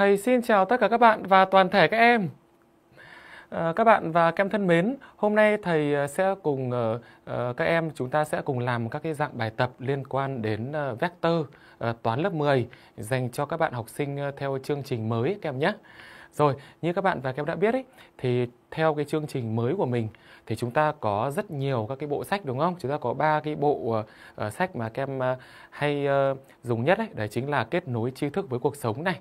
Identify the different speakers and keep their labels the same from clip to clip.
Speaker 1: Thầy xin chào tất cả các bạn và toàn thể các em. Ờ, các bạn và các em thân mến, hôm nay thầy ờ, sẽ cùng ờ, các em chúng ta sẽ cùng làm các cái dạng bài tập liên quan đến uh, vector toán lớp 10 dành cho các bạn học sinh theo chương trình mới các em nhé. Rồi, như các bạn và các em đã biết ấy, thì theo cái chương trình mới của mình thì chúng ta có rất nhiều các cái bộ sách đúng không? Chúng ta có ba cái bộ uh, sách mà các em uh, hay uh, dùng nhất đấy, đấy chính là kết nối tri thức với cuộc sống này,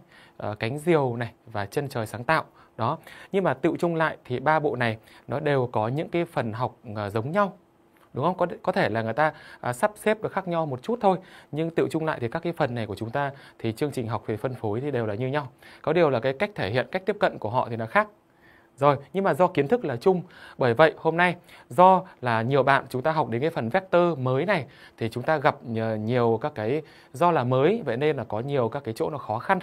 Speaker 1: uh, cánh diều này và chân trời sáng tạo đó nhưng mà tự chung lại thì ba bộ này nó đều có những cái phần học giống nhau đúng không có có thể là người ta à, sắp xếp được khác nhau một chút thôi nhưng tự chung lại thì các cái phần này của chúng ta thì chương trình học về phân phối thì đều là như nhau có điều là cái cách thể hiện cách tiếp cận của họ thì nó khác rồi, nhưng mà do kiến thức là chung. Bởi vậy hôm nay do là nhiều bạn chúng ta học đến cái phần vector mới này thì chúng ta gặp ờ, nhiều các cái do là mới vậy nên là có nhiều các cái chỗ nó khó khăn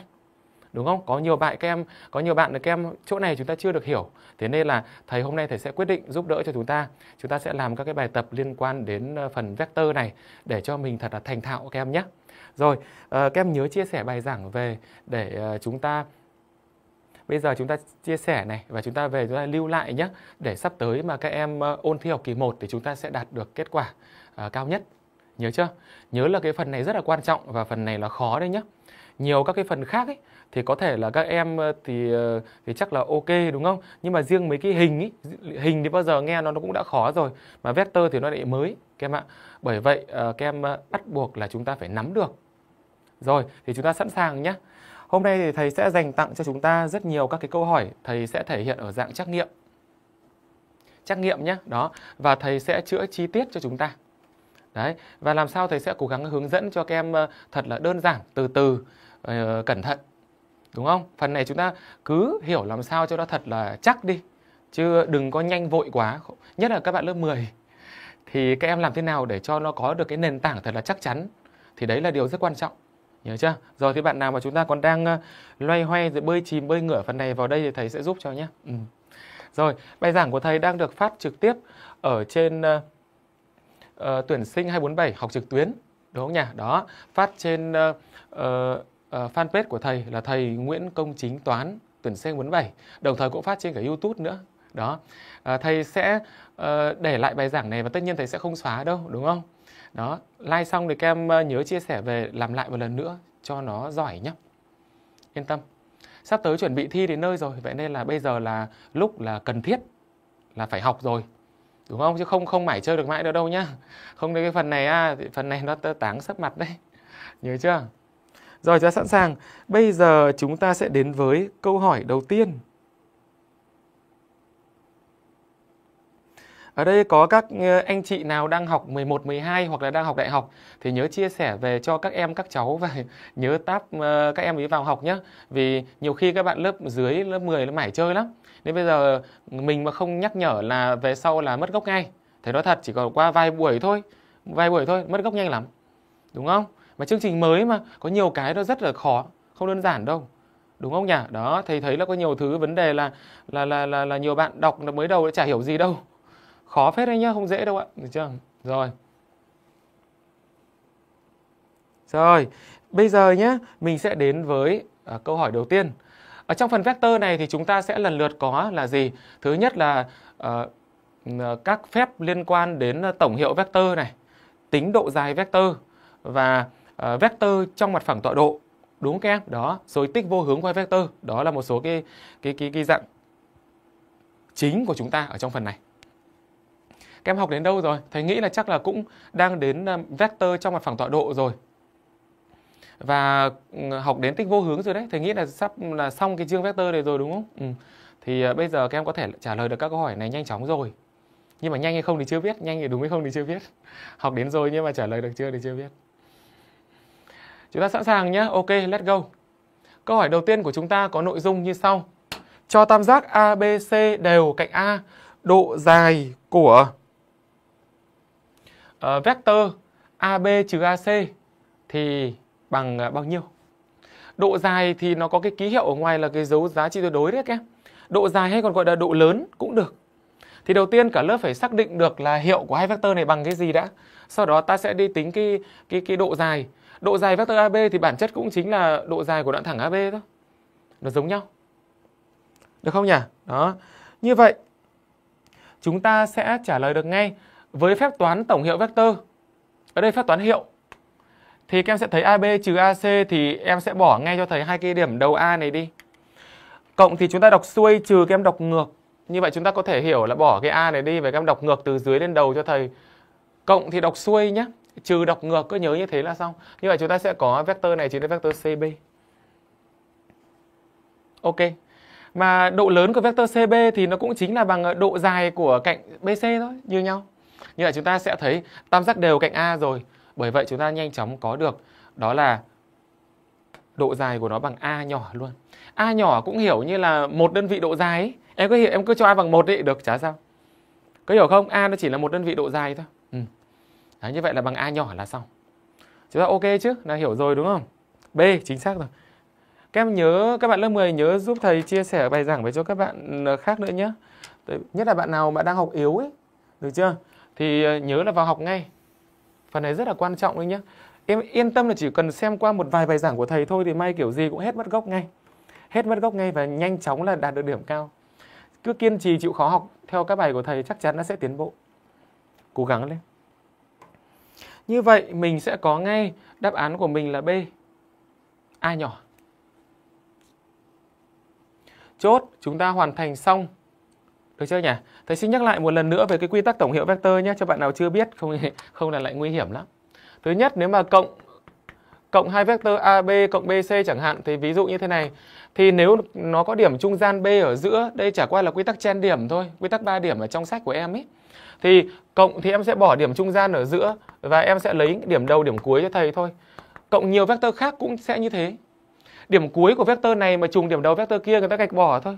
Speaker 1: đúng không có nhiều bạn các em có nhiều bạn là các em chỗ này chúng ta chưa được hiểu thế nên là thầy hôm nay thầy sẽ quyết định giúp đỡ cho chúng ta chúng ta sẽ làm các cái bài tập liên quan đến ờ, phần vector này để cho mình thật là thành thạo các em nhé rồi ờ, các em nhớ chia sẻ bài giảng về để ờ, chúng ta bây giờ chúng ta chia sẻ này và chúng ta về chúng ta lưu lại nhé để sắp tới mà các em ôn thi học kỳ 1 thì chúng ta sẽ đạt được kết quả cao nhất nhớ chưa nhớ là cái phần này rất là quan trọng và phần này là khó đấy nhé nhiều các cái phần khác ấy thì có thể là các em ờ, thì ờ, thì chắc là ok đúng không nhưng mà riêng mấy cái hình ý, hình thì bao giờ nghe nó nó cũng đã khó rồi mà vector thì nó lại mới các em ạ bởi vậy ờ, các em bắt buộc là chúng ta phải nắm được rồi thì chúng ta sẵn sàng nhé hôm nay thì thầy sẽ dành tặng cho chúng ta rất nhiều các cái câu hỏi thầy sẽ thể hiện ở dạng trắc nghiệm trắc nghiệm nhé đó và thầy sẽ chữa chi tiết cho chúng ta đấy và làm sao thầy sẽ cố gắng hướng dẫn cho các em thật là đơn giản từ từ cẩn thận đúng không phần này chúng ta cứ hiểu làm sao cho nó thật là chắc đi chứ đừng có nhanh vội quá nhất là các bạn lớp 10 thì các em làm thế nào để cho nó có được cái nền tảng thật là chắc chắn thì đấy là điều rất quan trọng nhớ chưa rồi thì bạn nào mà chúng ta còn đang ờ, loay hoay rồi bơi chìm bơi ngửa phần này vào đây thì thầy sẽ giúp cho nhé ừ. rồi bài giảng của thầy đang được phát trực tiếp ở trên uh, uh, tuyển sinh 247 học trực tuyến đúng không nhỉ đó phát trên uh, uh, Ờ, fanpage của thầy là thầy Nguyễn Công Chính Toán tuyển sinh 47 đồng thời cũng phát trên cả YouTube nữa đó à, thầy sẽ uh, để lại bài giảng này và tất nhiên thầy sẽ không xóa đâu đúng không đó like xong thì các em nhớ chia sẻ về làm lại một lần nữa cho nó giỏi nhé yên tâm sắp tới chuẩn bị thi đến nơi rồi vậy nên là bây giờ là lúc là cần thiết là phải học rồi đúng không chứ không không mải chơi được mãi nữa đâu nhá không đến cái phần này à thì phần này nó tảng sấp mặt đấy nhớ chưa rồi chúng ta sẵn sàng. Bây giờ chúng ta sẽ đến với câu hỏi đầu tiên. Ở đây có các ờ, anh chị nào đang học 11, 12 hoặc là đang học đại học thì nhớ chia sẻ về cho các em, các cháu và nhớ tap ờ, các em ấy vào học nhé. Vì nhiều khi các bạn lớp dưới, lớp 10 nó mải chơi lắm. Nên bây giờ mình mà không nhắc nhở là về sau là mất gốc ngay. Thế nói thật chỉ còn qua vài buổi thôi, vài buổi thôi, mất gốc nhanh lắm. Đúng không? mà chương trình mới mà có nhiều cái nó rất là khó không đơn giản đâu đúng không nhỉ đó thầy thấy là có nhiều thứ vấn đề là là là là, là nhiều bạn đọc là mới đầu đã chả hiểu gì đâu khó phết đấy nhá không dễ đâu ạ được chưa rồi rồi bây giờ nhé mình sẽ đến với à, câu hỏi đầu tiên ở trong phần vector này thì chúng ta sẽ lần lượt có là gì thứ nhất là à, các phép liên quan đến ờ, tổng hiệu vector này tính độ dài vector và uh, vector trong mặt phẳng tọa độ đúng không các em đó rồi tích vô hướng quay vector đó là một số cái cái cái cái dạng chính của chúng ta ở trong phần này các em học đến đâu rồi thầy nghĩ là chắc là cũng đang đến ờ, vector trong mặt phẳng tọa độ rồi và ừ, học đến tích vô hướng rồi đấy thầy nghĩ là sắp là xong cái chương vector này rồi đúng không ừ. thì ờ, bây giờ các em có thể trả lời được các câu hỏi này nhanh chóng rồi nhưng mà nhanh hay không thì chưa biết nhanh thì đúng hay không thì chưa biết học đến rồi nhưng mà trả lời được chưa thì chưa biết Chúng ta sẵn sàng nhé. Ok, let's go. Câu hỏi đầu tiên của chúng ta có nội dung như sau. Cho tam giác ABC đều cạnh A độ dài của uh, vector AB trừ AC thì bằng uh, bao nhiêu? Độ dài thì nó có cái ký hiệu ở ngoài là cái dấu giá trị tuyệt đối đấy các em. Độ dài hay còn gọi là độ lớn cũng được. Thì đầu tiên cả lớp phải xác định được là hiệu của hai vector này bằng cái gì đã. Sau đó ta sẽ đi tính cái cái cái độ dài độ dài vector AB thì bản chất cũng chính là độ dài của đoạn thẳng AB thôi nó giống nhau được không nhỉ đó như vậy chúng ta sẽ trả lời được ngay với phép toán tổng hiệu vector ở đây phép toán hiệu thì các em sẽ thấy AB trừ AC thì em sẽ bỏ ngay cho thầy hai cái điểm đầu A này đi cộng thì chúng ta đọc xuôi trừ các em đọc ngược như vậy chúng ta có thể hiểu là bỏ cái A này đi và các em đọc ngược từ dưới lên đầu cho thầy cộng thì đọc xuôi nhé trừ đọc ngược cứ nhớ như thế là xong như vậy chúng ta sẽ có vector này chính là vector CB ok mà độ lớn của vector CB thì nó cũng chính là bằng ờ, độ dài của cạnh BC thôi như nhau như vậy chúng ta sẽ thấy tam giác đều cạnh A rồi bởi vậy chúng ta nhanh chóng có được đó là độ dài của nó bằng A nhỏ luôn A nhỏ cũng hiểu như là một đơn vị độ dài ấy. Em cứ hiểu em cứ cho A bằng một đi được chả sao. Có hiểu không? A nó chỉ là một đơn vị độ dài thôi. Ừ. Đấy, như vậy là bằng A nhỏ là xong. Chúng ta ok chứ? Là hiểu rồi đúng không? B chính xác rồi. Các em nhớ các bạn lớp 10 nhớ giúp thầy chia sẻ bài giảng về cho các bạn ờ, khác nữa nhé. Nhất là bạn nào bạn đang học yếu ấy, được chưa? Thì ờ, nhớ là vào học ngay. Phần này rất là quan trọng đấy nhé. Em yên tâm là chỉ cần xem qua một vài bài giảng của thầy thôi thì may kiểu gì cũng hết mất gốc ngay. Hết mất gốc ngay và nhanh chóng là đạt được điểm cao. Cứ kiên trì chịu khó học theo các bài của thầy chắc chắn nó sẽ tiến bộ. Cố gắng lên. Như vậy mình sẽ có ngay đáp án của mình là B. A nhỏ. Chốt, chúng ta hoàn thành xong. Được chưa nhỉ? Thầy xin nhắc lại một lần nữa về cái quy tắc tổng hiệu vector nhé cho bạn nào chưa biết không không là lại nguy hiểm lắm. Thứ nhất nếu mà cộng cộng hai vector AB cộng BC chẳng hạn thì ví dụ như thế này thì nếu nó có điểm trung gian B ở giữa, đây chả qua là quy tắc chen điểm thôi, quy tắc 3 điểm ở trong sách của em ấy thì cộng thì em sẽ bỏ điểm trung gian ở giữa và em sẽ lấy điểm đầu điểm cuối cho thầy thôi cộng nhiều vectơ khác cũng sẽ như thế điểm cuối của vectơ này mà trùng điểm đầu vectơ kia người ta gạch bỏ thôi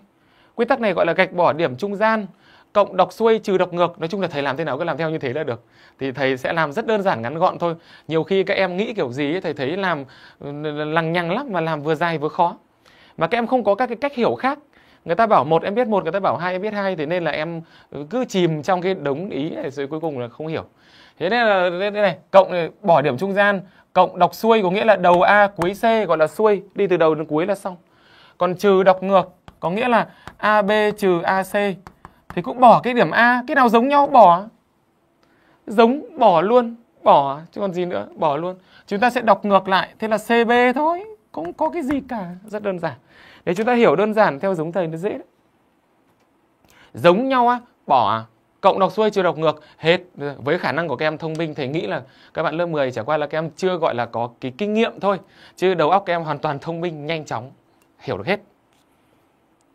Speaker 1: quy tắc này gọi là gạch bỏ điểm trung gian cộng đọc xuôi trừ đọc ngược nói chung là thầy làm thế nào cứ làm theo như thế là được thì thầy sẽ làm rất đơn giản ngắn gọn thôi nhiều khi các em nghĩ kiểu gì thầy thấy làm ừ, lằng nhằng lắm mà làm vừa dài vừa khó mà các em không có các cái cách hiểu khác người ta bảo một em biết một người ta bảo hai em biết hai thế nên là em cứ chìm trong cái đống ý này rồi cuối cùng là không hiểu thế nên là đây này cộng bỏ điểm trung gian cộng đọc xuôi có nghĩa là đầu a cuối c gọi là xuôi đi từ đầu đến cuối là xong còn trừ đọc ngược có nghĩa là ab trừ ac thì cũng bỏ cái điểm a cái nào giống nhau bỏ giống bỏ luôn bỏ chứ còn gì nữa bỏ luôn chúng ta sẽ đọc ngược lại thế là cb thôi cũng có cái gì cả rất đơn giản để chúng ta hiểu đơn giản theo giống thầy nó dễ đấy. giống nhau á bỏ à cộng đọc xuôi trừ đọc ngược hết với khả năng của các em thông minh thầy nghĩ là các bạn lớp 10 trải qua là các em chưa gọi là có cái kinh nghiệm thôi chứ đầu óc các em hoàn toàn thông minh nhanh chóng hiểu được hết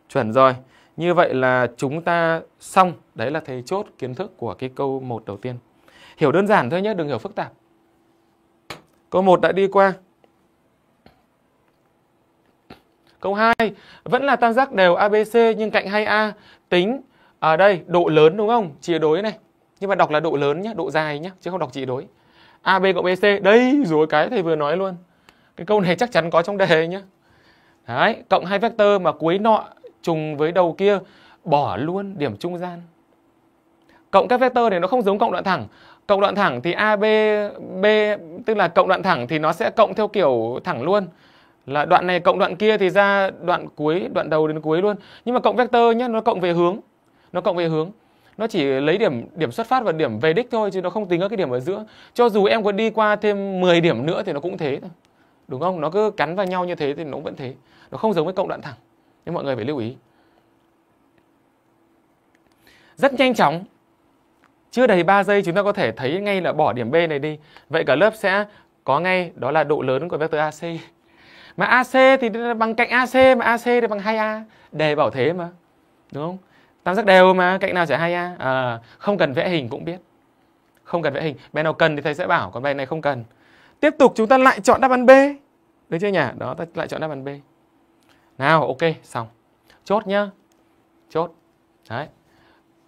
Speaker 1: chuẩn rồi như vậy là chúng ta xong đấy là thầy chốt kiến thức của cái câu 1 đầu tiên hiểu đơn giản thôi nhé đừng hiểu phức tạp câu 1 đã đi qua Câu 2, vẫn là tam giác đều ABC nhưng cạnh 2A tính ở à, đây độ lớn đúng không? Chia đối này. Nhưng mà đọc là độ lớn nhé, độ dài nhé, chứ không đọc chỉ đối. AB cộng BC, đây rồi cái thầy vừa nói luôn. Cái câu này chắc chắn có trong đề nhé. Đấy, cộng hai vectơ mà cuối nọ trùng với đầu kia, bỏ luôn điểm trung gian. Cộng các vectơ này nó không giống cộng đoạn thẳng. Cộng đoạn thẳng thì AB B tức là cộng đoạn thẳng thì nó sẽ cộng theo kiểu thẳng luôn là đoạn này cộng đoạn kia thì ra đoạn cuối đoạn đầu đến cuối luôn nhưng mà cộng vectор nhé nó cộng về hướng nó cộng về hướng nó chỉ lấy điểm điểm xuất phát và điểm về đích thôi chứ nó không tính ở cái điểm ở giữa cho dù em có đi qua thêm 10 điểm nữa thì nó cũng thế thôi đúng không nó cứ cắn vào nhau như thế thì nó vẫn thế nó không giống với cộng đoạn thẳng nên mọi người phải lưu ý rất nhanh chóng chưa đầy 3 giây chúng ta có thể thấy ngay là bỏ điểm B này đi vậy cả lớp sẽ có ngay đó là độ lớn của vector AC mà AC thì bằng cạnh AC mà AC thì bằng 2A đề bảo thế mà đúng không tam giác đều mà cạnh nào sẽ 2A à, không cần vẽ hình cũng biết không cần vẽ hình bài nào cần thì thầy sẽ bảo còn bài này không cần tiếp tục chúng ta lại chọn đáp án B được chưa nhỉ đó ta lại chọn đáp án B nào ok xong chốt nhá chốt đấy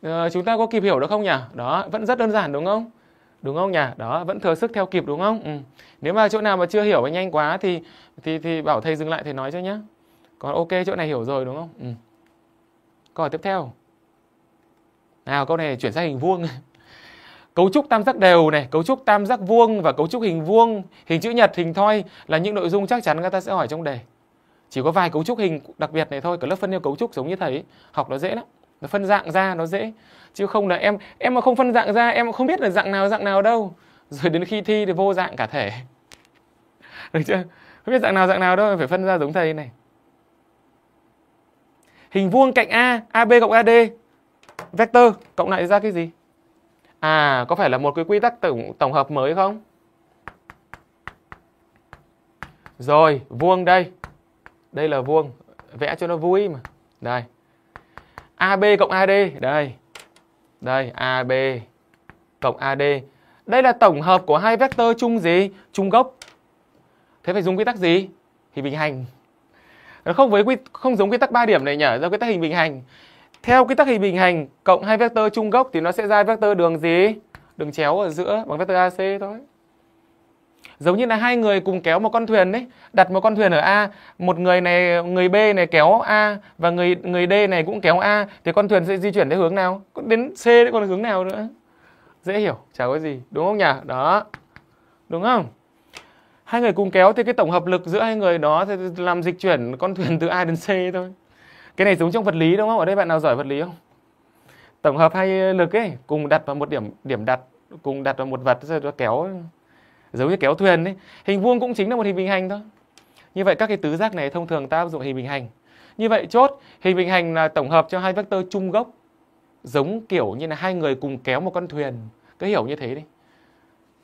Speaker 1: ờ, chúng ta có kịp hiểu được không nhỉ đó vẫn rất đơn giản đúng không đúng không nhỉ đó vẫn thừa sức theo kịp đúng không ừ. nếu mà chỗ nào mà chưa hiểu và nhanh quá thì thì thì bảo thầy dừng lại thầy nói cho nhé còn ok chỗ này hiểu rồi đúng không ừ. câu hỏi tiếp theo nào câu này chuyển sang hình vuông cấu trúc tam giác đều này cấu trúc tam giác vuông và cấu trúc hình vuông hình chữ nhật hình thoi là những nội dung chắc chắn người ta sẽ hỏi trong đề chỉ có vài cấu trúc hình đặc biệt này thôi cả lớp phân yêu cấu trúc giống như thầy học nó dễ lắm nó phân dạng ra nó dễ chứ không là em em mà không phân dạng ra em không biết là dạng nào dạng nào đâu rồi đến khi thi thì vô dạng cả thể được chưa không biết dạng nào dạng nào đâu phải phân ra giống thầy này hình vuông cạnh a ab cộng ad vector cộng lại ra cái gì à có phải là một cái quy tắc tổng tổng hợp mới không rồi vuông đây đây là vuông vẽ cho nó vui mà đây ab cộng ad đây đây, AB cộng AD. Đây là tổng hợp của hai vectơ chung gì? Chung gốc. Thế phải dùng quy tắc gì? Hình bình hành. Nó không với quy không giống quy tắc 3 điểm này nhỉ, do quy tắc hình bình hành. Theo quy tắc hình bình hành cộng hai vectơ chung gốc thì nó sẽ ra vectơ đường gì? Đường chéo ở giữa bằng vectơ AC thôi giống như là hai người cùng kéo một con thuyền đấy đặt một con thuyền ở a một người này người b này kéo a và người người d này cũng kéo a thì con thuyền sẽ di chuyển theo hướng nào đến c đấy còn hướng nào nữa dễ hiểu chả có gì đúng không nhỉ đó đúng không hai người cùng kéo thì cái tổng hợp lực giữa hai người đó thì làm dịch chuyển con thuyền từ a đến c thôi cái này giống trong vật lý đúng không ở đây bạn nào giỏi vật lý không tổng hợp hai lực ấy cùng đặt vào một điểm điểm đặt cùng đặt vào một vật rồi nó kéo giống như kéo thuyền ấy hình vuông cũng chính là một hình bình hành thôi như vậy các cái tứ giác này thông thường ta áp dụng hình bình hành như vậy chốt hình bình hành là tổng hợp cho hai vectơ chung gốc giống kiểu như là hai người cùng kéo một con thuyền cứ hiểu như thế đi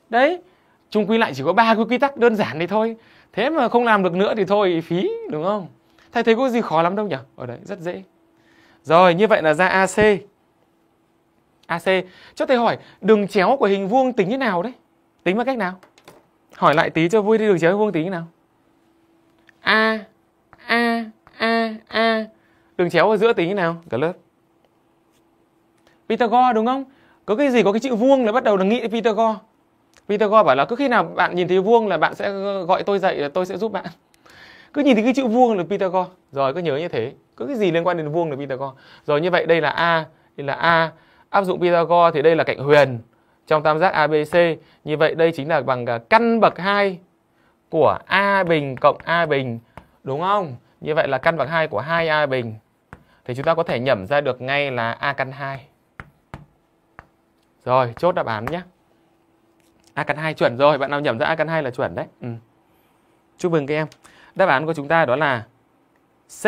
Speaker 1: đấy chung quy lại chỉ có ba cái quy tắc đơn giản này thôi thế mà không làm được nữa thì thôi phí đúng không thầy thấy có gì khó lắm đâu nhỉ ở đấy rất dễ rồi như vậy là ra ac ac cho thầy hỏi đường chéo của hình vuông tính như nào đấy tính bằng cách nào hỏi lại tí cho vui đi đường chéo vuông tí nào a a a a đường chéo ở giữa tí nào cả lớp Pythagore đúng không có cái gì có cái chữ vuông là bắt đầu là nghĩ đến Pythagore Pythagore bảo là cứ khi nào bạn nhìn thấy vuông là bạn sẽ gọi tôi dậy là tôi sẽ giúp bạn cứ nhìn thấy cái chữ vuông là Pythagore rồi cứ nhớ như thế cứ cái gì liên quan đến vuông là Pythagore rồi như vậy đây là a đây là a áp dụng Pythagore thì đây là cạnh huyền trong tam giác ABC. Như vậy đây chính là bằng à, căn bậc 2 của A bình cộng A bình đúng không? Như vậy là căn bậc 2 của 2A bình. Thì chúng ta có thể nhẩm ra được ngay là A căn 2. Rồi, chốt đáp án nhé. A căn 2 chuẩn rồi, bạn nào nhẩm ra A căn 2 là chuẩn đấy. Ừ. Chúc mừng các em. Đáp án của chúng ta đó là C.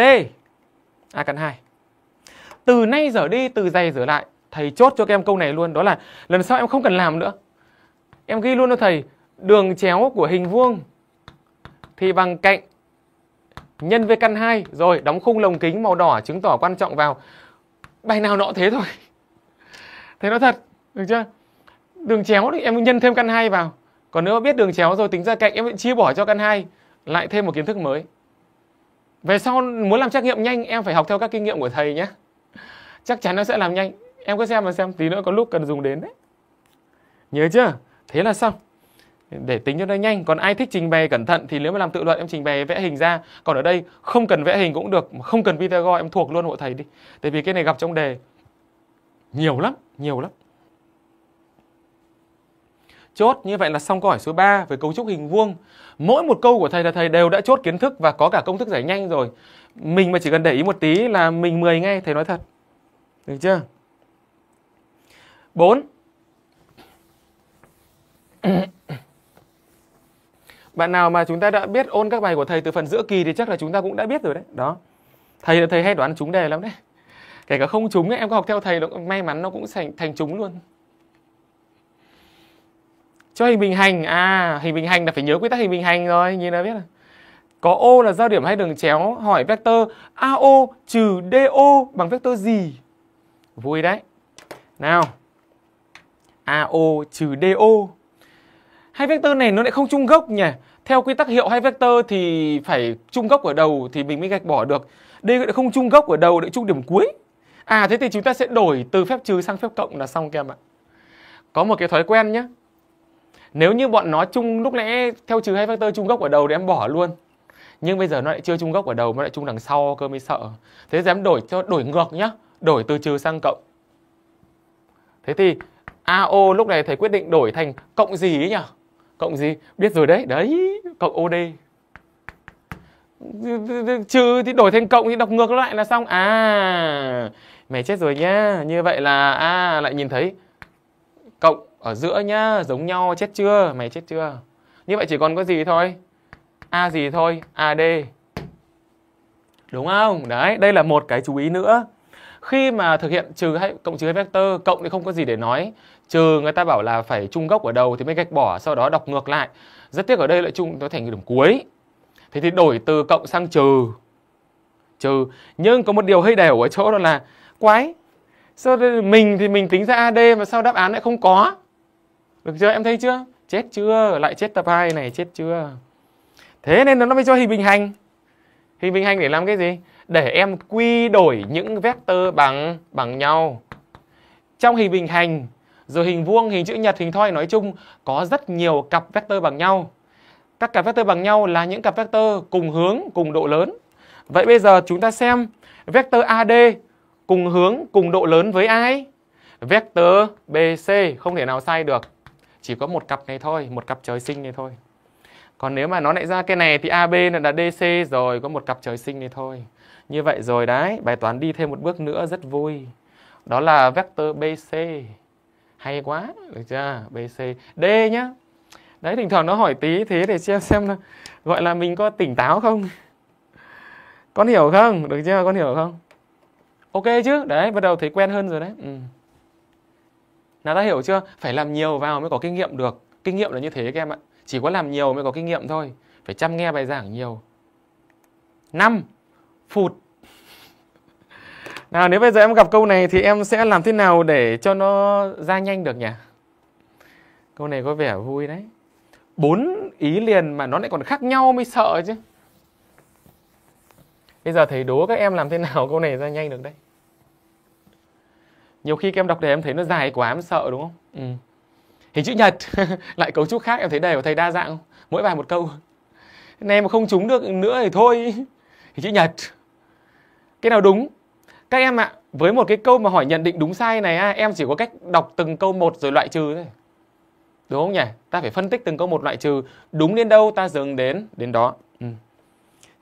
Speaker 1: A căn 2. Từ nay giờ đi, từ giày giờ lại thầy chốt cho các em câu này luôn đó là lần sau em không cần làm nữa em ghi luôn cho thầy đường chéo của hình vuông thì bằng cạnh nhân với căn 2 rồi đóng khung lồng kính màu đỏ chứng tỏ quan trọng vào bài nào nọ thế thôi thế nó thật được chưa đường chéo thì em nhân thêm căn 2 vào còn nếu biết đường chéo rồi tính ra cạnh em chia bỏ cho căn 2 lại thêm một kiến thức mới về sau muốn làm trắc nghiệm nhanh em phải học theo các kinh nghiệm của thầy nhé chắc chắn nó sẽ làm nhanh em cứ xem mà xem tí nữa có lúc cần dùng đến đấy nhớ chưa thế là xong để tính cho nó nhanh còn ai thích trình bày cẩn thận thì nếu mà làm tự luận em trình bày vẽ hình ra còn ở đây không cần vẽ hình cũng được không cần pythagore em thuộc luôn hộ thầy đi tại vì cái này gặp trong đề nhiều lắm nhiều lắm chốt như vậy là xong câu hỏi số 3 về cấu trúc hình vuông mỗi một câu của thầy là thầy đều đã chốt kiến thức và có cả công thức giải nhanh rồi mình mà chỉ cần để ý một tí là mình 10 ngay thầy nói thật được chưa 4. Bạn nào mà chúng ta đã biết ôn các bài của thầy từ phần giữa kỳ thì chắc là chúng ta cũng đã biết rồi đấy. Đó. Thầy thầy hay đoán trúng đề lắm đấy. Kể cả không trúng ấy, em có học theo thầy nó may mắn nó cũng thành thành trúng luôn. Cho hình bình hành à, hình bình hành là phải nhớ quy tắc hình bình hành rồi, nhìn là biết rồi. Có ô là giao điểm hay đường chéo, hỏi vector AO trừ DO bằng vector gì? Vui đấy. Nào. AO trừ DO. Hai vectơ này nó lại không chung gốc nhỉ. Theo quy tắc hiệu hai vectơ thì phải chung gốc ở đầu thì mình mới gạch bỏ được. Đây lại không chung gốc ở đầu, lại chung điểm cuối. À thế thì chúng ta sẽ đổi từ phép trừ sang phép cộng là xong các em ạ. Có một cái thói quen nhé. Nếu như bọn nó chung lúc nãy theo trừ hai vectơ chung gốc ở đầu thì em bỏ luôn. Nhưng bây giờ nó lại chưa chung gốc ở đầu mà lại chung đằng sau cơ mới sợ. Thế dám đổi cho đổi ngược nhá, đổi từ trừ sang cộng. Thế thì AO lúc này thầy quyết định đổi thành cộng gì ấy nhỉ? Cộng gì? Biết rồi đấy, đấy, cộng OD. Trừ thì đổi thành cộng thì đọc ngược lại là xong. À, mày chết rồi nhá. Như vậy là A à, lại nhìn thấy cộng ở giữa nhá, giống nhau, chết chưa? Mày chết chưa? Như vậy chỉ còn có gì thôi? A gì thôi? AD. Đúng không? Đấy, đây là một cái chú ý nữa khi mà thực hiện trừ hay cộng trừ hay vector cộng thì không có gì để nói trừ người ta bảo là phải chung gốc ở đầu thì mới gạch bỏ sau đó đọc ngược lại rất tiếc ở đây lại chung nó thành điểm cuối thế thì đổi từ cộng sang trừ trừ nhưng có một điều hơi đều ở chỗ đó là quái sao đây mình thì mình tính ra AD mà sao đáp án lại không có được chưa em thấy chưa chết chưa lại chết tập 2 này chết chưa thế nên nó mới cho hình bình hành hình bình hành để làm cái gì để em quy đổi những vectơ bằng bằng nhau. Trong hình bình hành, rồi hình vuông, hình chữ nhật, hình thoi nói chung có rất nhiều cặp vectơ bằng nhau. Các cặp vectơ bằng nhau là những cặp vectơ cùng hướng, cùng độ lớn. Vậy bây giờ chúng ta xem vectơ AD cùng hướng, cùng độ lớn với ai? Vectơ BC không thể nào sai được. Chỉ có một cặp này thôi, một cặp trời sinh này thôi. Còn nếu mà nó lại ra cái này thì AB là DC rồi, có một cặp trời sinh này thôi. Như vậy rồi đấy, bài toán đi thêm một bước nữa rất vui. Đó là vector BC. Hay quá, được chưa? BC. D nhá. Đấy, thỉnh thoảng nó hỏi tí thế để xem xem là, gọi là mình có tỉnh táo không? Con hiểu không? Được chưa? Con hiểu không? Ok chứ? Đấy, bắt đầu thấy quen hơn rồi đấy. Ừ. Nào ta hiểu chưa? Phải làm nhiều vào mới có kinh nghiệm được. Kinh nghiệm là như thế các em ạ. Chỉ có làm nhiều mới có kinh nghiệm thôi. Phải chăm nghe bài giảng nhiều. 5 phụt nào nếu bây giờ em gặp câu này thì em sẽ làm thế nào để cho nó ra nhanh được nhỉ câu này có vẻ vui đấy bốn ý liền mà nó lại còn khác nhau mới sợ chứ bây giờ thầy đố các em làm thế nào câu này ra nhanh được đây nhiều khi các em đọc đề em thấy nó dài quá em sợ đúng không ừ. hình chữ nhật lại cấu trúc khác em thấy đề của thầy đa dạng mỗi bài một câu này mà không trúng được nữa thì thôi hình chữ nhật cái nào đúng các em ạ à, với một cái câu mà hỏi nhận định đúng sai này à, em chỉ có cách đọc từng câu một rồi loại trừ thôi đúng không nhỉ ta phải phân tích từng câu một loại trừ đúng đến đâu ta dừng đến đến đó ừ.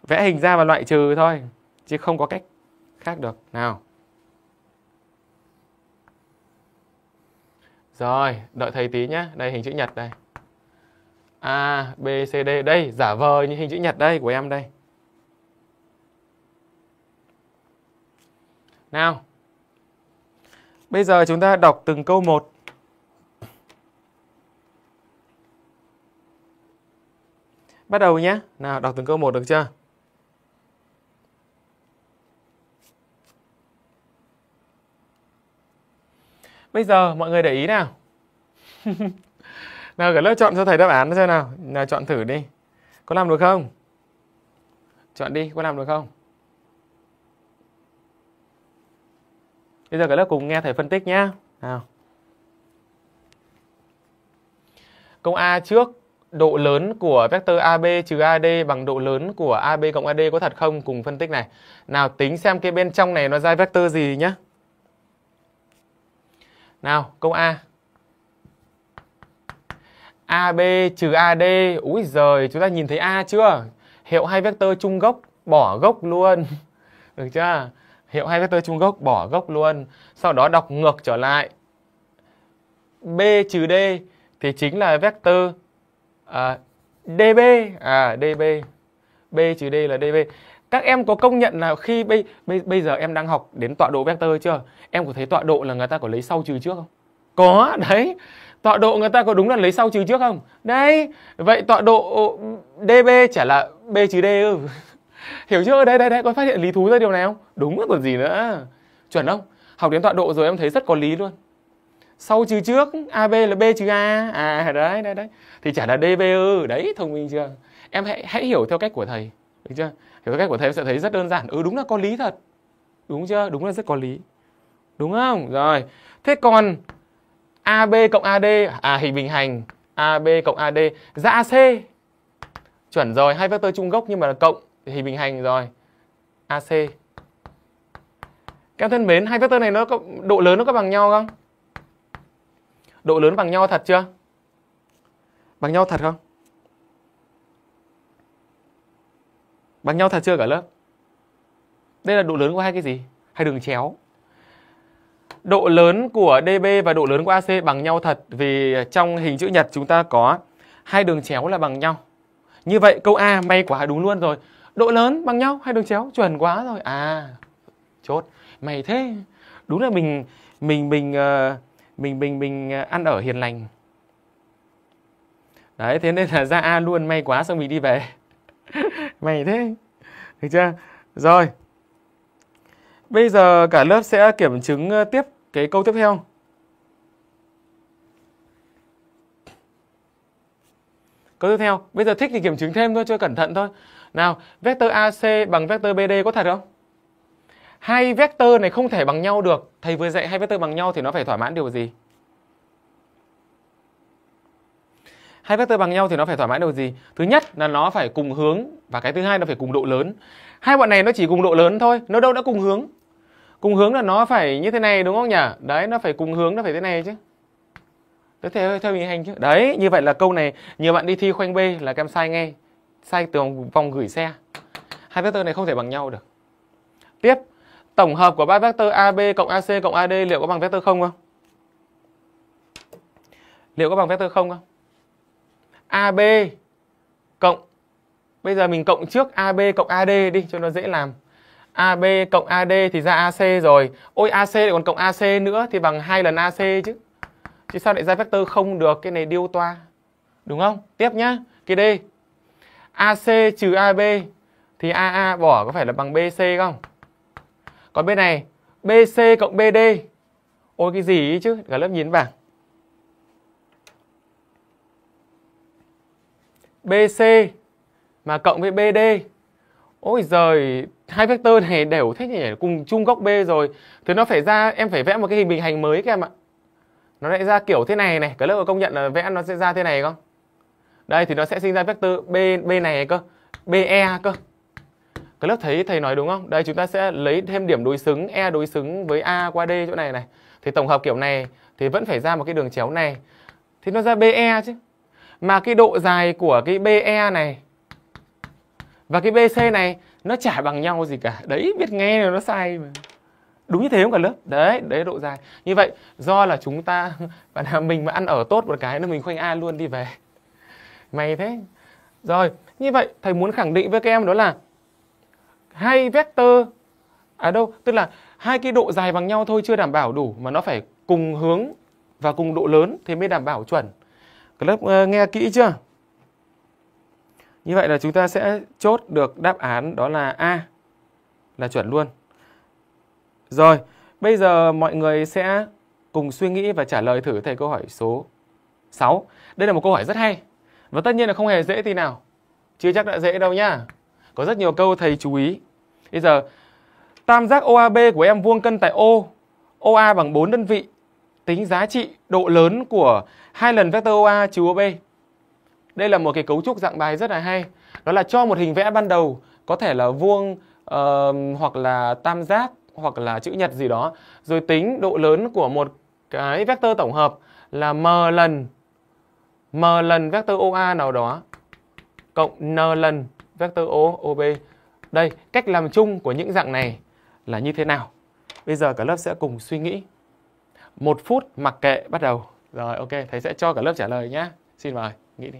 Speaker 1: vẽ hình ra và loại trừ thôi chứ không có cách khác được nào rồi đợi thầy tí nhá đây hình chữ nhật đây a b c d đây giả vờ như hình chữ nhật đây của em đây Nào. Bây giờ chúng ta đọc từng câu một. Bắt đầu nhé. Nào, đọc từng câu một được chưa? Bây giờ mọi người để ý nào. nào cả lớp chọn cho thầy đáp án xem nào. Nào chọn thử đi. Có làm được không? Chọn đi, có làm được không? bây giờ cả lớp cùng nghe thầy phân tích nhé nào câu a trước độ lớn của vector AB trừ AD bằng độ lớn của AB cộng AD có thật không? Cùng phân tích này. Nào tính xem cái bên trong này nó ra vector gì nhé. Nào, câu A. AB trừ AD. Úi giời, chúng ta nhìn thấy A chưa? Hiệu hai vector chung gốc, bỏ gốc luôn. Được chưa? hiệu hai vectơ chung gốc bỏ gốc luôn sau đó đọc ngược trở lại b trừ d thì chính là vectơ à, db à db b trừ d là db các em có công nhận là khi bây bây bây giờ em đang học đến tọa độ vectơ chưa em có thấy tọa độ là người ta có lấy sau trừ trước không có đấy tọa độ người ta có đúng là lấy sau trừ trước không đấy vậy tọa độ ừ, db chả là b trừ d ư hiểu chưa đây đây đây con phát hiện lý thú ra điều này không đúng rồi còn gì nữa chuẩn không học đến tọa độ rồi em thấy rất có lý luôn sau trừ trước ab là b trừ a à đấy đấy đấy thì chả là db ư e, đấy thông minh chưa em hãy hãy hiểu theo cách của thầy đúng chưa hiểu theo cách của thầy em sẽ thấy rất đơn giản ừ đúng là có lý thật đúng chưa đúng là rất có lý đúng không rồi thế còn ab cộng ad à hình bình hành ab cộng ad ra dạ, c chuẩn rồi hai vectơ chung gốc nhưng mà là cộng thì bình hành rồi AC các thân mến hai vectơ này nó có độ lớn nó có bằng nhau không độ lớn bằng nhau thật chưa bằng nhau thật không bằng nhau thật chưa cả lớp đây là độ lớn của hai cái gì hai đường chéo độ lớn của DB và độ lớn của AC bằng nhau thật vì trong hình chữ nhật chúng ta có hai đường chéo là bằng nhau như vậy câu A may quá đúng luôn rồi độ lớn bằng nhau hay đường chéo chuẩn quá rồi à chốt mày thế đúng là mình mình mình uh, mình mình mình ờ, ăn ở hiền lành đấy thế nên là ra a luôn may quá xong mình đi về mày thế được chưa rồi bây giờ cả lớp sẽ kiểm chứng ờ, tiếp cái câu tiếp theo câu tiếp theo bây giờ thích thì kiểm chứng thêm thôi chơi cẩn thận thôi nào, vector AC bằng vector BD có thật không? Hai vector này không thể bằng nhau được. Thầy vừa dạy hai vector bằng nhau thì nó phải thỏa mãn điều gì? Hai vector bằng nhau thì nó phải thỏa mãn điều gì? Thứ nhất là nó phải cùng hướng và cái thứ hai nó phải cùng độ lớn. Hai bọn này nó chỉ cùng độ lớn thôi, nó đâu đã cùng hướng. Cùng hướng là nó phải như thế này đúng không nhỉ? Đấy, nó phải cùng hướng, nó phải thế này chứ. Thế theo, theo hình chứ. Đấy, như vậy là câu này nhiều bạn đi thi khoanh B là các em sai ngay sai từ vòng gửi xe hai vectơ này không thể bằng nhau được tiếp tổng hợp của ba vectơ AB cộng AC cộng AD liệu có bằng vectơ không không liệu có bằng vectơ không không AB cộng bây giờ mình cộng trước AB cộng AD đi cho nó dễ làm AB cộng AD thì ra AC rồi ôi AC lại còn cộng AC nữa thì bằng hai lần AC chứ chứ sao lại ra vectơ không được cái này điêu toa đúng không tiếp nhá cái D AC trừ AB thì AA bỏ có phải là bằng BC không? Còn bên này BC cộng BD. Ôi cái gì ý chứ, cả lớp nhìn bảng. BC mà cộng với BD. Ôi giời, hai vectор này đều thế nhỉ, cùng chung góc B rồi. thì nó phải ra em phải vẽ một cái hình bình hành mới các em ạ. Nó lại ra kiểu thế này này, cả lớp có công nhận là vẽ nó sẽ ra thế này không? Đây thì nó sẽ sinh ra vector B B này cơ, BE cơ. Các lớp thấy thầy nói đúng không? Đây chúng ta sẽ lấy thêm điểm đối xứng E đối xứng với A qua D chỗ này này. Thì tổng hợp kiểu này thì vẫn phải ra một cái đường chéo này. Thì nó ra BE chứ. Mà cái độ dài của cái BE này và cái BC này nó chả bằng nhau gì cả. Đấy biết nghe là nó sai mà. Đúng như thế không cả lớp. Đấy, đấy độ dài. Như vậy do là chúng ta bạn nào mình mà ăn ở tốt một cái nên mình khoanh A luôn đi về. May thế. Rồi, như vậy thầy muốn khẳng định với các em đó là hai vector à đâu, tức là hai cái độ dài bằng nhau thôi chưa đảm bảo đủ mà nó phải cùng hướng và cùng độ lớn thì mới đảm bảo chuẩn. Các lớp uh, nghe kỹ chưa? Như vậy là chúng ta sẽ chốt được đáp án đó là A là chuẩn luôn. Rồi, bây giờ mọi người sẽ cùng suy nghĩ và trả lời thử thầy câu hỏi số 6. Đây là một câu hỏi rất hay. Và tất nhiên là không hề dễ tí nào. Chưa chắc đã dễ đâu nhá. Có rất nhiều câu thầy chú ý. Bây giờ tam giác OAB của em vuông cân tại O, OA bằng 4 đơn vị. Tính giá trị độ lớn của hai lần vector OA trừ OB. Đây là một cái cấu trúc dạng bài rất là hay. Đó là cho một hình vẽ ban đầu có thể là vuông uh, hoặc là tam giác hoặc là chữ nhật gì đó rồi tính độ lớn của một cái vector tổng hợp là m lần m lần vector OA nào đó cộng n lần vector OB. Đây, cách làm chung của những dạng này là như thế nào? Bây giờ cả lớp sẽ cùng suy nghĩ. Một phút mặc kệ bắt đầu. Rồi, ok, thầy sẽ cho cả lớp trả lời nhé. Xin mời, nghĩ đi.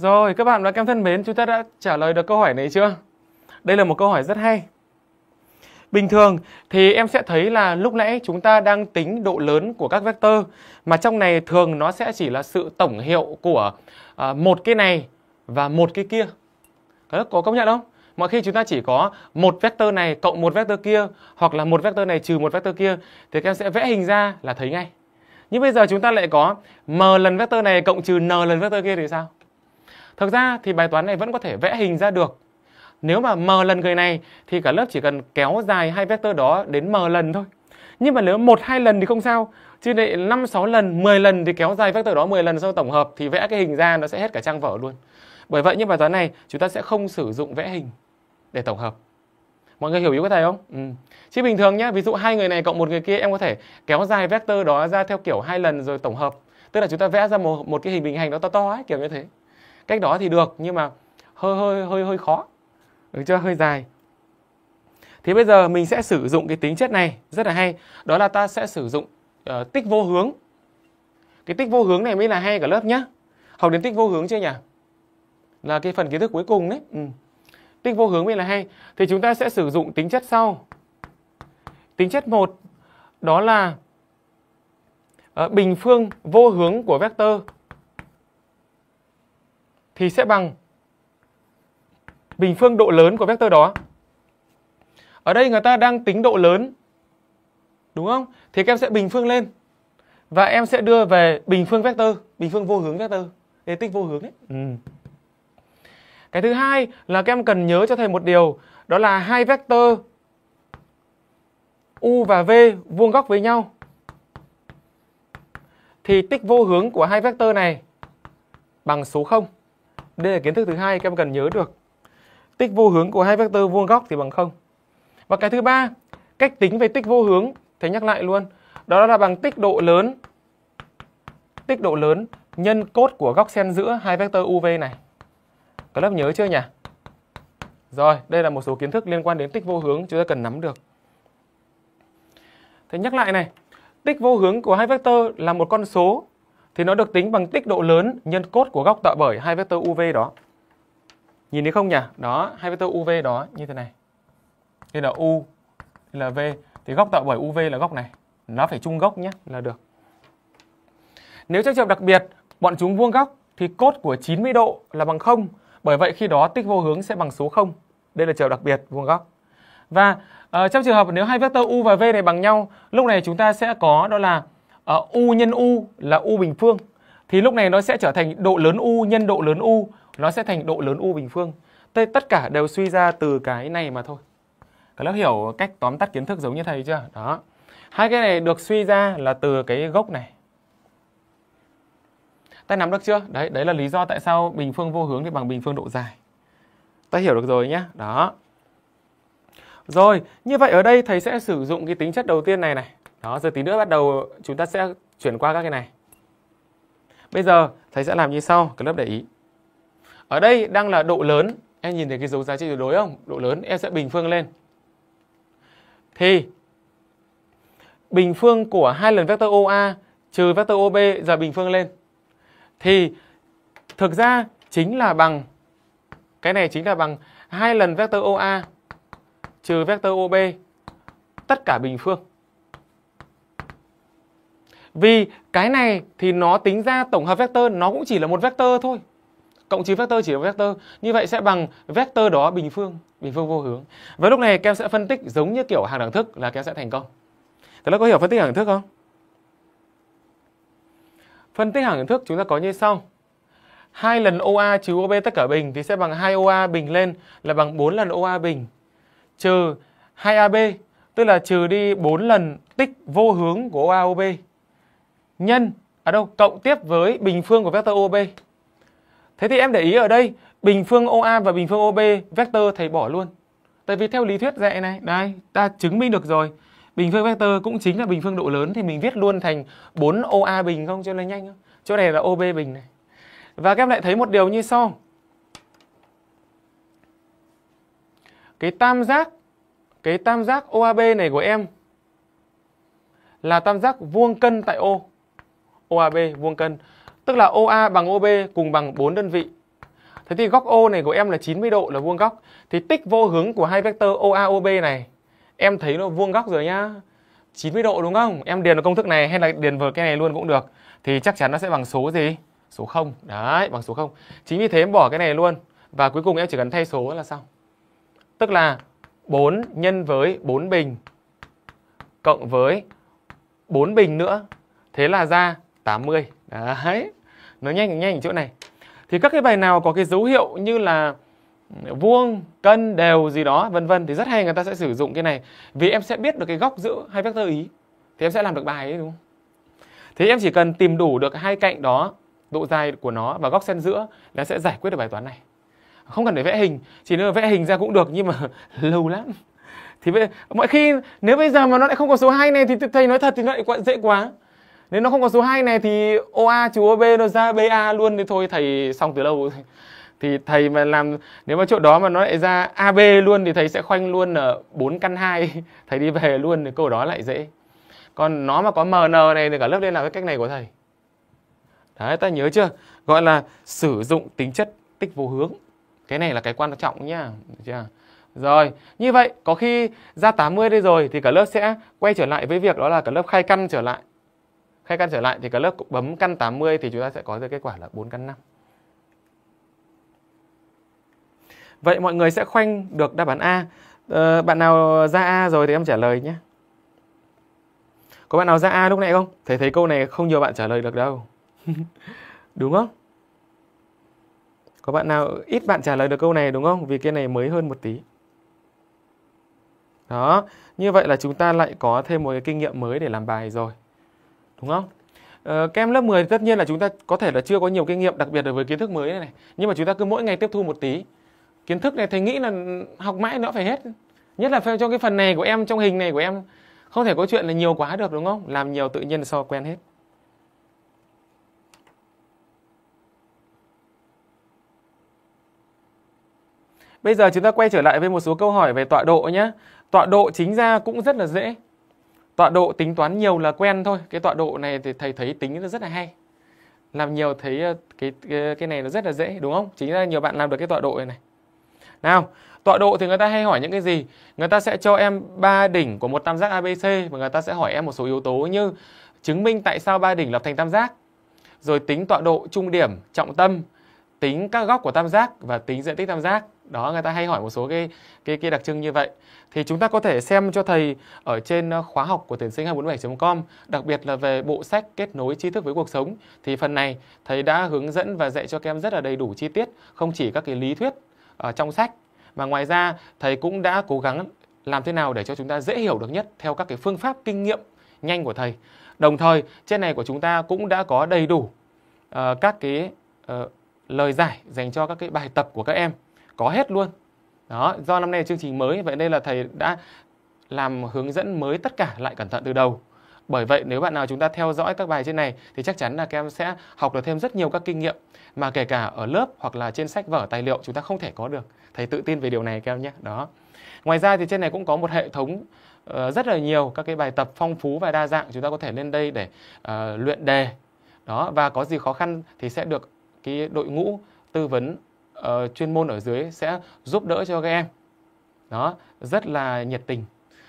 Speaker 1: Rồi, các bạn và các em thân mến, chúng ta đã trả lời được câu hỏi này chưa? Đây là một câu hỏi rất hay. Bình thường thì em sẽ thấy là lúc nãy chúng ta đang tính độ lớn của các vectơ mà trong này thường nó sẽ chỉ là sự tổng hiệu của à, một cái này và một cái kia. có công nhận không? Mọi khi chúng ta chỉ có một vectơ này cộng một vectơ kia hoặc là một vectơ này trừ một vectơ kia thì các em sẽ vẽ hình ra là thấy ngay. Nhưng bây giờ chúng ta lại có m lần vectơ này cộng trừ n lần vectơ kia thì sao? Thực ra thì bài toán này vẫn có thể vẽ hình ra được. Nếu mà m lần người này thì cả lớp chỉ cần kéo dài hai vectơ đó đến m lần thôi. Nhưng mà nếu một hai lần thì không sao, chứ lại 5 6 lần, 10 lần thì kéo dài vectơ đó 10 lần sau tổng hợp thì vẽ cái hình ra nó sẽ hết cả trang vở luôn. Bởi vậy những bài toán này chúng ta sẽ không sử dụng vẽ hình để tổng hợp. Mọi người hiểu ý của thầy không? Ừ. Chứ bình thường nhá, ví dụ hai người này cộng một người kia em có thể kéo dài vectơ đó ra theo kiểu hai lần rồi tổng hợp. Tức là chúng ta vẽ ra một, một cái hình bình hành nó to to ấy, kiểu như thế cách đó thì được nhưng mà hơi hơi hơi hơi khó được chưa hơi dài thì bây giờ mình sẽ sử dụng cái tính chất này rất là hay đó là ta sẽ sử dụng uh, tích vô hướng cái tích vô hướng này mới là hay cả lớp nhá học đến tích vô hướng chưa nhỉ là cái phần kiến thức cuối cùng đấy ừ. tích vô hướng mới là hay thì chúng ta sẽ sử dụng tính chất sau tính chất một đó là uh, bình phương vô hướng của vectơ thì sẽ bằng bình phương độ lớn của vectơ đó. Ở đây người ta đang tính độ lớn. Đúng không? Thì các em sẽ bình phương lên. Và em sẽ đưa về bình phương vectơ, bình phương vô hướng vectơ, để tích vô hướng ấy. Ừ. Cái thứ hai là các em cần nhớ cho thầy một điều, đó là hai vectơ u và v vuông góc với nhau. Thì tích vô hướng của hai vectơ này bằng số 0 đây là kiến thức thứ hai các em cần nhớ được tích vô hướng của hai vectơ vuông góc thì bằng không và cái thứ ba cách tính về tích vô hướng thầy nhắc lại luôn đó là bằng tích độ lớn tích độ lớn nhân cốt của góc xen giữa hai vectơ uv này các lớp nhớ chưa nhỉ rồi đây là một số kiến thức liên quan đến tích vô hướng chúng ta cần nắm được Thế nhắc lại này, tích vô hướng của hai vectơ là một con số thì nó được tính bằng tích độ lớn nhân cốt của góc tạo bởi hai vectơ UV đó. Nhìn thấy không nhỉ? Đó, hai vectơ UV đó như thế này. Đây là U, đây là V. Thì góc tạo bởi UV là góc này. Nó phải chung góc nhé là được. Nếu trong trường đặc biệt bọn chúng vuông góc thì cốt của 90 độ là bằng 0. Bởi vậy khi đó tích vô hướng sẽ bằng số 0. Đây là trường đặc biệt vuông góc. Và uh, trong trường hợp nếu hai vectơ U và V này bằng nhau, lúc này chúng ta sẽ có đó là Ờ, u nhân u là u bình phương thì lúc này nó sẽ trở thành độ lớn u nhân độ lớn u nó sẽ thành độ lớn u bình phương Thế tất cả đều suy ra từ cái này mà thôi các lớp hiểu cách tóm tắt kiến thức giống như thầy chưa đó hai cái này được suy ra là từ cái gốc này ta nắm được chưa đấy đấy là lý do tại sao bình phương vô hướng thì bằng bình phương độ dài ta hiểu được rồi nhé đó rồi như vậy ở đây thầy sẽ sử dụng cái tính chất đầu tiên này này đó, giờ tí nữa bắt đầu chúng ta sẽ chuyển qua các cái này. Bây giờ thầy sẽ làm như sau, các lớp để ý. Ở đây đang là độ lớn, em nhìn thấy cái dấu giá trị tuyệt đối không? Độ lớn em sẽ bình phương lên. Thì bình phương của hai lần vector OA trừ vector OB giờ bình phương lên. Thì thực ra chính là bằng cái này chính là bằng hai lần vector OA trừ vector OB tất cả bình phương. Vì cái này thì nó tính ra tổng hợp vector nó cũng chỉ là một vector thôi. Cộng trừ vector chỉ là một vector. Như vậy sẽ bằng vector đó bình phương, bình phương vô hướng. Và lúc này kem sẽ phân tích giống như kiểu hàng đẳng thức là kem sẽ thành công. Thế là có hiểu phân tích hàng đẳng thức không? Phân tích hàng đẳng thức chúng ta có như sau. hai lần OA trừ OB tất cả bình thì sẽ bằng 2 OA bình lên là bằng 4 lần OA bình trừ 2AB tức là trừ đi 4 lần tích vô hướng của oa ob nhân ở à đâu cộng tiếp với bình phương của vector OB. Thế thì em để ý ở đây bình phương OA và bình phương OB vector thầy bỏ luôn. Tại vì theo lý thuyết dạy này, đây ta chứng minh được rồi. Bình phương vector cũng chính là bình phương độ lớn thì mình viết luôn thành 4 OA bình không cho nó nhanh không? Chỗ này là OB bình này. Và các em lại thấy một điều như sau. Cái tam giác cái tam giác OAB này của em là tam giác vuông cân tại O. OAB vuông cân. Tức là OA bằng OB cùng bằng 4 đơn vị. Thế thì góc O này của em là 90 độ là vuông góc. Thì tích vô hướng của hai vectơ OA OB này, em thấy nó vuông góc rồi nhá. 90 độ đúng không? Em điền vào công thức này hay là điền vào cái này luôn cũng được. Thì chắc chắn nó sẽ bằng số gì? Số 0. Đấy, bằng số 0. Chính vì thế em bỏ cái này luôn. Và cuối cùng em chỉ cần thay số là xong. Tức là 4 nhân với 4 bình cộng với 4 bình nữa. Thế là ra 80 đấy nó nhanh nhanh ở chỗ này thì các cái bài nào có cái dấu hiệu như là vuông cân đều gì đó vân vân thì rất hay người ta sẽ sử dụng cái này vì em sẽ biết được cái góc giữa hai vectơ ý thì em sẽ làm được bài ấy đúng không thế em chỉ cần tìm đủ được hai cạnh đó độ dài của nó và góc xen giữa là sẽ giải quyết được bài toán này không cần phải vẽ hình chỉ nếu vẽ hình ra cũng được nhưng mà lâu lắm thì bây, mọi khi nếu bây giờ mà nó lại không có số 2 này thì thầy nói thật thì nó lại quá, dễ quá nếu nó không có số 2 này thì OA trừ OB nó ra BA luôn thì thôi thầy xong từ lâu Thì thầy mà làm nếu mà chỗ đó mà nó lại ra AB luôn thì thầy sẽ khoanh luôn ở 4 căn 2, thầy đi về luôn thì câu đó lại dễ. Còn nó mà có MN này thì cả lớp lên làm cái cách này của thầy. Đấy, ta nhớ chưa? Gọi là sử dụng tính chất tích vô hướng. Cái này là cái quan trọng nhá. Chưa? Rồi, như vậy có khi ra 80 đây rồi thì cả lớp sẽ quay trở lại với việc đó là cả lớp khai căn trở lại khai căn trở lại thì cả lớp bấm căn 80 thì chúng ta sẽ có được kết quả là 4 căn 5. Vậy mọi người sẽ khoanh được đáp án A. Ờ, bạn nào ra A rồi thì em trả lời nhé. Có bạn nào ra A lúc nãy không? Thầy thấy câu này không nhiều bạn trả lời được đâu. đúng không? Có bạn nào ít bạn trả lời được câu này đúng không? Vì cái này mới hơn một tí. Đó, như vậy là chúng ta lại có thêm một cái kinh nghiệm mới để làm bài rồi đúng không Uh, các lớp 10 tất nhiên là chúng ta có thể là chưa có nhiều kinh nghiệm đặc biệt đối với kiến thức mới này, này nhưng mà chúng ta cứ mỗi ngày tiếp thu một tí kiến thức này thầy nghĩ là học mãi nó phải hết nhất là trong cái phần này của em trong hình này của em không thể có chuyện là nhiều quá được đúng không làm nhiều tự nhiên sau so quen hết Bây giờ chúng ta quay trở lại với một số câu hỏi về tọa độ nhé. Tọa độ chính ra cũng rất là dễ tọa độ tính toán nhiều là quen thôi cái tọa độ này thì thầy thấy tính nó rất là hay làm nhiều thấy ờ, cái cái, này nó rất là dễ đúng không chính là nhiều bạn làm được cái tọa độ này, này. nào tọa độ thì người ta hay hỏi những cái gì người ta sẽ cho em ba đỉnh của một tam giác abc và người ta sẽ hỏi em một số yếu tố như chứng minh tại sao ba đỉnh lập thành tam giác rồi tính tọa độ trung điểm trọng tâm tính các góc của tam giác và tính diện tích tam giác đó người ta hay hỏi một số cái cái cái đặc trưng như vậy thì chúng ta có thể xem cho thầy ở trên ờ, khóa học của tuyển sinh 247.com đặc biệt là về bộ sách kết nối tri thức với cuộc sống thì phần này thầy đã hướng dẫn và dạy cho các em rất là đầy đủ chi tiết không chỉ các cái lý thuyết ở trong sách mà ngoài ra thầy cũng đã cố gắng làm thế nào để cho chúng ta dễ hiểu được nhất theo các cái phương pháp kinh nghiệm nhanh của thầy đồng thời trên này của chúng ta cũng đã có đầy đủ uh, các cái uh, lời giải dành cho các cái bài tập của các em có hết luôn đó do năm nay là chương trình mới vậy nên là thầy đã làm hướng dẫn mới tất cả lại cẩn thận từ đầu bởi vậy nếu bạn nào chúng ta theo dõi các bài trên này thì chắc chắn là các em sẽ học được thêm rất nhiều các kinh nghiệm mà kể cả ở lớp hoặc là trên sách vở tài liệu chúng ta không thể có được. Thầy tự tin về điều này các em nhé. Đó. Ngoài ra thì trên này cũng có một hệ thống ờ, rất là nhiều các cái bài tập phong phú và đa dạng chúng ta có thể lên đây để uh, luyện đề. Đó và có gì khó khăn thì sẽ được cái đội ngũ tư vấn uh, chuyên môn ở dưới sẽ giúp đỡ cho các em đó rất là nhiệt tình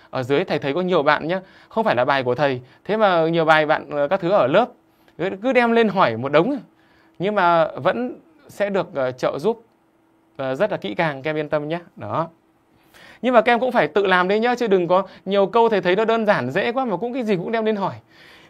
Speaker 1: ở dưới thầy thấy có nhiều bạn nhé không phải là bài của thầy thế mà nhiều bài bạn ờ, các thứ ở lớp cứ đem lên hỏi một đống nhưng mà vẫn sẽ được ờ, trợ giúp rất là kỹ càng các em yên tâm nhé đó nhưng mà các em cũng phải tự làm đấy nhá chứ đừng có nhiều câu thầy thấy nó đơn giản dễ quá mà cũng cái gì cũng đem lên hỏi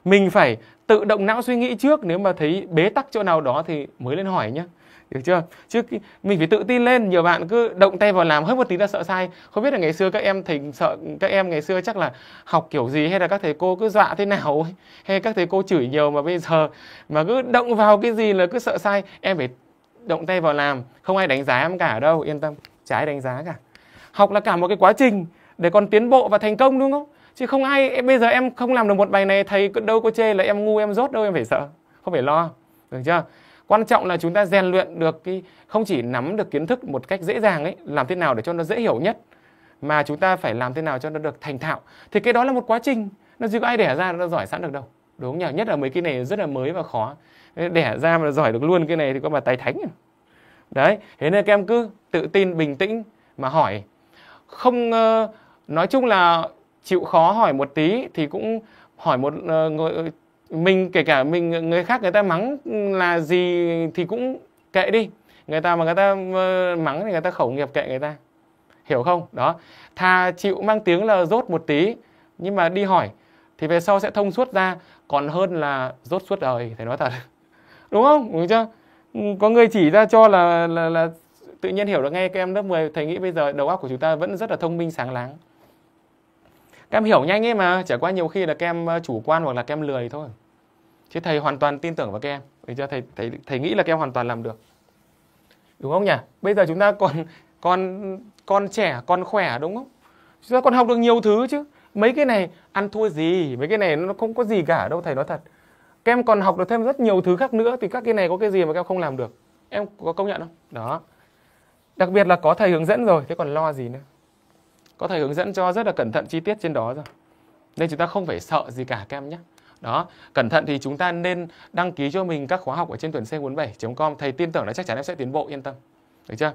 Speaker 1: mình phải tự động não suy nghĩ trước nếu mà thấy bế tắc chỗ nào đó thì mới lên hỏi nhé được chưa chứ mình phải tự tin lên nhiều bạn cứ động tay vào làm hết một tí là sợ sai không biết là ngày xưa các em thầy sợ các em ngày xưa chắc là học kiểu gì hay là các thầy cô cứ dọa thế nào ấy. hay các thầy cô chửi nhiều mà bây giờ mà cứ động vào cái gì là cứ sợ sai em phải động tay vào làm không ai đánh giá em cả đâu yên tâm trái đánh giá cả học là cả một cái quá trình để còn tiến bộ và thành công đúng không chứ không ai bây giờ em không làm được một bài này thầy đâu có chê là em ngu em dốt đâu em phải sợ không phải lo được chưa quan trọng là chúng ta rèn luyện được cái không chỉ nắm được kiến thức một cách dễ dàng ấy làm thế nào để cho nó dễ hiểu nhất mà chúng ta phải làm thế nào cho nó được thành thạo thì cái đó là một quá trình nó chỉ có ai đẻ ra nó giỏi sẵn được đâu đúng không nhỉ nhất là mấy cái này rất là mới và khó đẻ ra mà giỏi được luôn cái này thì có mà tài thánh đấy thế nên các em cứ tự tin bình tĩnh mà hỏi không ờ, nói chung là chịu khó hỏi một tí thì cũng hỏi một uh, mình kể cả mình người khác người ta mắng là gì thì cũng kệ đi người ta mà người ta ờ, mắng thì người ta khẩu nghiệp kệ người ta hiểu không đó thà chịu mang tiếng là rốt một tí nhưng mà đi hỏi thì về sau sẽ thông suốt ra còn hơn là rốt suốt đời thầy nói thật đúng không đúng chưa ừ, có người chỉ ra cho là là, là tự nhiên hiểu được ngay các em lớp 10 thầy nghĩ bây giờ đầu óc của chúng ta vẫn rất là thông minh sáng láng các em hiểu nhanh ấy mà chả qua nhiều khi là các em ờ, chủ quan hoặc là các em lười thôi chứ thầy hoàn toàn tin tưởng vào các em để cho thầy thầy thầy nghĩ là các em hoàn toàn làm được đúng không nhỉ bây giờ chúng ta còn còn con trẻ con khỏe đúng không chúng ta còn học được nhiều thứ chứ mấy cái này ăn thua gì mấy cái này nó không có gì cả đâu thầy nói thật các em còn học được thêm rất nhiều thứ khác nữa thì các cái này có cái gì mà các em không làm được em có công nhận không đó đặc biệt là có thầy hướng dẫn rồi thế còn lo gì nữa có thầy hướng dẫn cho rất là cẩn thận chi tiết trên đó rồi nên chúng ta không phải sợ gì cả các em nhé đó cẩn thận thì chúng ta nên đăng ký cho mình các khóa học ở trên tuần c47.com thầy tin tưởng là chắc chắn em sẽ tiến bộ yên tâm được chưa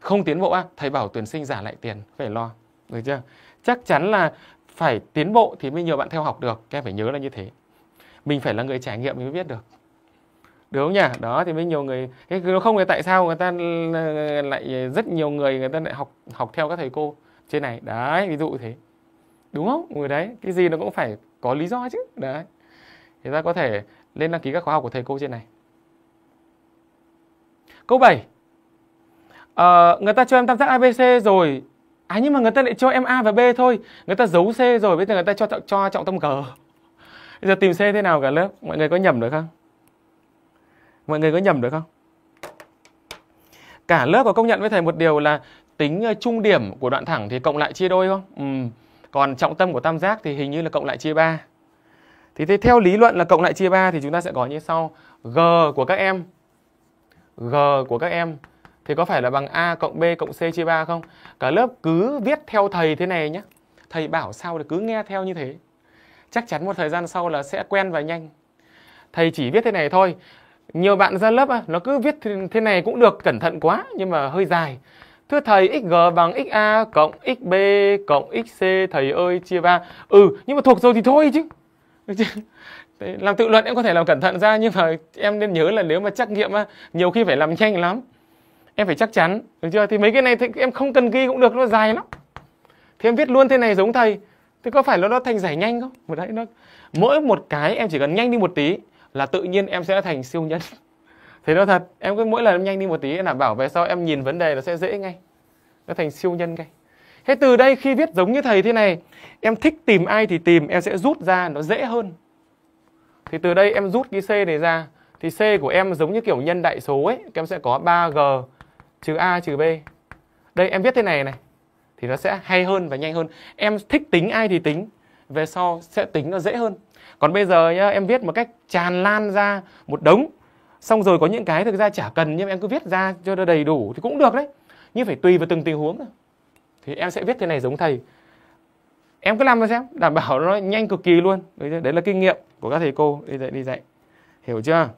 Speaker 1: không tiến bộ á thầy bảo tuyển sinh giả lại tiền phải lo được chưa chắc chắn là phải tiến bộ thì mới nhiều bạn theo học được các em phải nhớ là như thế mình phải là người trải nghiệm mình mới biết được được không nhỉ đó thì mới nhiều người cái không thì tại sao người ta lại rất nhiều người người ta lại học học theo các thầy cô trên này đấy ví dụ thế đúng không người đấy cái gì nó cũng phải có lý do chứ đấy thì ta có thể lên đăng ký các khóa học của thầy cô trên này câu 7 à, ờ, người ta cho em tam giác abc rồi à nhưng mà người ta lại cho em a và b thôi người ta giấu c rồi bây giờ người ta cho cho trọng tâm g bây giờ tìm c thế nào cả lớp mọi người có nhầm được không mọi người có nhầm được không cả lớp có công nhận với thầy một điều là tính trung điểm của đoạn thẳng thì cộng lại chia đôi không? Ừ. Còn trọng tâm của tam giác thì hình như là cộng lại chia 3. Thì thế theo lý luận là cộng lại chia 3 thì chúng ta sẽ có như sau. G của các em G của các em thì có phải là bằng A cộng B cộng C chia 3 không? Cả lớp cứ viết theo thầy thế này nhé. Thầy bảo sao thì cứ nghe theo như thế. Chắc chắn một thời gian sau là sẽ quen và nhanh. Thầy chỉ viết thế này thôi. Nhiều bạn ra lớp nó cứ viết thế này cũng được cẩn thận quá nhưng mà hơi dài Thưa thầy, xg bằng xa cộng xb cộng xc thầy ơi chia 3. Ừ, nhưng mà thuộc rồi thì thôi chứ. làm tự luận em có thể làm cẩn thận ra nhưng mà em nên nhớ là nếu mà trắc nghiệm nhiều khi phải làm nhanh lắm. Em phải chắc chắn, được chưa? Thì mấy cái này thì em không cần ghi cũng được, nó dài lắm. Thì em viết luôn thế này giống thầy. Thì có phải nó nó thành giải nhanh không? Đấy, nó mỗi một cái em chỉ cần nhanh đi một tí là tự nhiên em sẽ thành siêu nhân thì nói thật em cứ mỗi lần em nhanh đi một tí em đảm bảo về sau em nhìn vấn đề nó sẽ dễ ngay nó thành siêu nhân ngay thế từ đây khi viết giống như thầy thế này em thích tìm ai thì tìm em sẽ rút ra nó dễ hơn thì từ đây em rút cái c này ra thì c của em giống như kiểu nhân đại số ấy em sẽ có 3g trừ a trừ b đây em viết thế này này thì nó sẽ hay hơn và nhanh hơn em thích tính ai thì tính về sau sẽ tính nó dễ hơn còn bây giờ nhá em viết một cách tràn lan ra một đống xong rồi có những cái thực ra chả cần nhưng em cứ viết ra cho nó đầy đủ thì cũng được đấy nhưng phải tùy vào từng tình huống thì em sẽ viết thế này giống thầy em cứ làm ra xem đảm bảo nó nhanh cực kỳ luôn đấy là kinh nghiệm của các thầy cô đi dạy đi dạy hiểu chưa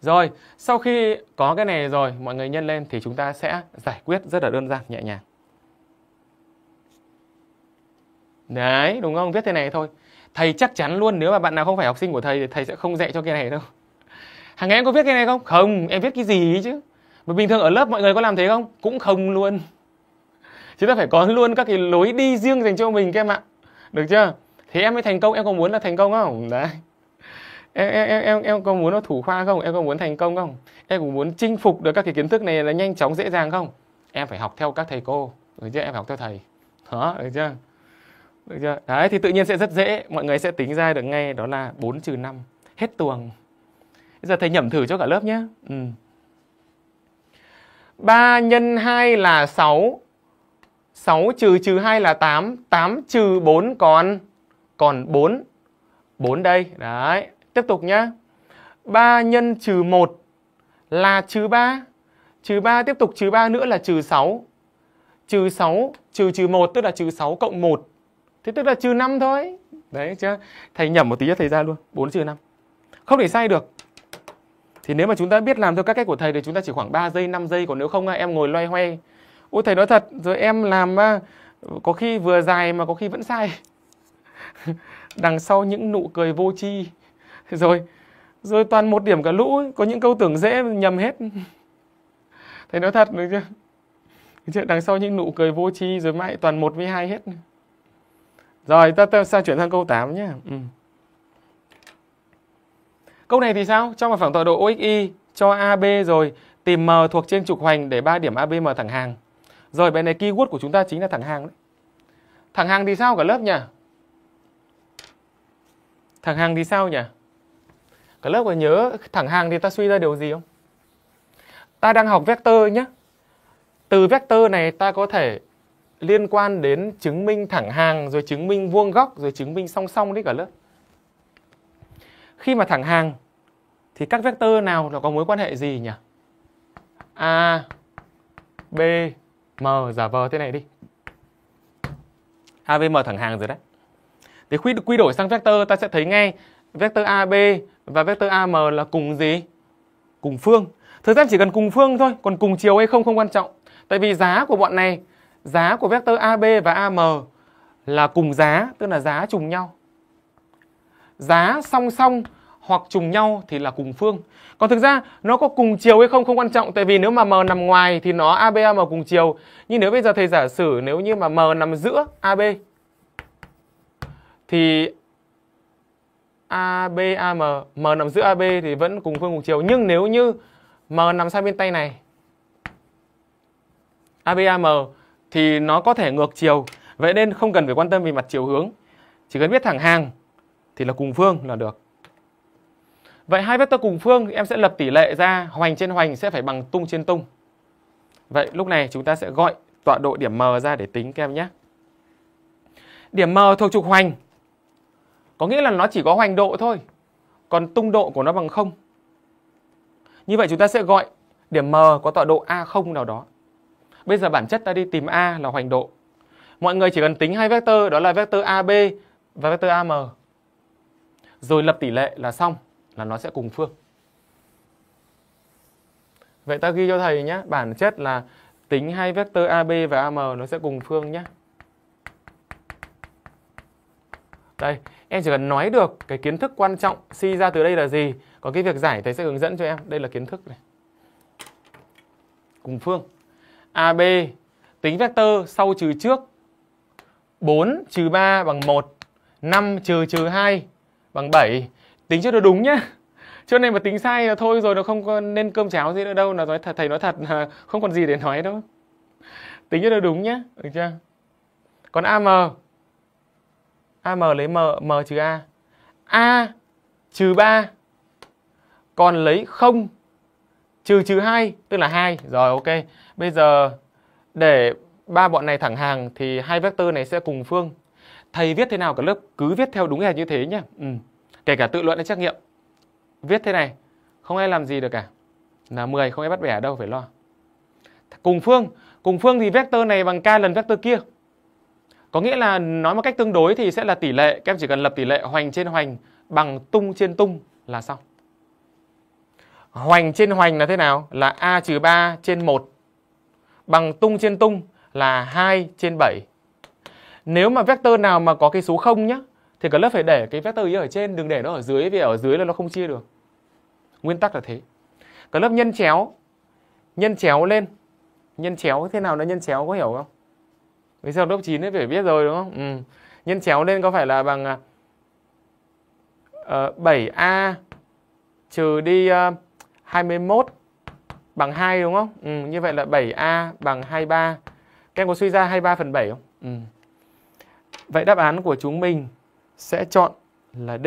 Speaker 1: rồi sau khi có cái này rồi mọi người nhân lên thì chúng ta sẽ giải quyết rất là đơn giản nhẹ nhàng đấy đúng không viết thế này thôi thầy chắc chắn luôn nếu mà bạn nào không phải học sinh của thầy thì thầy sẽ không dạy cho cái này đâu hàng ngày em có viết cái này không không em viết cái gì chứ mà bình thường ở lớp mọi người có làm thế không cũng không luôn chúng ta phải có luôn các cái lối đi riêng dành cho mình các em ạ được chưa thế em mới thành công em có muốn là thành công không đấy em em em em, em có muốn nó thủ khoa không em có muốn thành công không em cũng muốn chinh phục được các cái kiến thức này là nhanh chóng dễ dàng không em phải học theo các thầy cô được chưa em phải học theo thầy đó được chưa được chưa đấy thì tự nhiên sẽ rất dễ mọi người sẽ tính ra được ngay đó là 4 trừ năm, hết tuồng Bây giờ thầy nhẩm thử cho cả lớp nhé. Ừ. 3 nhân 2 là 6. 6 trừ trừ 2 là 8. 8 trừ 4 còn còn 4. 4 đây. Đấy. Tiếp tục nhá. 3 nhân trừ 1 là trừ 3. Trừ 3 tiếp tục trừ 3 nữa là trừ 6. Trừ 6 trừ trừ 1 tức là trừ 6 cộng 1. Thế tức là trừ 5 thôi. Đấy chưa? Thầy nhẩm một tí cho thầy ra luôn. 4 trừ 5. Không thể sai được thì nếu mà chúng ta biết làm theo các cách của thầy thì chúng ta chỉ khoảng 3 giây 5 giây còn nếu không em ngồi loay hoay ôi thầy nói thật rồi em làm có khi vừa dài mà có khi vẫn sai đằng sau những nụ cười vô tri rồi rồi toàn một điểm cả lũ có những câu tưởng dễ nhầm hết thầy nói thật được chưa được chưa đằng sau những nụ cười vô tri rồi mãi toàn một với hai hết rồi ta, ta sang chuyển sang câu 8 nhé ừ. Câu này thì sao? Cho vào phẳng tọa độ OXY cho AB rồi tìm M thuộc trên trục hoành để ba điểm ABM thẳng hàng. Rồi bài này keyword của chúng ta chính là thẳng hàng đấy. Thẳng hàng thì sao cả lớp nhỉ? Thẳng hàng thì sao nhỉ? Cả lớp còn nhớ thẳng hàng thì ta suy ra điều gì không? Ta đang học vector nhé. Từ vector này ta có thể liên quan đến chứng minh thẳng hàng rồi chứng minh vuông góc rồi chứng minh song song đấy cả lớp khi mà thẳng hàng thì các vectơ nào nó có mối quan hệ gì nhỉ? A B M giả vờ thế này đi. A B M thẳng hàng rồi đấy. Thì quy quy đổi sang vectơ ta sẽ thấy ngay vectơ AB và vectơ AM là cùng gì? Cùng phương. Thực ra chỉ cần cùng phương thôi, còn cùng chiều hay không không quan trọng. Tại vì giá của bọn này, giá của vectơ AB và AM là cùng giá, tức là giá trùng nhau giá song song hoặc trùng nhau thì là cùng phương. Còn thực ra nó có cùng chiều hay không không quan trọng tại vì nếu mà M nằm ngoài thì nó AB M cùng chiều. Nhưng nếu bây giờ thầy giả sử nếu như mà M nằm giữa AB thì AB AM M nằm giữa AB thì vẫn cùng phương cùng chiều nhưng nếu như M nằm sang bên tay này AB AM thì nó có thể ngược chiều. Vậy nên không cần phải quan tâm về mặt chiều hướng. Chỉ cần biết thẳng hàng thì là cùng phương là được. Vậy hai vectơ cùng phương thì em sẽ lập tỷ lệ ra hoành trên hoành sẽ phải bằng tung trên tung. Vậy lúc này chúng ta sẽ gọi tọa độ điểm M ra để tính các em nhé. Điểm M thuộc trục hoành. Có nghĩa là nó chỉ có hoành độ thôi. Còn tung độ của nó bằng 0. Như vậy chúng ta sẽ gọi điểm M có tọa độ A0 nào đó. Bây giờ bản chất ta đi tìm A là hoành độ. Mọi người chỉ cần tính hai vectơ đó là vectơ AB và vectơ AM rồi lập tỷ lệ là xong là nó sẽ cùng phương. Vậy ta ghi cho thầy nhé, bản chất là tính hai vectơ AB và AM nó sẽ cùng phương nhé. Đây, em chỉ cần nói được cái kiến thức quan trọng suy ra từ đây là gì. Có cái việc giải thầy sẽ hướng dẫn cho em. Đây là kiến thức này. Cùng phương. AB tính vectơ sau trừ trước 4 trừ 3 bằng 1 5 trừ trừ 2 bằng 7 tính cho nó đúng nhá chỗ này mà tính sai là thôi rồi nó không có nên cơm cháo gì nữa đâu là nói thật thầy nói thật là không còn gì để nói đâu tính cho nó đúng nhá được chưa còn am am lấy m m trừ a a trừ 3 còn lấy 0 trừ trừ 2 tức là 2 rồi ok bây giờ để ba bọn này thẳng hàng thì hai vectơ này sẽ cùng phương thầy viết thế nào cả lớp cứ viết theo đúng hệt như thế nhé ừ. kể cả tự luận hay trắc nghiệm viết thế này không ai làm gì được cả là 10 không ai bắt bẻ đâu phải lo cùng phương cùng phương thì vector này bằng k lần vector kia có nghĩa là nói một cách tương đối thì sẽ là tỷ lệ các em chỉ cần lập tỷ lệ hoành trên hoành bằng tung trên tung là xong hoành trên hoành là thế nào là a trừ 3 trên 1 bằng tung trên tung là 2 trên 7 nếu mà vector nào mà có cái số 0 nhá thì cả lớp phải để cái vector y ở trên đừng để nó ở dưới vì ở dưới là nó không chia được nguyên tắc là thế cả lớp nhân chéo nhân chéo lên nhân chéo thế nào là nhân chéo có hiểu không bây giờ lớp 9 ấy phải biết rồi đúng không ừ. nhân chéo lên có phải là bằng uh, à, 7a ờ, trừ đi uh, à, 21 bằng 2 đúng không? Ừ, như vậy là 7A bằng 23. Các em có suy ra 23 phần 7 không? Ừ. Vậy đáp án của chúng mình sẽ chọn là D.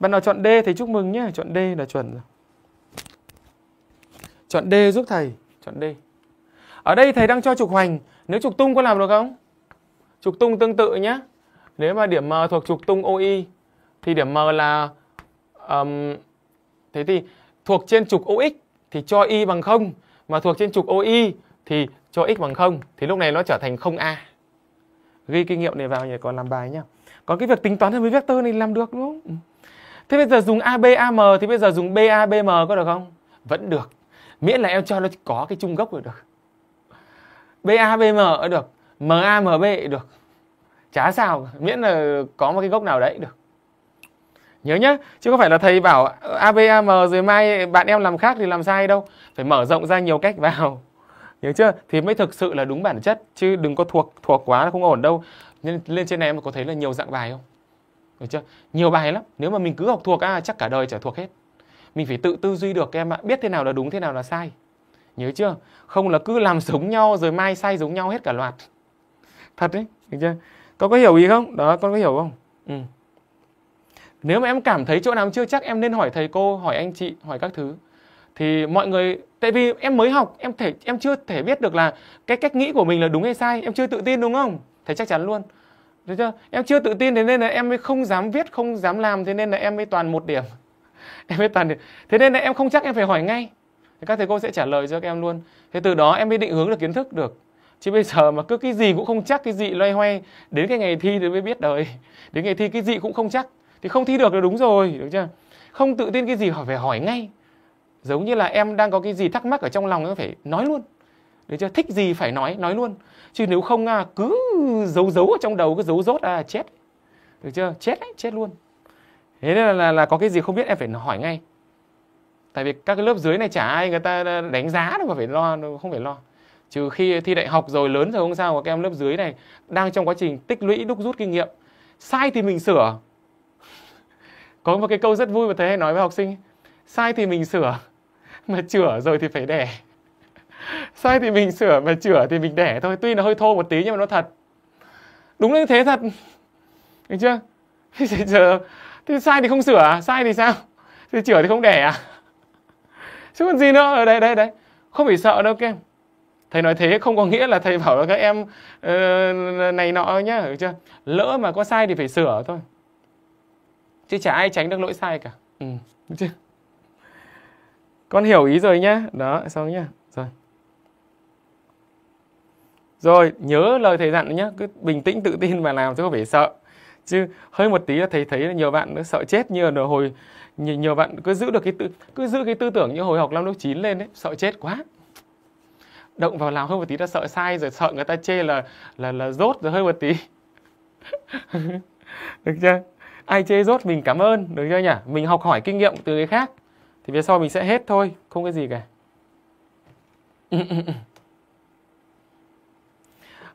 Speaker 1: Bạn nào chọn D thì chúc mừng nhé, chọn D là chuẩn Chọn D giúp thầy, chọn D. Ở đây thầy đang cho trục hoành, nếu trục tung có làm được không? Trục tung tương tự nhé. Nếu mà điểm M thuộc trục tung OI thì điểm M là um, thế thì thuộc trên trục OX thì cho y bằng 0 mà thuộc trên trục OI thì cho x bằng 0 thì lúc này nó trở thành 0a ghi kinh nghiệm này vào nhỉ còn làm bài nhá còn cái việc tính toán thêm với vector này làm được đúng không ừ. thế bây giờ dùng abam thì bây giờ dùng babm có được không vẫn được miễn là em cho nó có cái chung gốc là được babm được mamb được chả sao miễn là có một cái gốc nào đấy được nhớ nhá chứ có phải là thầy bảo abam rồi mai bạn em làm khác thì làm sai đâu phải mở rộng ra nhiều cách vào nhớ chưa thì mới thực sự là đúng bản chất chứ đừng có thuộc thuộc quá là không ổn đâu nên lên trên này em có thấy là nhiều dạng bài không hiểu chưa nhiều bài lắm nếu mà mình cứ học thuộc à chắc cả đời chả thuộc hết mình phải tự tư duy được em ạ biết thế nào là đúng thế nào là sai nhớ chưa không là cứ làm giống nhau rồi mai sai giống nhau hết cả loạt thật đấy được chưa con có hiểu gì không đó con có hiểu không ừ. nếu mà em cảm thấy chỗ nào chưa chắc em nên hỏi thầy cô hỏi anh chị hỏi các thứ thì mọi người tại vì em mới học em thể em chưa thể biết được là cái cách nghĩ của mình là đúng hay sai em chưa tự tin đúng không thầy chắc chắn luôn được chưa em chưa tự tin thế nên là em mới không dám viết không dám làm thế nên là em mới toàn một điểm em mới toàn điểm thế nên là em không chắc em phải hỏi ngay thì các thầy cô sẽ trả lời cho các em luôn thế từ đó em mới định hướng được kiến thức được chứ bây giờ mà cứ cái gì cũng không chắc cái gì loay hoay đến cái ngày thi thì mới biết đời đến ngày thi cái gì cũng không chắc thì không thi được là đúng rồi được chưa không tự tin cái gì phải hỏi ngay giống như là em đang có cái gì thắc mắc ở trong lòng nó phải nói luôn được chưa thích gì phải nói nói luôn chứ nếu không à, cứ giấu giấu ở trong đầu cứ giấu rốt à chết được chưa chết ấy, chết luôn thế nên là, là là có cái gì không biết em phải hỏi ngay tại vì các cái lớp dưới này chả ai người ta đánh giá đâu mà phải lo không phải lo trừ khi thi đại học rồi lớn rồi không sao mà các em lớp dưới này đang trong quá trình tích lũy đúc rút kinh nghiệm sai thì mình sửa có một cái câu rất vui mà thầy hay nói với học sinh sai thì mình sửa mà chửa rồi thì phải đẻ sai thì mình sửa mà chửa thì mình đẻ thôi tuy là hơi thô một tí nhưng mà nó thật đúng là như thế thật được chưa thì giờ thì sai thì không sửa à? sai thì sao thì chửa thì không đẻ à chứ còn gì nữa ở ờ, đây đây đấy không phải sợ đâu các em thầy nói thế không có nghĩa là thầy bảo là các em uh, này nọ nhá được chưa lỡ mà có sai thì phải sửa thôi chứ chả ai tránh được lỗi sai cả ừ, được chưa con hiểu ý rồi nhá đó xong nhá rồi rồi nhớ lời thầy dặn nhá cứ bình tĩnh tự tin mà làm chứ không phải sợ chứ hơi một tí là thầy thấy là nhiều bạn nó sợ chết như là hồi nhiều, nhiều bạn cứ giữ được cái tư cứ giữ cái tư tưởng như hồi học năm lớp 9 lên đấy sợ chết quá động vào làm hơi một tí đã sợ sai rồi sợ người ta chê là là là rốt rồi hơi một tí được chưa ai chê rốt mình cảm ơn được chưa nhỉ mình học hỏi kinh nghiệm từ người khác thì phía sau mình sẽ hết thôi không cái gì cả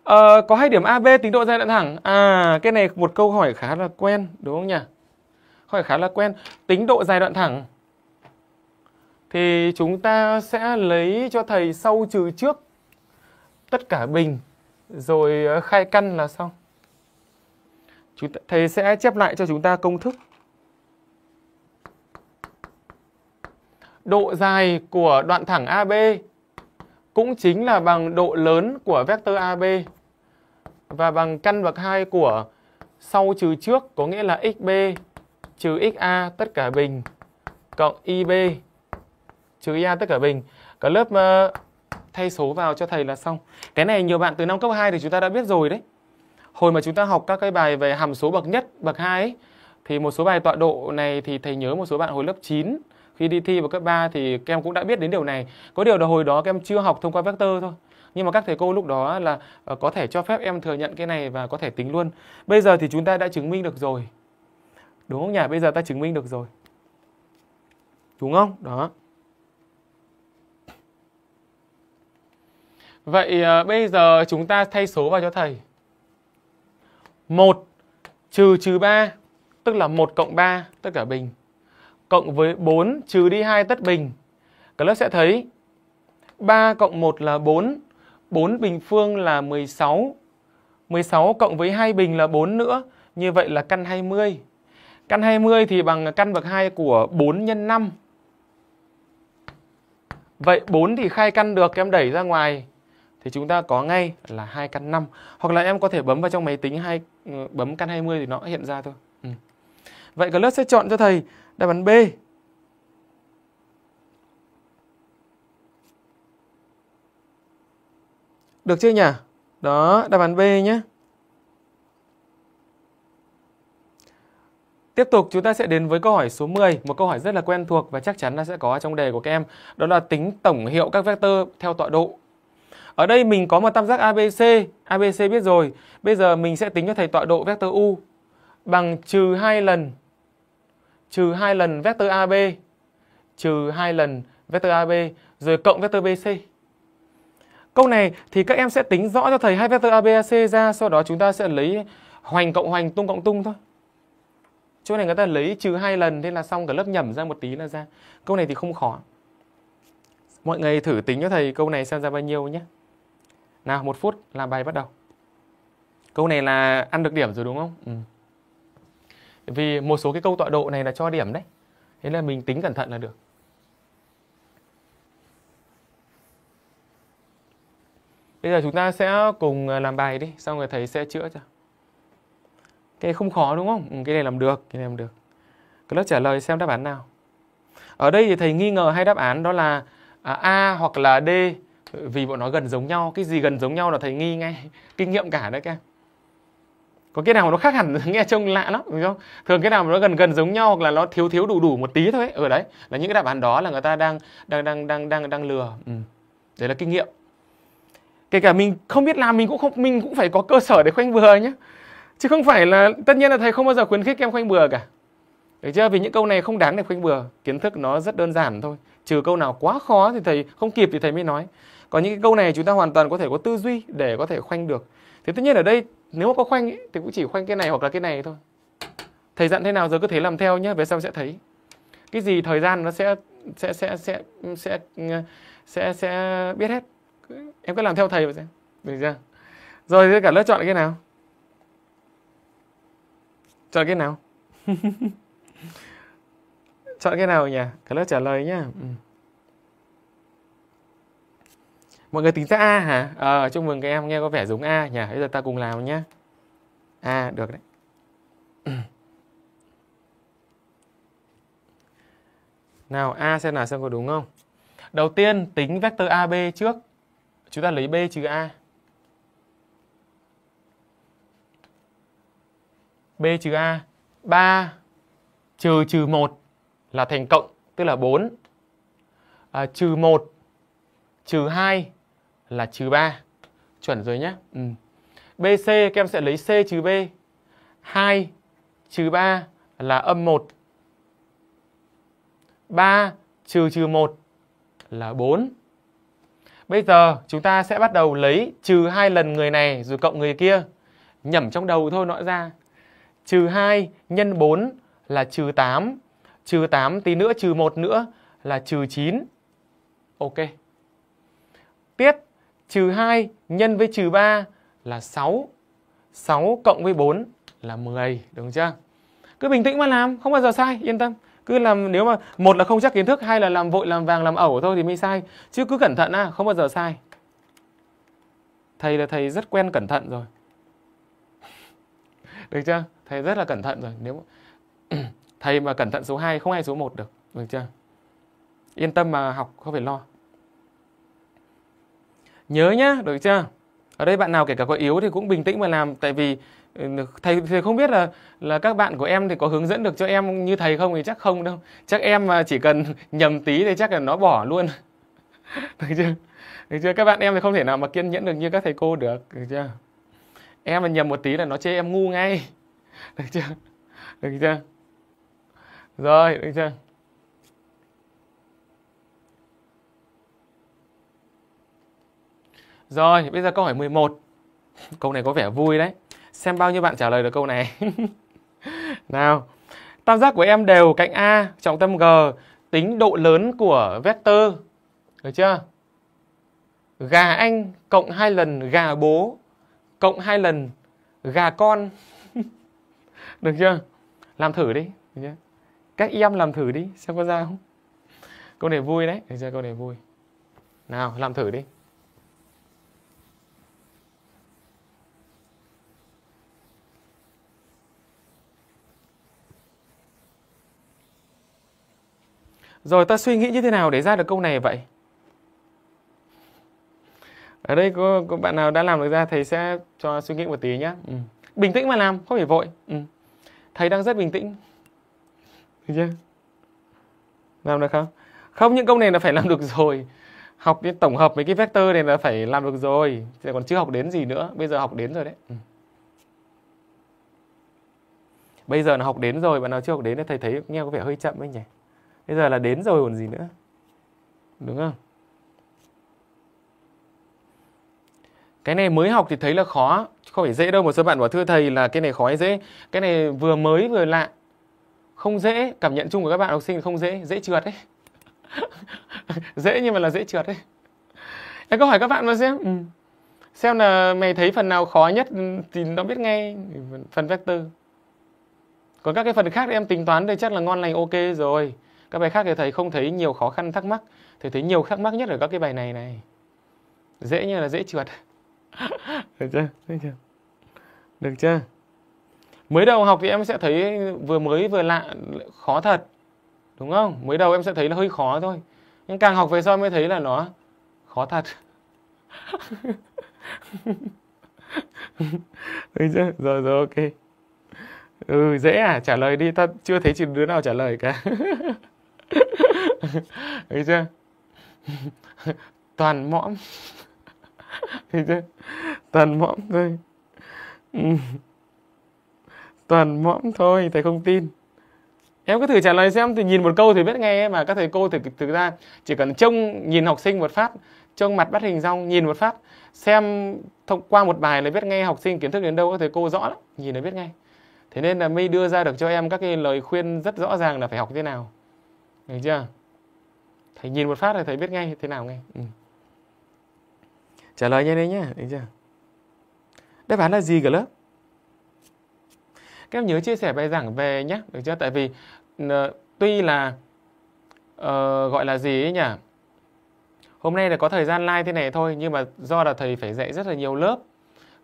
Speaker 1: ờ, có hai điểm AB tính độ giai đoạn thẳng à cái này một câu hỏi khá là quen đúng không nhỉ hỏi khá là quen tính độ giai đoạn thẳng thì chúng ta sẽ lấy cho thầy sau trừ trước tất cả bình rồi ờ, khai căn là xong chúng ta, thầy sẽ chép lại cho chúng ta công thức độ dài của đoạn thẳng AB cũng chính là bằng độ lớn của vector AB và bằng căn bậc 2 của sau trừ trước có nghĩa là xb trừ xa tất cả bình cộng ib trừ ia tất cả bình. Cả lớp ờ, thay số vào cho thầy là xong. Cái này nhiều bạn từ năm cấp 2 thì chúng ta đã biết rồi đấy. Hồi mà chúng ta học các cái bài về hàm số bậc nhất, bậc 2 ấy, thì một số bài tọa độ này thì thầy nhớ một số bạn hồi lớp 9 khi đi thi vào cấp 3 thì các em cũng đã biết đến điều này có điều là hồi đó các em chưa học thông qua vector thôi nhưng mà các thầy cô lúc đó là ờ, có thể cho phép em thừa nhận cái này và có thể tính luôn bây giờ thì chúng ta đã chứng minh được rồi đúng không nhỉ bây giờ ta chứng minh được rồi đúng không đó Vậy ờ, bây giờ chúng ta thay số vào cho thầy. 1 trừ trừ 3 tức là 1 cộng 3 tất cả bình cộng với 4 trừ đi 2 tất bình. Các lớp sẽ thấy 3 cộng 1 là 4, 4 bình phương là 16, 16 cộng với 2 bình là 4 nữa, như vậy là căn 20. Căn 20 thì bằng căn bậc 2 của 4 nhân 5. Vậy 4 thì khai căn được, em đẩy ra ngoài thì chúng ta có ngay là hai căn 5 hoặc là em có thể bấm vào trong máy tính hay ừ, bấm căn 20 thì nó hiện ra thôi. Ừ. Vậy lớp sẽ chọn cho thầy đáp án B được chưa nhỉ đó đáp án B nhé Tiếp tục chúng ta sẽ đến với câu hỏi số 10, một câu hỏi rất là quen thuộc và chắc chắn là sẽ có trong đề của các em, đó là tính tổng hiệu các vectơ theo tọa độ. Ở đây mình có một tam giác ABC, ABC biết rồi. Bây giờ mình sẽ tính cho thầy tọa độ vectơ U bằng trừ 2 lần trừ hai lần vector AB trừ hai lần vector AB rồi cộng vector BC. Câu này thì các em sẽ tính rõ cho thầy hai vector ABAC ra sau đó chúng ta sẽ lấy hoành cộng hoành tung cộng tung thôi. Chỗ này người ta lấy trừ hai lần thế là xong cả lớp nhẩm ra một tí là ra. Câu này thì không khó. Mọi người thử tính cho thầy câu này xem ra bao nhiêu nhé. Nào, một phút làm bài bắt đầu. Câu này là ăn được điểm rồi đúng không? Ừ vì một số cái câu tọa độ này là cho điểm đấy thế là mình tính cẩn thận là được bây giờ chúng ta sẽ cùng à, làm bài đi xong rồi thầy sẽ chữa cho cái không khó đúng không ừ, cái này làm được cái này làm được cái lớp trả lời xem đáp án nào ở đây thì thầy nghi ngờ hai đáp án đó là à, a hoặc là d vì bọn nó gần giống nhau cái gì gần giống nhau là thầy nghi ngay kinh nghiệm cả đấy các em có cái nào mà nó khác hẳn nghe trông lạ lắm đúng không thường cái nào mà nó gần gần giống nhau hoặc là nó thiếu thiếu đủ đủ một tí thôi ấy. ở ừ, đấy là những cái đáp án đó là người ta đang đang đang đang đang đang lừa ừ. đấy là kinh nghiệm kể cả mình không biết làm mình cũng không mình cũng phải có cơ sở để khoanh bừa nhé chứ không phải là tất nhiên là thầy không bao giờ khuyến khích em khoanh bừa cả được chưa vì những câu này không đáng để khoanh bừa kiến thức nó rất đơn giản thôi trừ câu nào quá khó thì thầy không kịp thì thầy mới nói còn những cái câu này chúng ta hoàn toàn có thể có tư duy để có thể khoanh được thì tất nhiên ở đây nếu mà có khoanh ấy, thì cũng chỉ khoanh cái này hoặc là cái này thôi thầy dặn thế nào giờ cứ thế làm theo nhé về sau sẽ thấy cái gì thời gian nó sẽ sẽ sẽ sẽ sẽ sẽ sẽ biết hết em cứ làm theo thầy vậy được chưa rồi cả lớp chọn cái nào chọn cái nào chọn cái nào nhỉ cả lớp trả lời nhá ừ mọi người tính ra a hả ờ à, chúc mừng các em nghe có vẻ giống a nhỉ bây giờ ta cùng làm nhé a à, được đấy nào a xem nào xem có đúng không đầu tiên tính vector ab trước chúng ta lấy b trừ a b trừ a 3 trừ trừ 1 là thành cộng tức là 4 à, trừ 1 trừ 2 là trừ 3. Chuẩn rồi nhé. Ừ. BC các em sẽ lấy C trừ B. 2 trừ 3 là âm 1. 3 trừ trừ 1 là 4. Bây giờ chúng ta sẽ bắt đầu lấy trừ hai lần người này rồi cộng người kia. Nhẩm trong đầu thôi nó ra. Trừ 2 nhân 4 là trừ 8. Trừ 8 tí nữa trừ 1 nữa là trừ 9. Ok. Tiếp trừ 2 nhân với trừ 3 là 6. 6 cộng với 4 là 10, đúng chưa? Cứ bình tĩnh mà làm, không bao giờ sai, yên tâm. Cứ làm nếu mà một là không chắc kiến thức, hai là làm vội làm vàng làm ẩu thôi thì mới sai. Chứ cứ cẩn thận à, không bao giờ sai. Thầy là thầy rất quen cẩn thận rồi. Được chưa? Thầy rất là cẩn thận rồi. Nếu thầy mà cẩn thận số 2 không ai số 1 được, được chưa? Yên tâm mà học, không phải lo. Nhớ nhá, được chưa? Ở đây bạn nào kể cả có yếu thì cũng bình tĩnh mà làm tại vì ừ, thầy thầy không biết là là các bạn của em thì có hướng dẫn được cho em như thầy không thì chắc không đâu. Chắc em mà chỉ cần nhầm tí thì chắc là nó bỏ luôn. được chưa? Được chưa? Các bạn em thì không thể nào mà kiên nhẫn được như các thầy cô được, được chưa? Em mà nhầm một tí là nó chê em ngu ngay. Được chưa? Được chưa? Rồi, được chưa? Rồi, bây giờ câu hỏi 11. Câu này có vẻ vui đấy. Xem bao nhiêu bạn trả lời được câu này. Nào, tam giác của em đều cạnh A, trọng tâm G, tính độ lớn của vector. Được chưa? Gà anh cộng 2 lần gà bố cộng 2 lần gà con. được chưa? Làm thử đi. Được chưa? Các em làm thử đi, xem có ra không? Câu này vui đấy, được chưa? Câu này vui. Nào, làm thử đi. Rồi ta suy nghĩ như thế nào để ra được câu này vậy? Ở đây có, có bạn nào đã làm được ra thầy sẽ cho suy nghĩ một tí nhé. Ừ. Bình tĩnh mà làm, không phải vội. Ừ. Thầy đang rất bình tĩnh. Được chưa? Làm được không? Không, những câu này là phải làm được rồi. Học cái tổng hợp mấy cái vector này là phải làm được rồi. Chứ còn chưa học đến gì nữa. Bây giờ học đến rồi đấy. Ừ. Bây giờ là học đến rồi, bạn nào chưa học đến thì thầy thấy nghe có vẻ hơi chậm ấy nhỉ? bây giờ là đến rồi còn gì nữa đúng không cái này mới học thì thấy là khó không phải dễ đâu một số bạn bảo thưa thầy là cái này khó hay dễ cái này vừa mới vừa lạ không dễ cảm nhận chung của các bạn học sinh không dễ dễ trượt đấy dễ nhưng mà là dễ trượt đấy em có hỏi các bạn mà xem ừ. xem là mày thấy phần nào khó nhất thì nó biết ngay phần vector còn các cái phần khác thì em tính toán thì chắc là ngon lành ok rồi các bài khác thì thầy không thấy nhiều khó khăn thắc mắc thầy thấy nhiều thắc mắc nhất ở các cái bài này này dễ như là dễ trượt được chưa được chưa được chưa mới đầu học thì em sẽ thấy vừa mới vừa lạ khó thật đúng không mới đầu em sẽ thấy là hơi khó thôi nhưng càng học về sau mới thấy là nó khó thật
Speaker 2: được
Speaker 1: chưa rồi rồi ok ừ dễ à trả lời đi ta chưa thấy chỉ đứa nào trả lời cả thấy chưa toàn mõm thấy chưa toàn mõm thôi toàn mõm thôi thầy không tin em cứ thử trả lời xem thì nhìn một câu thì biết ngay mà các thầy cô thực thực ra chỉ cần trông nhìn học sinh một phát trông mặt bắt hình rong nhìn một phát xem thông qua một bài là biết ngay học sinh kiến thức đến đâu các thầy cô rõ lắm nhìn là biết ngay thế nên là mới đưa ra được cho em các cái lời khuyên rất rõ ràng là phải học thế nào được chưa thầy nhìn một phát là thầy biết ngay thế nào ngay ừ. trả lời như thế nhé, được chưa đáp án là gì cả lớp các em nhớ chia sẻ bài giảng về nhé được chưa tại vì tuy là uh, gọi là gì ấy nhỉ hôm nay là có thời gian live thế này thôi nhưng mà do là thầy phải dạy rất là nhiều lớp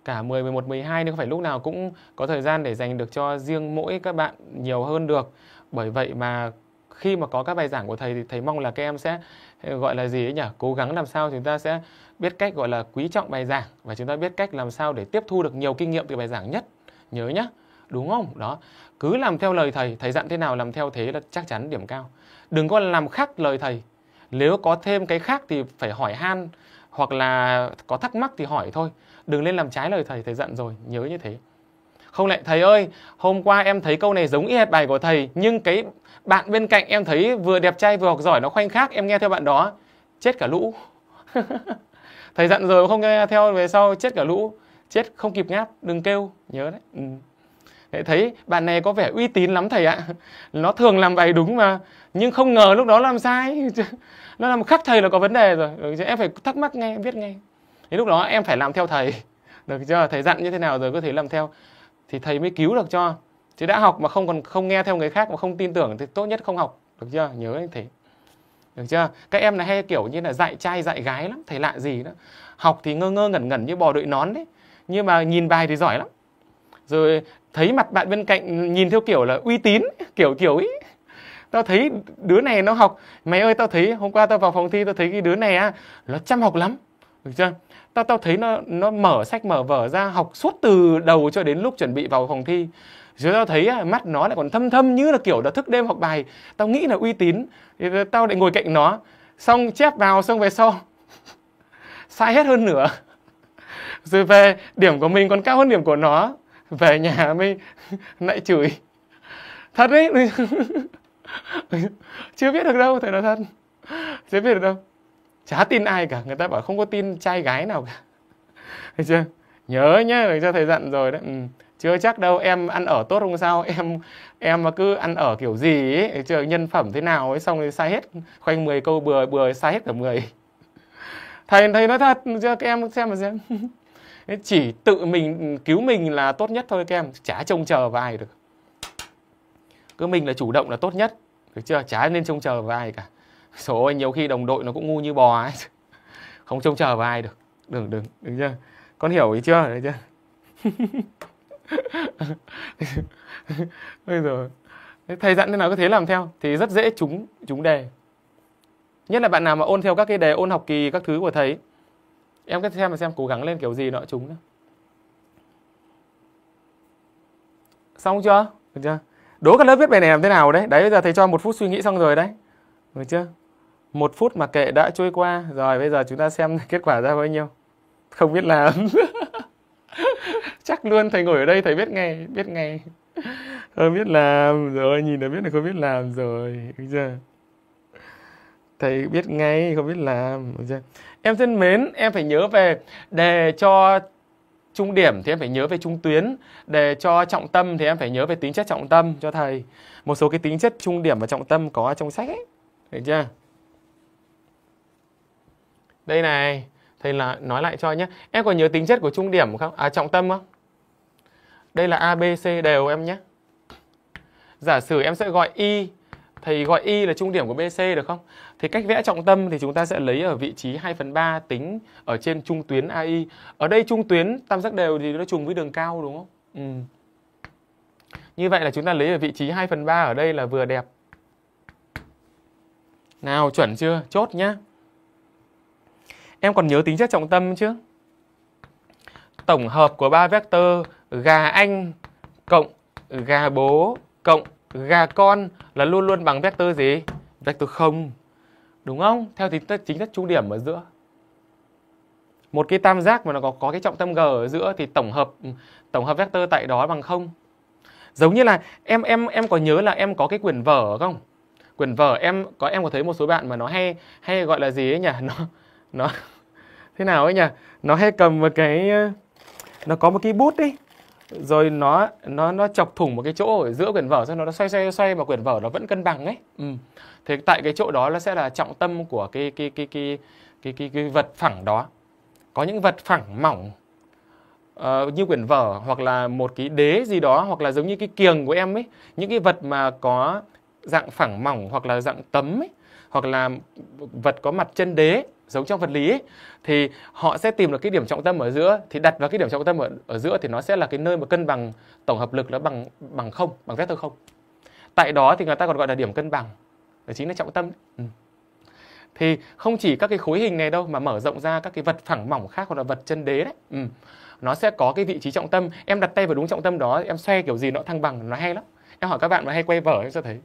Speaker 1: cả 10, 11, 12 nên không phải lúc nào cũng có thời gian để dành được cho riêng mỗi các bạn nhiều hơn được bởi vậy mà khi mà có các bài giảng của thầy thì thầy mong là các em sẽ ờ, gọi là gì ấy nhỉ cố gắng làm sao chúng ta sẽ biết cách gọi là quý trọng bài giảng và chúng ta biết cách làm sao để tiếp thu được nhiều kinh nghiệm từ bài giảng nhất nhớ nhá đúng không đó cứ làm theo lời thầy thầy dặn thế nào làm theo thế là chắc chắn điểm cao đừng có làm khác lời thầy nếu có thêm cái khác thì phải hỏi han hoặc là có thắc mắc thì hỏi thôi đừng nên làm trái lời thầy thầy dặn rồi nhớ như thế không lại thầy ơi hôm qua em thấy câu này giống y hệt bài của thầy nhưng cái bạn bên cạnh em thấy vừa đẹp trai vừa học giỏi nó khoanh khác em nghe theo bạn đó chết cả lũ thầy dặn rồi không nghe theo về sau chết cả lũ chết không kịp ngáp đừng kêu nhớ đấy ừ. Để thấy bạn này có vẻ uy tín lắm thầy ạ nó thường làm bài đúng mà nhưng không ngờ lúc đó làm sai nó làm khắc thầy là có vấn đề rồi được ừ, chưa? em phải thắc mắc nghe em viết ngay thì lúc đó em phải làm theo thầy được chưa thầy dặn như thế nào rồi có thể làm theo thì thầy mới cứu được cho thì đã học mà không còn không nghe theo người khác mà không tin tưởng thì tốt nhất không học được chưa nhớ như thế được chưa các em là hay kiểu như là dạy trai dạy gái lắm thầy lạ gì đó học thì ngơ ngơ ngẩn ngẩn như bò đội nón đấy nhưng mà nhìn bài thì giỏi lắm rồi thấy mặt bạn bên cạnh nhìn theo kiểu là uy tín kiểu kiểu ý tao thấy đứa này nó học mày ơi tao thấy hôm qua tao vào phòng thi tao thấy cái đứa này á nó chăm học lắm được chưa tao tao thấy nó nó mở sách mở vở ra học suốt từ đầu cho đến lúc chuẩn bị vào phòng thi rồi tao thấy mắt nó lại còn thâm thâm như là kiểu đã thức đêm học bài tao nghĩ là uy tín tao lại ngồi cạnh nó xong chép vào xong về sau sai hết hơn nữa rồi về điểm của mình còn cao hơn điểm của nó về nhà mới lại chửi thật đấy chưa biết được đâu thầy nói thật chưa biết được đâu chả tin ai cả người ta bảo không có tin trai gái nào cả thấy chưa nhớ nhá được cho thầy dặn rồi đấy ừ chưa chắc đâu em ăn ở tốt không sao em em mà cứ ăn ở kiểu gì ấy chờ nhân phẩm thế nào ấy xong rồi sai hết khoanh 10 câu bừa bừa sai hết cả 10 thầy thầy nói thật cho các em xem mà xem chỉ tự mình cứu mình là tốt nhất thôi các em chả trông chờ vào ai được cứ mình là chủ động là tốt nhất được chưa chả nên trông chờ vào ai cả số ơi nhiều khi đồng đội nó cũng ngu như bò ấy không trông chờ vào ai được đừng đừng đừng chưa con hiểu ý chưa đấy chưa bây giờ thầy dặn thế nào cứ thế làm theo thì rất dễ trúng trúng đề nhất là bạn nào mà ôn theo các cái đề ôn học kỳ các thứ của thầy em cứ xem mà xem cố gắng lên kiểu gì nọ trúng nữa xong chưa được chưa đố cả lớp viết bài này làm thế nào đấy đấy bây giờ thầy cho một phút suy nghĩ xong rồi đấy được chưa một phút mà kệ đã trôi qua rồi bây giờ chúng ta xem kết quả ra bao nhiêu không biết làm chắc luôn thầy ngồi ở đây thầy biết ngay biết ngay không biết làm rồi nhìn là biết là không biết làm rồi đúng chưa thầy biết ngay không biết làm đúng em thân mến em phải nhớ về đề cho trung điểm thì em phải nhớ về trung tuyến đề cho trọng tâm thì em phải nhớ về tính chất trọng tâm cho thầy một số cái tính chất trung điểm và trọng tâm có trong sách ấy được chưa đây này thầy là nói lại cho nhé em còn nhớ tính chất của trung điểm không à trọng tâm không đây là a b c đều em nhé giả sử em sẽ gọi y thầy gọi y là trung điểm của bc được không thì cách vẽ trọng tâm thì chúng ta sẽ lấy ở vị trí 2 phần 3 tính ở trên trung tuyến ai ở đây trung tuyến tam giác đều thì nó trùng với đường cao đúng không ừ. như vậy là chúng ta lấy ở vị trí 2 phần 3 ở đây là vừa đẹp nào chuẩn chưa chốt nhá Em còn nhớ tính chất trọng tâm chứ? Tổng hợp của ba vectơ gà anh cộng gà bố cộng gà con là luôn luôn bằng vectơ gì? Vectơ không Đúng không? Theo tính chất chính chất trung điểm ở giữa. Một cái tam giác mà nó có có cái trọng tâm g ở giữa thì tổng hợp tổng hợp vectơ tại đó bằng không. Giống như là em em em có nhớ là em có cái quyển vở không? Quyển vở em có em có thấy một số bạn mà nó hay hay gọi là gì ấy nhỉ? Nó nó thế nào ấy nhỉ nó hay cầm một cái ờ, nó có một cái bút đi rồi nó nó nó chọc thủng một cái chỗ ở giữa quyển vở xong nó xoay xoay xoay mà quyển vở nó vẫn cân bằng ấy ừ. thế tại cái chỗ đó nó sẽ là trọng tâm của cái cái cái cái cái cái, cái vật phẳng đó có những vật phẳng mỏng uh, như quyển vở hoặc là một cái đế gì đó hoặc là giống như cái kiềng của em ấy những cái vật mà có dạng phẳng mỏng hoặc là dạng tấm ấy hoặc là vật có mặt chân đế giống trong vật lý ấy, thì họ sẽ tìm được cái điểm trọng tâm ở giữa thì đặt vào cái điểm trọng tâm ở, ở giữa thì nó sẽ là cái nơi mà cân bằng tổng hợp lực nó bằng bằng không bằng vector không tại đó thì người ta còn gọi là điểm cân bằng đó chính là trọng tâm ừ. thì không chỉ các cái khối hình này đâu mà mở rộng ra các cái vật phẳng mỏng khác hoặc là vật chân đế đấy ừ. nó sẽ có cái vị trí trọng tâm em đặt tay vào đúng trọng tâm đó em xoay kiểu gì nó thăng bằng nó hay lắm em hỏi các bạn mà hay quay vở em sẽ thấy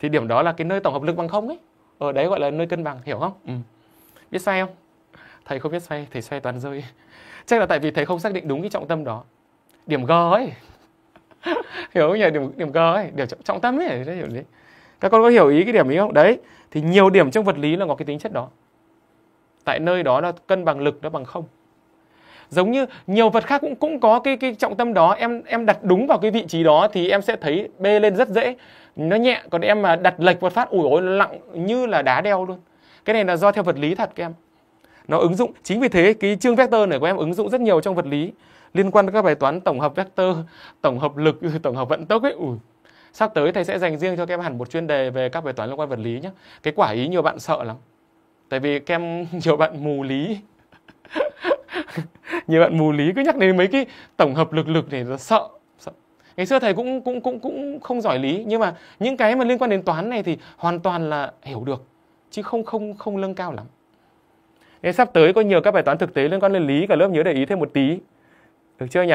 Speaker 1: thì điểm đó là cái nơi tổng hợp lực bằng không ấy ở đấy gọi là nơi cân bằng hiểu không ừ biết xoay không thầy không biết xoay thầy xoay toàn rơi chắc là tại vì thầy không xác định đúng cái trọng tâm đó điểm g ấy hiểu không nhỉ điểm điểm g ấy điểm trọng, trọng tâm ấy đấy hiểu đấy các con có hiểu ý cái điểm ý không đấy thì nhiều điểm trong vật lý là có cái tính chất đó tại nơi đó là cân bằng lực nó bằng không giống như nhiều vật khác cũng cũng có cái cái trọng tâm đó em em đặt đúng vào cái vị trí đó thì em sẽ thấy bê lên rất dễ nó nhẹ còn em mà đặt lệch một phát ủi ôi lặng như là đá đeo luôn cái này là do theo vật lý thật các em nó ứng dụng chính vì thế cái chương vector này của em ứng dụng rất nhiều trong vật lý liên quan đến các bài toán tổng hợp vector tổng hợp lực tổng hợp vận tốc ấy ủi sắp tới thầy sẽ dành riêng cho các em hẳn một chuyên đề về các bài toán liên quan vật lý nhé cái quả ý nhiều bạn sợ lắm tại vì các em nhiều bạn mù lý nhiều bạn mù lý cứ nhắc đến mấy cái tổng hợp lực lực này là sợ sợ ngày xưa thầy cũng cũng cũng cũng không giỏi lý nhưng mà những cái mà liên quan đến toán này thì hoàn toàn là hiểu được chứ không không không nâng cao lắm nên sắp tới có nhiều các bài toán thực tế liên quan đến lý cả lớp nhớ để ý thêm một tí được chưa nhỉ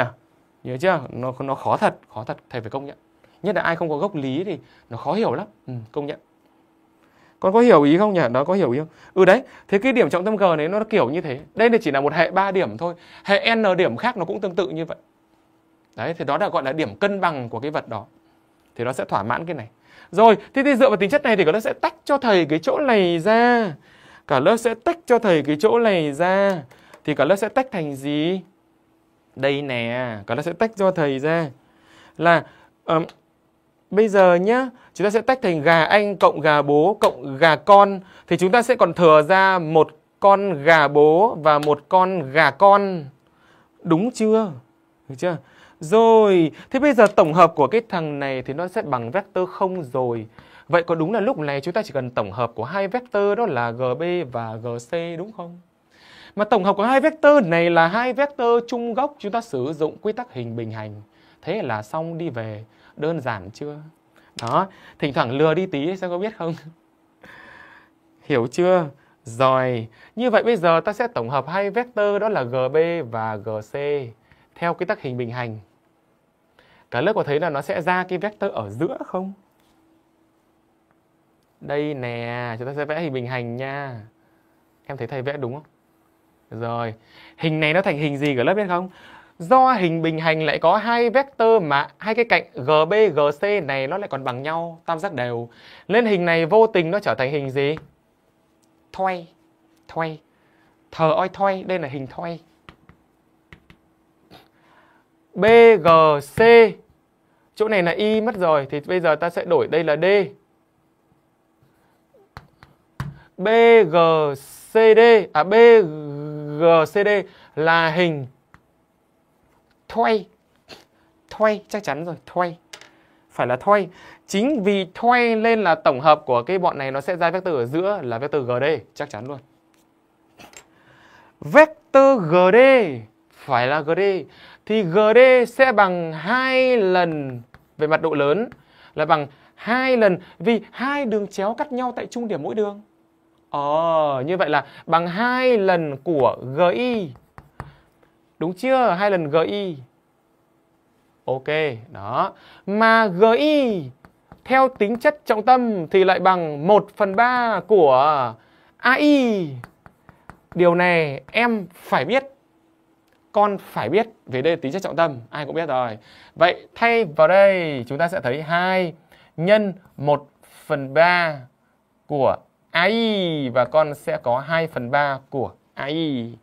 Speaker 1: nhớ chưa nó nó khó thật khó thật thầy phải công nhận nhất là ai không có gốc lý thì nó khó hiểu lắm ừ, công nhận con có hiểu ý không nhỉ nó có hiểu ý không ừ đấy thế cái điểm trọng tâm g này nó kiểu như thế đây là chỉ là một hệ 3 điểm thôi hệ n điểm khác nó cũng tương tự như vậy đấy thì đó là gọi là điểm cân bằng của cái vật đó thì nó sẽ thỏa mãn cái này rồi, thế thì dựa vào tính chất này thì cả lớp sẽ tách cho thầy cái chỗ này ra. Cả lớp sẽ tách cho thầy cái chỗ này ra. Thì cả lớp sẽ tách thành gì? Đây nè, cả lớp sẽ tách cho thầy ra. Là um, bây giờ nhá, chúng ta sẽ tách thành gà anh cộng gà bố cộng gà con. Thì chúng ta sẽ còn thừa ra một con gà bố và một con gà con. Đúng chưa? Được chưa? Rồi, thế bây giờ tổng hợp của cái thằng này thì nó sẽ bằng vectơ không rồi. Vậy có đúng là lúc này chúng ta chỉ cần tổng hợp của hai vectơ đó là GB và GC đúng không? Mà tổng hợp của hai vectơ này là hai vectơ chung gốc, chúng ta sử dụng quy tắc hình bình hành. Thế là xong đi về, đơn giản chưa? Đó, thỉnh thoảng lừa đi tí sẽ có biết không? Hiểu chưa? Rồi, như vậy bây giờ ta sẽ tổng hợp hai vectơ đó là GB và GC theo quy tắc hình bình hành cả lớp có thấy là nó sẽ ra cái vector ở giữa không đây nè chúng ta sẽ vẽ hình bình hành nha em thấy thầy vẽ đúng không rồi hình này nó thành hình gì cả lớp biết không do hình bình hành lại có hai vector mà hai cái cạnh GB, GC này nó lại còn bằng nhau, tam giác đều. Nên hình này vô tình nó trở thành hình gì? Thoay, thoay. Thờ oi thoay, đây là hình thoay. BGC chỗ này là y mất rồi thì bây giờ ta sẽ đổi đây là d bgcd à bgcd là hình thoi thoi chắc chắn rồi thoi phải là thoi chính vì thoi lên là tổng hợp của cái bọn này nó sẽ ra vectơ ở giữa là vector gd chắc chắn luôn vector gd phải là gd thì gd sẽ bằng hai lần về mặt độ lớn là bằng hai lần vì hai đường chéo cắt nhau tại trung điểm mỗi đường. Ờ, như vậy là bằng hai lần của GI. Đúng chưa? Hai lần GI. Ok, đó. Mà GI theo tính chất trọng tâm thì lại bằng 1 phần 3 của AI. Điều này em phải biết con phải biết về đây tính chất trọng tâm, ai cũng biết rồi. Vậy thay vào đây chúng ta sẽ thấy 2 nhân 1 phần 3 của AI và con sẽ có 2 phần 3 của AI.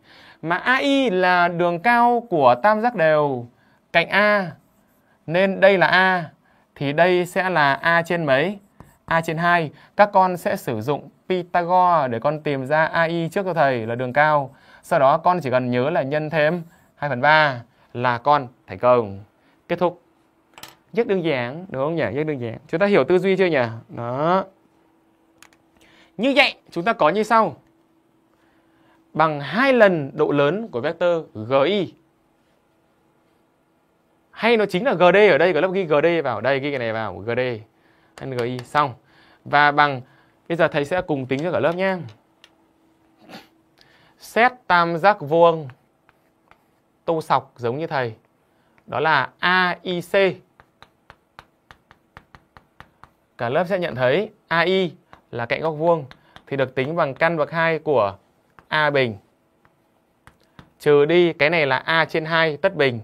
Speaker 1: Mà AI là đường cao của tam giác đều cạnh A nên đây là A thì đây sẽ là A trên mấy? A trên 2. Các con sẽ sử dụng Pythagore để con tìm ra AI trước cho thầy là đường cao. Sau đó con chỉ cần nhớ là nhân thêm 2 phần 3 là con thành công. Kết thúc. Rất đơn giản, đúng không nhỉ? Rất đơn giản. Chúng ta hiểu tư duy chưa nhỉ? Đó. Như vậy, chúng ta có như sau. Bằng hai lần độ lớn của vector GI. Hay nó chính là GD ở đây, có lớp ghi GD vào đây, ghi cái này vào, GD. NGI xong. Và bằng bây giờ thầy sẽ cùng tính cho cả lớp nhé. Xét tam giác vuông tô sọc giống như thầy. Đó là AIC. Cả lớp sẽ nhận thấy AI là cạnh góc vuông thì được tính bằng căn bậc 2 của A bình. Trừ đi cái này là A trên 2 tất bình.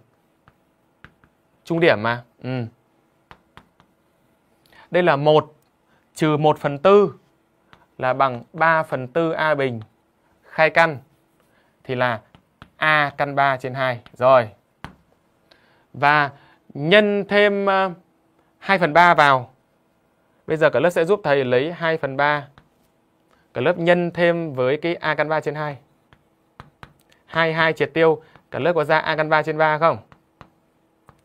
Speaker 1: Trung điểm mà. Ừ. Đây là 1 trừ 1 phần 4 là bằng 3 phần 4 A bình khai căn thì là A căn 3 trên 2. Rồi. Và nhân thêm 2 ờ, phần 3 vào. Bây giờ cả lớp sẽ giúp thầy lấy 2 phần 3. Cả lớp nhân thêm với cái A căn 3 trên 2. 2, 2 triệt tiêu. Cả lớp có ra A căn 3 trên 3 không?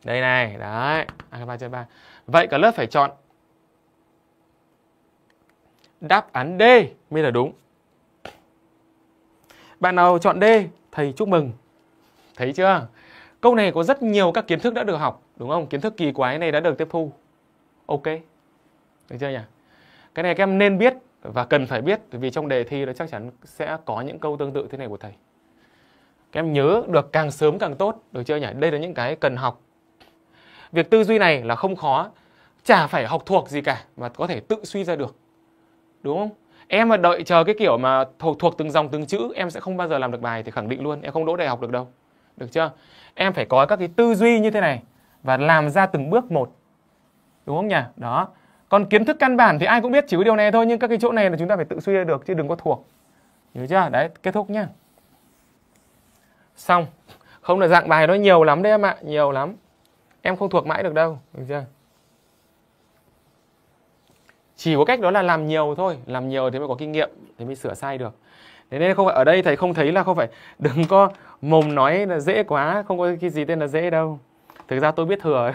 Speaker 1: Đây này, đấy, A căn 3 trên 3. Vậy cả lớp phải chọn đáp án D mới là đúng. Bạn nào chọn D thầy chúc mừng thấy chưa câu này có rất nhiều các kiến thức đã được học đúng không kiến thức kỳ quái này đã được tiếp thu ok được chưa nhỉ cái này các em nên biết và cần phải biết vì trong đề thi nó chắc chắn sẽ có những câu tương tự thế này của thầy các em nhớ được càng sớm càng tốt được chưa nhỉ đây là những cái cần học việc tư duy này là không khó chả phải học thuộc gì cả mà có thể tự suy ra được đúng không em mà đợi chờ cái kiểu mà thuộc, thuộc từng dòng từng chữ em sẽ không bao giờ làm được bài thì khẳng định luôn em không đỗ đại học được đâu được chưa em phải có các cái tư duy như thế này và làm ra từng bước một đúng không nhỉ đó còn kiến thức căn bản thì ai cũng biết chỉ có điều này thôi nhưng các cái chỗ này là chúng ta phải tự suy ra được chứ đừng có thuộc hiểu chưa đấy kết thúc nhá xong không là dạng bài nó nhiều lắm đấy em ạ nhiều lắm em không thuộc mãi được đâu được chưa chỉ có cách đó là làm nhiều thôi làm nhiều thì mới có kinh nghiệm thì mới sửa sai được thế nên không phải ở đây thầy không thấy là không phải đừng có mồm nói là dễ quá không có cái gì tên là dễ đâu thực ra tôi biết thừa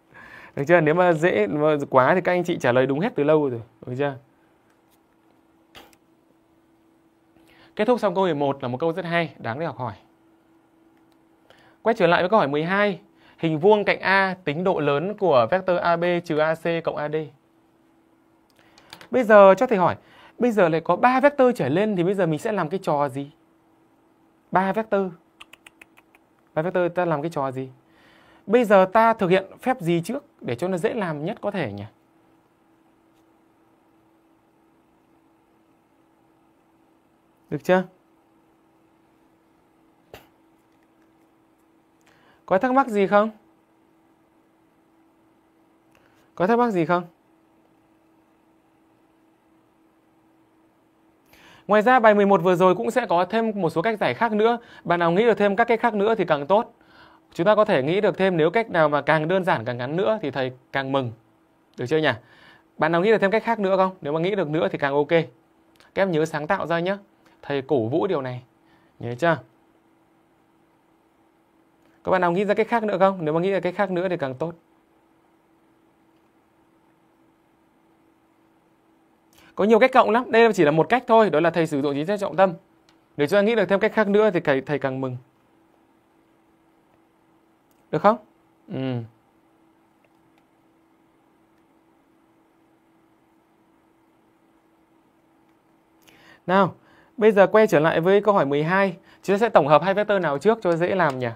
Speaker 1: được chưa nếu mà dễ mà quá thì các anh chị trả lời đúng hết từ lâu rồi được chưa Kết thúc xong câu 11 là một câu rất hay, đáng để học hỏi. Quay trở lại với câu hỏi 12. Hình vuông cạnh A tính độ lớn của vector AB trừ AC cộng AD. Bây giờ cho thầy hỏi, bây giờ lại có ba vector trở lên thì bây giờ mình sẽ làm cái trò gì? ba vector. ba vector ta làm cái trò gì? Bây giờ ta thực hiện phép gì trước để cho nó dễ làm nhất có thể nhỉ? Được chưa? Có thắc mắc gì không? Có thắc mắc gì không? Ngoài ra bài 11 vừa rồi cũng sẽ có thêm một số cách giải khác nữa. Bạn nào nghĩ được thêm các cách khác nữa thì càng tốt. Chúng ta có thể nghĩ được thêm nếu cách nào mà càng đơn giản càng ngắn nữa thì thầy càng mừng. Được chưa nhỉ? Bạn nào nghĩ được thêm cách khác nữa không? Nếu mà nghĩ được nữa thì càng ok. Các em nhớ sáng tạo ra nhé. Thầy cổ vũ điều này. Nhớ chưa? Các bạn nào nghĩ ra cách khác nữa không? Nếu mà nghĩ ra cách khác nữa thì càng tốt. có nhiều cách cộng lắm đây chỉ là một cách thôi đó là thầy sử dụng chính sách trọng tâm để chúng ta nghĩ được thêm cách khác nữa thì thầy, thầy càng mừng được không ừ. nào bây giờ quay trở lại với câu hỏi 12 chúng ta sẽ tổng hợp hai vector nào trước cho dễ làm nhỉ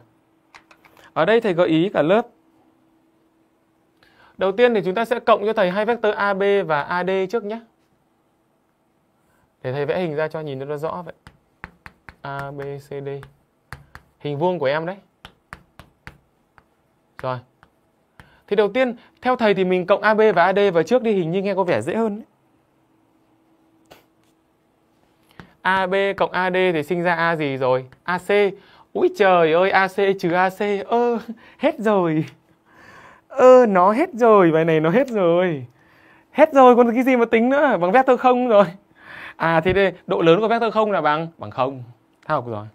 Speaker 1: ở đây thầy gợi ý cả lớp đầu tiên thì chúng ta sẽ cộng cho thầy hai vector AB và AD trước nhé thì thầy vẽ hình ra cho nhìn nó rõ vậy. A, B, C, D. Hình vuông của em đấy. Rồi. Thì đầu tiên, theo thầy thì mình cộng AB và AD vào trước đi hình như nghe có vẻ dễ hơn. Đấy. AB cộng AD thì sinh ra A gì rồi? AC. Úi trời ơi, AC trừ AC. Ơ, ờ, hết rồi. Ơ, ờ, nó hết rồi. Bài này nó hết rồi. Hết rồi, còn cái gì mà tính nữa. Bằng vector không rồi à thì đây độ lớn của vector không là bằng bằng không thao học rồi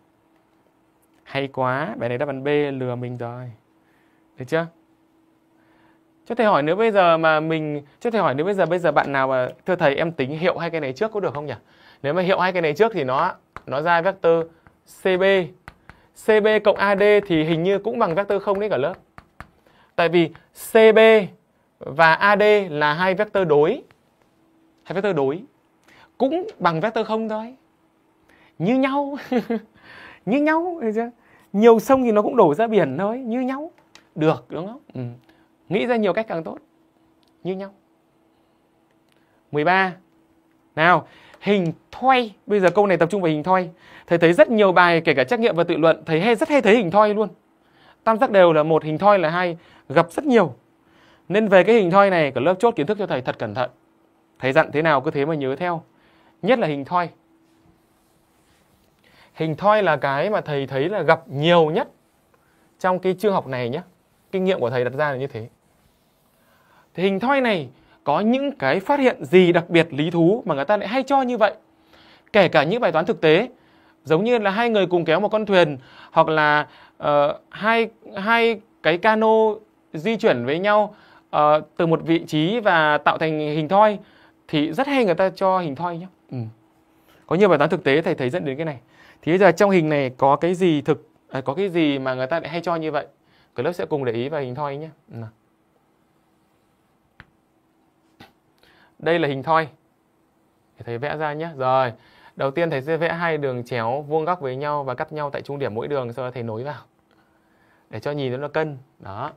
Speaker 1: hay quá bài này đáp án b lừa mình rồi được chưa cho thầy hỏi nếu bây giờ mà mình cho thầy hỏi nếu bây giờ bây giờ bạn nào mà thưa thầy em tính hiệu hai cái này trước có được không nhỉ nếu mà hiệu hai cái này trước thì nó nó ra vector cb cb cộng ad thì hình như cũng bằng vector không đấy cả lớp tại vì cb và ad là hai vector đối hai vector đối cũng bằng vector không thôi như nhau như nhau nhiều sông thì nó cũng đổ ra biển thôi như nhau được đúng không ừ. nghĩ ra nhiều cách càng tốt như nhau 13 nào hình thoi bây giờ câu này tập trung vào hình thoi thầy thấy rất nhiều bài kể cả trắc nghiệm và tự luận thầy hay rất hay thấy hình thoi luôn tam giác đều là một hình thoi là hai gặp rất nhiều nên về cái hình thoi này cả lớp chốt kiến thức cho thầy thật cẩn thận thầy dặn thế nào cứ thế mà nhớ theo nhất là hình thoi hình thoi là cái mà thầy thấy là gặp nhiều nhất trong cái chương học này nhé kinh nghiệm của thầy đặt ra là như thế thì hình thoi này có những cái phát hiện gì đặc biệt lý thú mà người ta lại hay cho như vậy kể cả những bài toán thực tế giống như là hai người cùng kéo một con thuyền hoặc là uh, hai hai cái cano di chuyển với nhau uh, từ một vị trí và tạo thành hình thoi thì rất hay người ta cho hình thoi nhé Ừ. Có nhiều bài toán thực tế thầy thấy dẫn đến cái này. Thì bây giờ trong hình này có cái gì thực à, có cái gì mà người ta lại hay cho như vậy? Cả lớp sẽ cùng để ý vào hình thoi nhé. Ừ. Đây là hình thoi. Thầy vẽ ra nhé. Rồi. Đầu tiên thầy sẽ vẽ hai đường chéo vuông góc với nhau và cắt nhau tại trung điểm mỗi đường sau đó thầy nối vào. Để cho nhìn nó cân. Đó.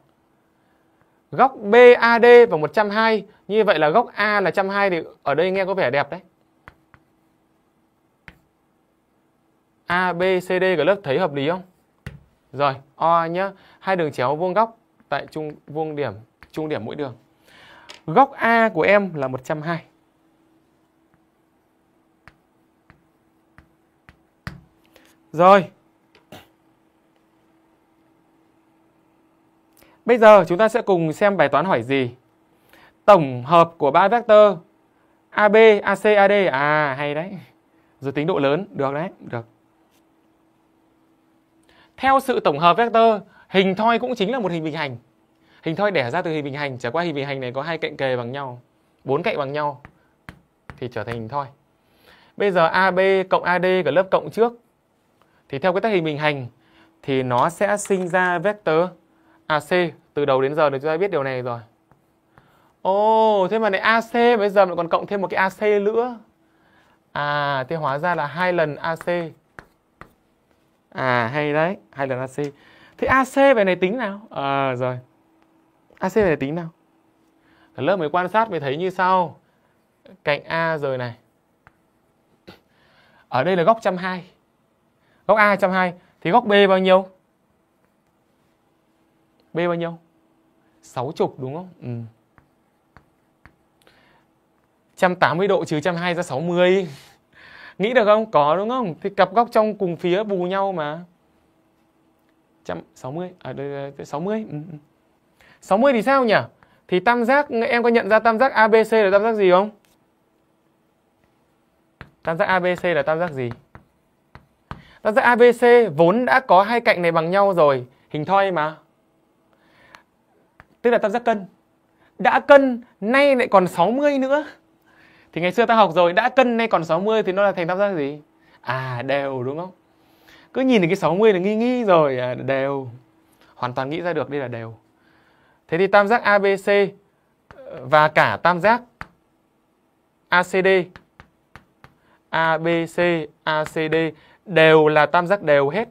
Speaker 1: Góc BAD và 120. Như vậy là góc A là 120 thì ở đây nghe có vẻ đẹp đấy. A, B, C, D cả lớp thấy hợp lý không? Rồi, O nhá. Hai đường chéo vuông góc tại trung vuông điểm, trung điểm mỗi đường. Góc A của em là 120. Rồi. Bây giờ chúng ta sẽ cùng xem bài toán hỏi gì. Tổng hợp của ba vectор AB, AC, AD. À hay đấy. Rồi tính độ lớn, được đấy, được. Theo sự tổng hợp vector, hình thoi cũng chính là một hình bình hành. Hình thoi đẻ ra từ hình bình hành, trải qua hình bình hành này có hai cạnh kề bằng nhau, bốn cạnh bằng nhau thì trở thành hình thoi. Bây giờ AB cộng AD của lớp cộng trước thì theo cái tác hình bình hành thì nó sẽ sinh ra vector AC từ đầu đến giờ thì chúng ta biết điều này rồi. Ồ, oh, thế mà này AC bây giờ lại còn cộng thêm một cái AC nữa. À, thế hóa ra là hai lần AC à hay đấy hai lần AC thế AC về này tính nào à, rồi AC về này tính nào Ở lớp mới quan sát mới thấy như sau cạnh A rồi này ở đây là góc trăm hai góc A trăm hai thì góc B bao nhiêu B bao nhiêu sáu chục đúng không ừ. 180 độ trừ 120 ra 60 Nghĩ được không? Có đúng không? Thì cặp góc trong cùng phía bù nhau mà. 160 à đây, đây 60. Ừ. 60 ừ. thì sao nhỉ? Thì tam giác em có nhận ra tam giác ABC là tam giác gì không? Tam giác ABC là tam giác gì? Tam giác ABC vốn đã có hai cạnh này bằng nhau rồi, hình thoi mà. Tức là tam giác cân. Đã cân, nay lại còn 60 nữa. Thì ngày xưa ta học rồi đã cân nay còn 60 thì nó là thành tam giác gì? À đều đúng không? Cứ nhìn thấy cái 60 là nghi nghi rồi à, đều. Hoàn toàn nghĩ ra được đây là đều. Thế thì tam giác ABC ờ, và cả tam giác ACD ABC ACD đều là tam giác đều hết.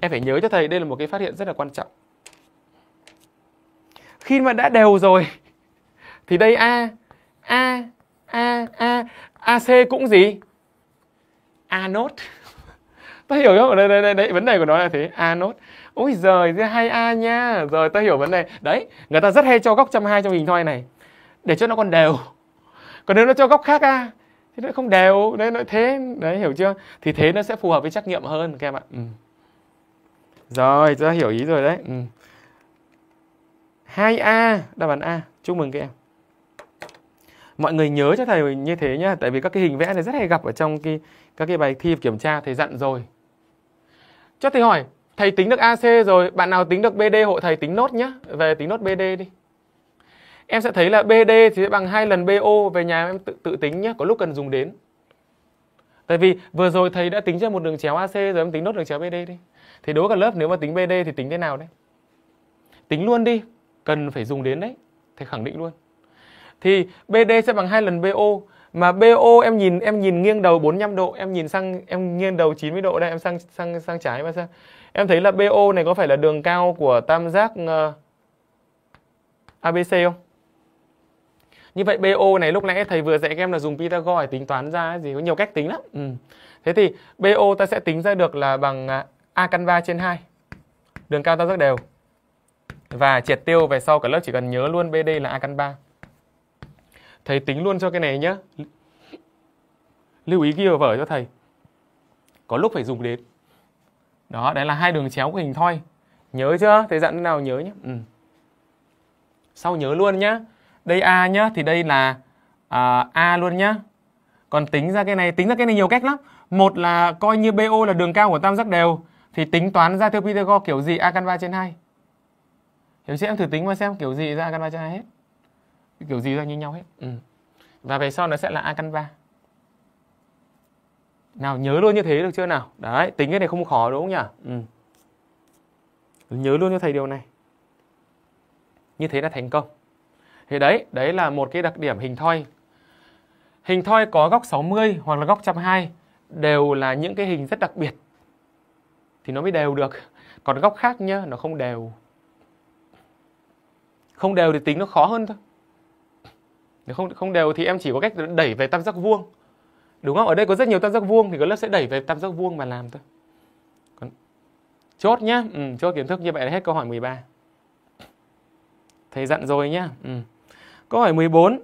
Speaker 1: Em phải nhớ cho thầy đây là một cái phát hiện rất là quan trọng. Khi mà đã đều rồi thì đây A
Speaker 2: A a a
Speaker 1: ac cũng gì a nốt ta hiểu không đây đây đây đấy vấn đề của nó là thế a nốt ôi giời thế hay a nha rồi ta hiểu vấn đề đấy người ta rất hay cho góc 120 trong hình thoi này để cho nó còn đều còn nếu nó cho góc khác a thì nó không đều đấy nó thế đấy hiểu chưa thì thế nó sẽ phù hợp với trắc nghiệm hơn các em ạ ừ. rồi ta hiểu ý rồi đấy ừ. 2A đáp án A chúc mừng các em mọi người nhớ cho thầy như thế nhá tại vì các cái hình vẽ này rất hay gặp ở trong cái các cái bài thi kiểm tra thầy dặn rồi cho thầy hỏi thầy tính được AC rồi bạn nào tính được BD hộ thầy tính nốt nhá về tính nốt BD đi em sẽ thấy là BD thì sẽ bằng hai lần BO về nhà em tự tự tính nhé có lúc cần dùng đến tại vì vừa rồi thầy đã tính cho một đường chéo AC rồi em tính nốt đường chéo BD đi thì đối với cả lớp nếu mà tính BD thì tính thế nào đấy tính luôn đi cần phải dùng đến đấy thầy khẳng định luôn thì BD sẽ bằng hai lần BO mà BO em nhìn em nhìn nghiêng đầu 45 độ, em nhìn sang em nghiêng đầu 90 độ đây, em sang sang sang trái mà sao? Em thấy là BO này có phải là đường cao của tam giác uh, ờ, ABC không? Như vậy BO này lúc nãy thầy vừa dạy các em là dùng Pythagore để tính toán ra gì có nhiều cách tính lắm. Ừ. Thế thì BO ta sẽ tính ra được là bằng ờ, A căn 3 trên 2. Đường cao tam giác đều. Và triệt tiêu về sau cả lớp chỉ cần nhớ luôn BD là A căn 3 thầy tính luôn cho cái này nhá lưu ý ghi vào vở cho thầy có lúc phải dùng đến đó đấy là hai đường chéo của hình thoi nhớ chưa thầy dặn nào nhớ nhé ừ. sau nhớ luôn nhá đây a nhá thì đây là à, a luôn nhá còn tính ra cái này tính ra cái này nhiều cách lắm một là coi như bo là đường cao của tam giác đều thì tính toán ra theo pythagore kiểu gì a căn ba trên hai hiểu chưa em thử tính mà xem kiểu gì ra căn ba trên hai hết kiểu gì ra như nhau hết ừ. và về sau nó sẽ là a căn ba nào nhớ luôn như thế được chưa nào đấy tính cái này không khó đúng không nhỉ ừ. nhớ luôn cho thầy điều này như thế là thành công thì đấy đấy là một cái đặc điểm hình thoi hình thoi có góc 60 hoặc là góc 120 đều là những cái hình rất đặc biệt thì nó mới đều được còn góc khác nhá nó không đều không đều thì tính nó khó hơn thôi nếu không không đều thì em chỉ có cách đẩy về tam giác vuông đúng không ở đây có rất nhiều tam giác vuông thì các lớp sẽ đẩy về tam giác vuông mà làm thôi Còn... chốt nhá ừ, chốt kiến thức như vậy là hết câu hỏi 13 thầy dặn rồi nhá ừ. câu hỏi 14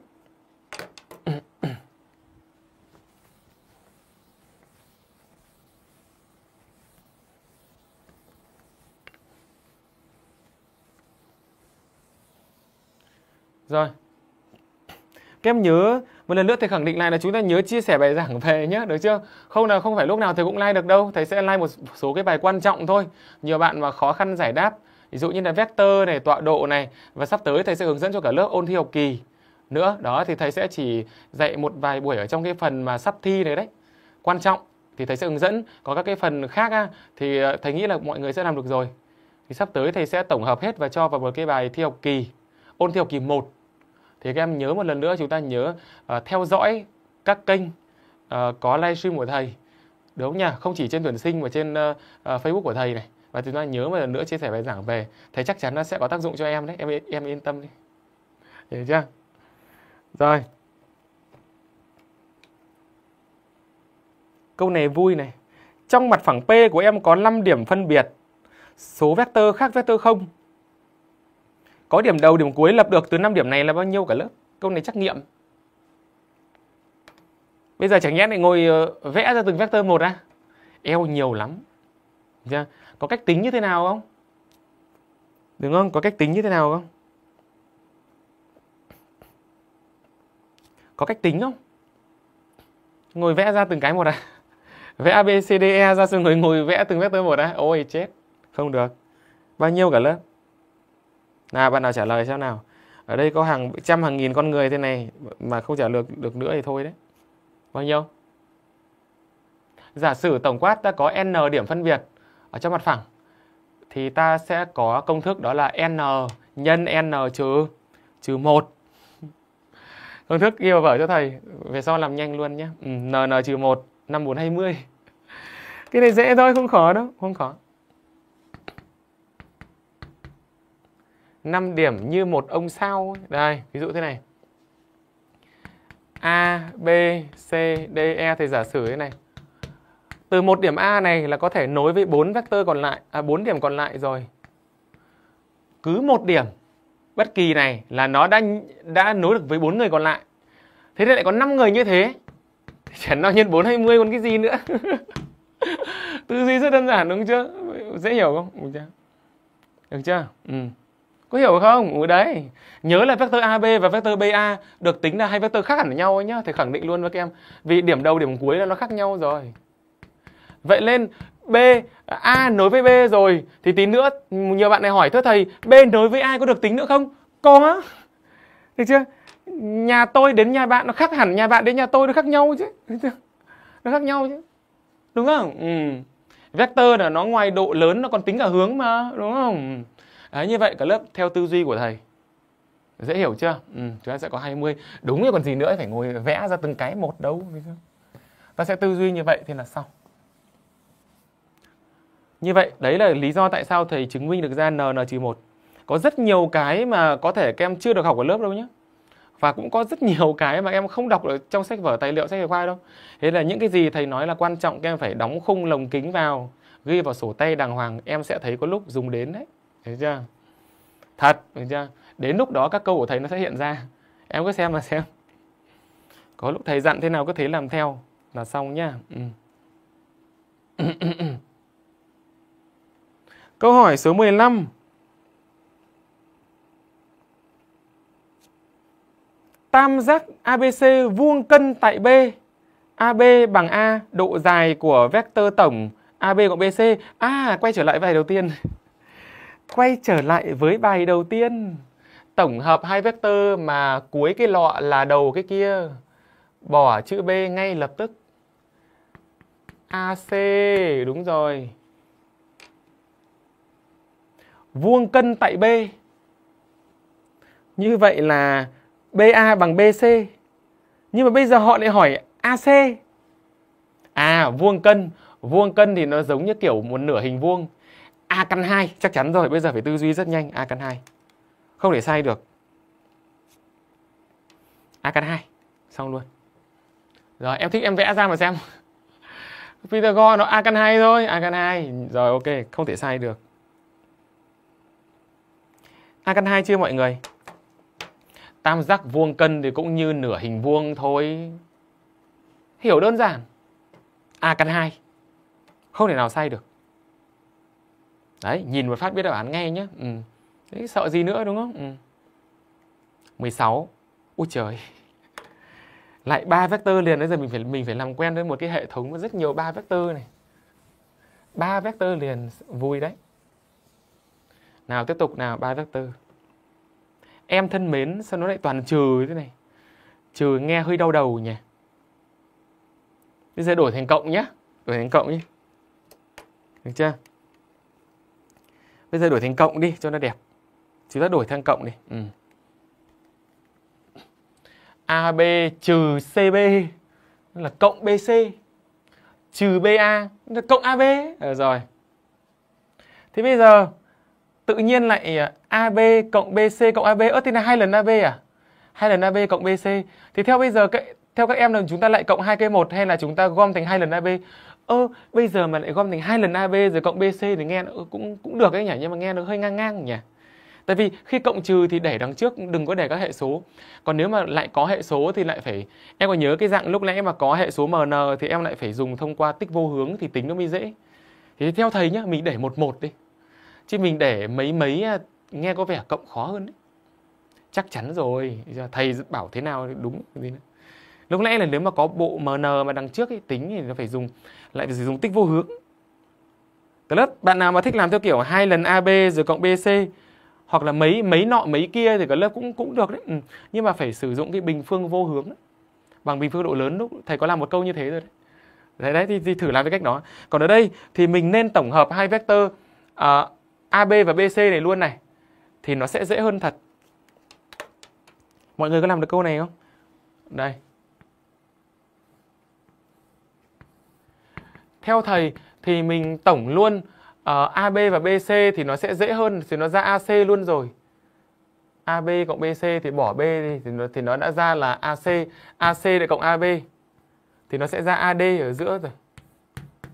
Speaker 1: Rồi, các em nhớ một lần nữa thầy khẳng định lại là chúng ta nhớ chia sẻ bài giảng về nhé được chưa không là không phải lúc nào thầy cũng like được đâu thầy sẽ like một số cái bài quan trọng thôi nhiều bạn mà khó khăn giải đáp ví dụ như là vector này tọa độ này và sắp tới thầy sẽ hướng dẫn cho cả lớp ôn thi học kỳ nữa đó thì thầy sẽ chỉ dạy một vài buổi ở trong cái phần mà sắp thi này đấy quan trọng thì thầy sẽ hướng dẫn có các cái phần khác á, thì ờ, thầy nghĩ là mọi người sẽ làm được rồi thì sắp tới thầy sẽ tổng hợp hết và cho vào một cái bài thi học kỳ ôn thi học kỳ 1 thì các em nhớ một lần nữa chúng ta nhớ uh, theo dõi các kênh uh, có livestream của thầy đúng không nhỉ không chỉ trên tuyển sinh mà trên uh, uh, facebook của thầy này và chúng ta nhớ một lần nữa chia sẻ bài giảng về thầy chắc chắn nó sẽ có tác dụng cho em đấy em em yên tâm đi hiểu chưa rồi câu này vui này trong mặt phẳng p của em có 5 điểm phân biệt số vectơ khác vectơ không có điểm đầu điểm cuối lập được từ 5 điểm này là bao nhiêu cả lớp câu này trắc nghiệm bây giờ chẳng nhẽ lại ngồi ờ, vẽ ra từng vector một ra à? eo nhiều lắm có cách tính như thế nào không đúng không có cách tính như thế nào không có cách tính không ngồi vẽ ra từng cái một à vẽ a b c d e ra xong rồi ngồi vẽ từng vector một à ôi chết không được bao nhiêu cả lớp nào bạn nào trả lời xem nào ở đây có hàng trăm hàng nghìn con người thế này mà không trả được được nữa thì thôi đấy bao nhiêu giả sử tổng quát ta có n điểm phân biệt ở trong mặt phẳng thì ta sẽ có công thức đó là n nhân n trừ trừ một Công thức ghi vào vở cho thầy, về sau làm nhanh luôn nhé. Ừ, n n trừ một năm bốn hai mươi Cái này dễ thôi, không khó đâu, không khó. 5 điểm như một ông sao đây ví dụ thế này A B C D E thì giả sử thế này từ một điểm A này là có thể nối với bốn vectơ còn lại à 4 điểm còn lại rồi cứ một điểm bất kỳ này là nó đã đã nối được với bốn người còn lại thế thì lại có 5 người như thế chẳng nó nhân 4 20 còn cái gì nữa tư duy rất đơn giản đúng chưa dễ hiểu không được chưa được chưa ừ có hiểu không ừ đấy nhớ là vector ab và vector ba được tính là hai vector khác hẳn nhau ấy nhá thầy khẳng định luôn với các em vì điểm đầu điểm cuối là nó khác nhau rồi vậy nên b a nối với b rồi thì tí nữa nhiều bạn này hỏi thưa thầy b nối với a có được tính nữa không có được chưa nhà tôi đến nhà bạn nó khác hẳn nhà bạn đến nhà tôi nó khác nhau chứ nó khác nhau chứ đúng không ừ. vector là nó ngoài độ lớn nó còn tính cả hướng mà đúng không Đấy, à, như vậy cả lớp theo tư duy của thầy dễ hiểu chưa ừ, chúng ta sẽ có 20 đúng rồi còn gì nữa phải ngồi vẽ ra từng cái một đâu ta sẽ tư duy như vậy thì là xong như vậy đấy là lý do tại sao thầy chứng minh được ra n n 1 có rất nhiều cái mà có thể các em chưa được học ở lớp đâu nhé và cũng có rất nhiều cái mà em không đọc được trong sách vở tài liệu sách giáo khoa đâu thế là những cái gì thầy nói là quan trọng các em phải đóng khung lồng kính vào ghi vào sổ tay đàng hoàng em sẽ thấy có lúc dùng đến đấy được chưa thật được chưa đến lúc đó các câu của thầy nó sẽ hiện ra em cứ xem mà xem có lúc thầy dặn thế nào cứ thế làm theo là xong nhá ừ. câu hỏi số 15 tam giác ABC vuông cân tại B AB bằng A độ dài của vector tổng AB cộng BC à quay trở lại bài đầu tiên quay trở lại với bài đầu tiên tổng hợp hai vectơ mà cuối cái lọ là đầu cái kia bỏ chữ b ngay lập tức ac đúng rồi vuông cân tại b như vậy là ba bằng bc nhưng mà bây giờ họ lại hỏi ac à vuông cân vuông cân thì nó giống như kiểu một nửa hình vuông a căn 2 chắc chắn rồi bây giờ phải tư duy rất nhanh a căn 2 không để sai được a căn 2 xong luôn rồi em thích em vẽ ra mà xem Pythagore nó a căn 2 thôi a căn 2 rồi ok không thể sai được a căn 2 chưa mọi người tam giác vuông cân thì cũng như nửa hình vuông thôi hiểu đơn giản a căn 2 không thể nào sai được đấy nhìn một phát biết đáp án ngay nhá ừ. Thế sợ gì nữa đúng không ừ. 16 ui trời lại ba vector liền bây giờ mình phải mình phải làm quen với một cái hệ thống rất nhiều ba vector này ba vector liền vui đấy nào tiếp tục nào ba vector em thân mến sao nó lại toàn trừ thế này trừ nghe hơi đau đầu nhỉ bây giờ đổi thành cộng nhé đổi thành cộng nhé được chưa bây giờ đổi thành cộng đi cho nó đẹp chúng ta đổi thành cộng đi ừ. AB trừ CB là cộng BC trừ BA là cộng AB à, ờ, rồi thế bây giờ tự nhiên lại ờ, AB cộng BC cộng AB ớt thì là hai lần AB à hai lần AB cộng BC thì theo bây giờ cái theo các em là chúng ta lại cộng hai cây một hay là chúng ta gom thành hai lần AB ơ bây giờ mà lại gom thành hai lần ab rồi cộng bc thì nghe nó ừ, cũng cũng được ấy nhỉ nhưng mà nghe nó hơi ngang ngang nhỉ tại vì khi cộng trừ thì đẩy đằng trước đừng có để các hệ số còn nếu mà lại có hệ số thì lại phải em có nhớ cái dạng lúc nãy mà có hệ số mn thì em lại phải dùng thông qua tích vô hướng thì tính nó mới dễ thì theo thầy nhá mình đẩy một một đi chứ mình để mấy mấy à, nghe có vẻ cộng khó hơn đấy chắc chắn rồi thầy bảo thế nào đúng gì nữa lúc lẽ là nếu mà có bộ mn mà đằng trước ấy, tính thì nó phải dùng lại phải dùng tích vô hướng từ lớp bạn nào mà thích làm theo kiểu hai lần ab rồi cộng bc hoặc là mấy mấy nọ mấy kia thì cái lớp cũng cũng được đấy ừ. nhưng mà phải sử dụng cái bình phương vô hướng đấy. bằng bình phương độ lớn lúc thầy có làm một câu như thế rồi đấy đấy, đấy thì, thì thử làm cái cách đó còn ở đây thì mình nên tổng hợp hai vector uh, à, ab và bc này luôn này thì nó sẽ dễ hơn thật mọi người có làm được câu này không đây theo thầy thì mình tổng luôn uh, ờ, AB và BC thì nó sẽ dễ hơn thì nó ra AC luôn rồi. AB cộng BC thì bỏ B đi thì nó, thì nó đã ra là AC, AC lại cộng AB thì nó sẽ ra AD ở giữa rồi.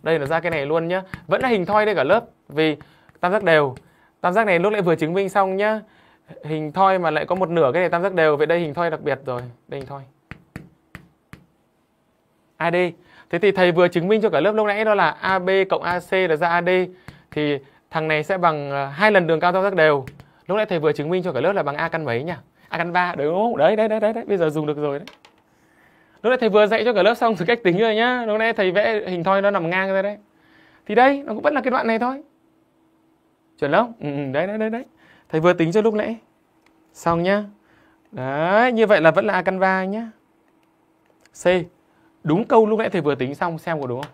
Speaker 1: Đây nó ra cái này luôn nhá. Vẫn là hình thoi đây cả lớp vì tam giác đều. Tam giác này lúc nãy vừa chứng minh xong nhá. Hình thoi mà lại có một nửa cái này tam giác đều vậy đây hình thoi đặc biệt rồi, đây hình thoi. AD Thế thì thầy vừa chứng minh cho cả lớp lúc nãy đó là AB cộng AC là ra AD thì thằng này sẽ bằng à, hai lần đường cao tam giác đều. Lúc nãy thầy vừa chứng minh cho cả lớp là bằng A căn mấy nhỉ? A căn 3 đúng không? Đấy đấy đấy đấy, đấy. bây giờ dùng được rồi đấy. Lúc nãy thầy vừa dạy cho cả lớp xong thử cách tính rồi nhá. Lúc nãy thầy vẽ hình thoi nó nằm ngang ra đấy. Thì đây, nó cũng vẫn là cái đoạn này thôi. Chuẩn không? Ừ, ừ đấy đấy đấy đấy. Thầy vừa tính cho lúc nãy. Xong nhá. Đấy, như vậy là vẫn là A căn 3 nhá. C đúng câu lúc nãy thầy vừa tính xong xem có đúng không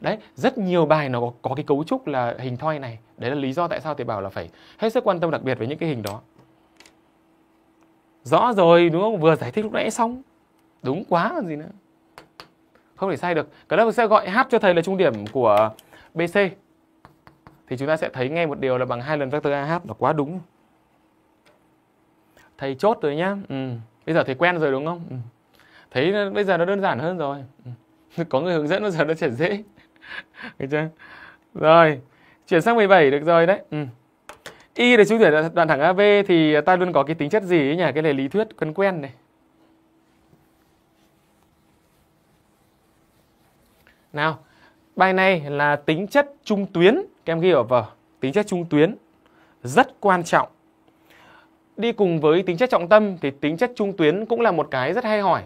Speaker 1: đấy rất nhiều bài nó có, có cái cấu trúc là hình thoi này đấy là lý do tại sao thầy bảo là phải hết sức quan tâm đặc biệt với những cái hình đó rõ rồi đúng không vừa giải thích lúc nãy xong đúng quá còn gì nữa không thể sai được cái lớp sẽ gọi h cho thầy là trung điểm của bc thì chúng ta sẽ thấy ngay một điều là bằng hai lần vector ah nó quá đúng thầy chốt rồi nhá ừ. bây giờ thầy quen rồi đúng không ừ thấy nó, bây giờ nó đơn giản hơn rồi có người hướng dẫn bây giờ nó sẽ dễ được chưa rồi chuyển sang 17 được rồi đấy ừ. y là chú chuyển đoạn thẳng AB thì ta luôn có cái tính chất gì ấy nhỉ cái này lý thuyết quen quen này nào bài này là tính chất trung tuyến các em ghi ở vở tính chất trung tuyến rất quan trọng đi cùng với tính chất trọng tâm thì tính chất trung tuyến cũng là một cái rất hay hỏi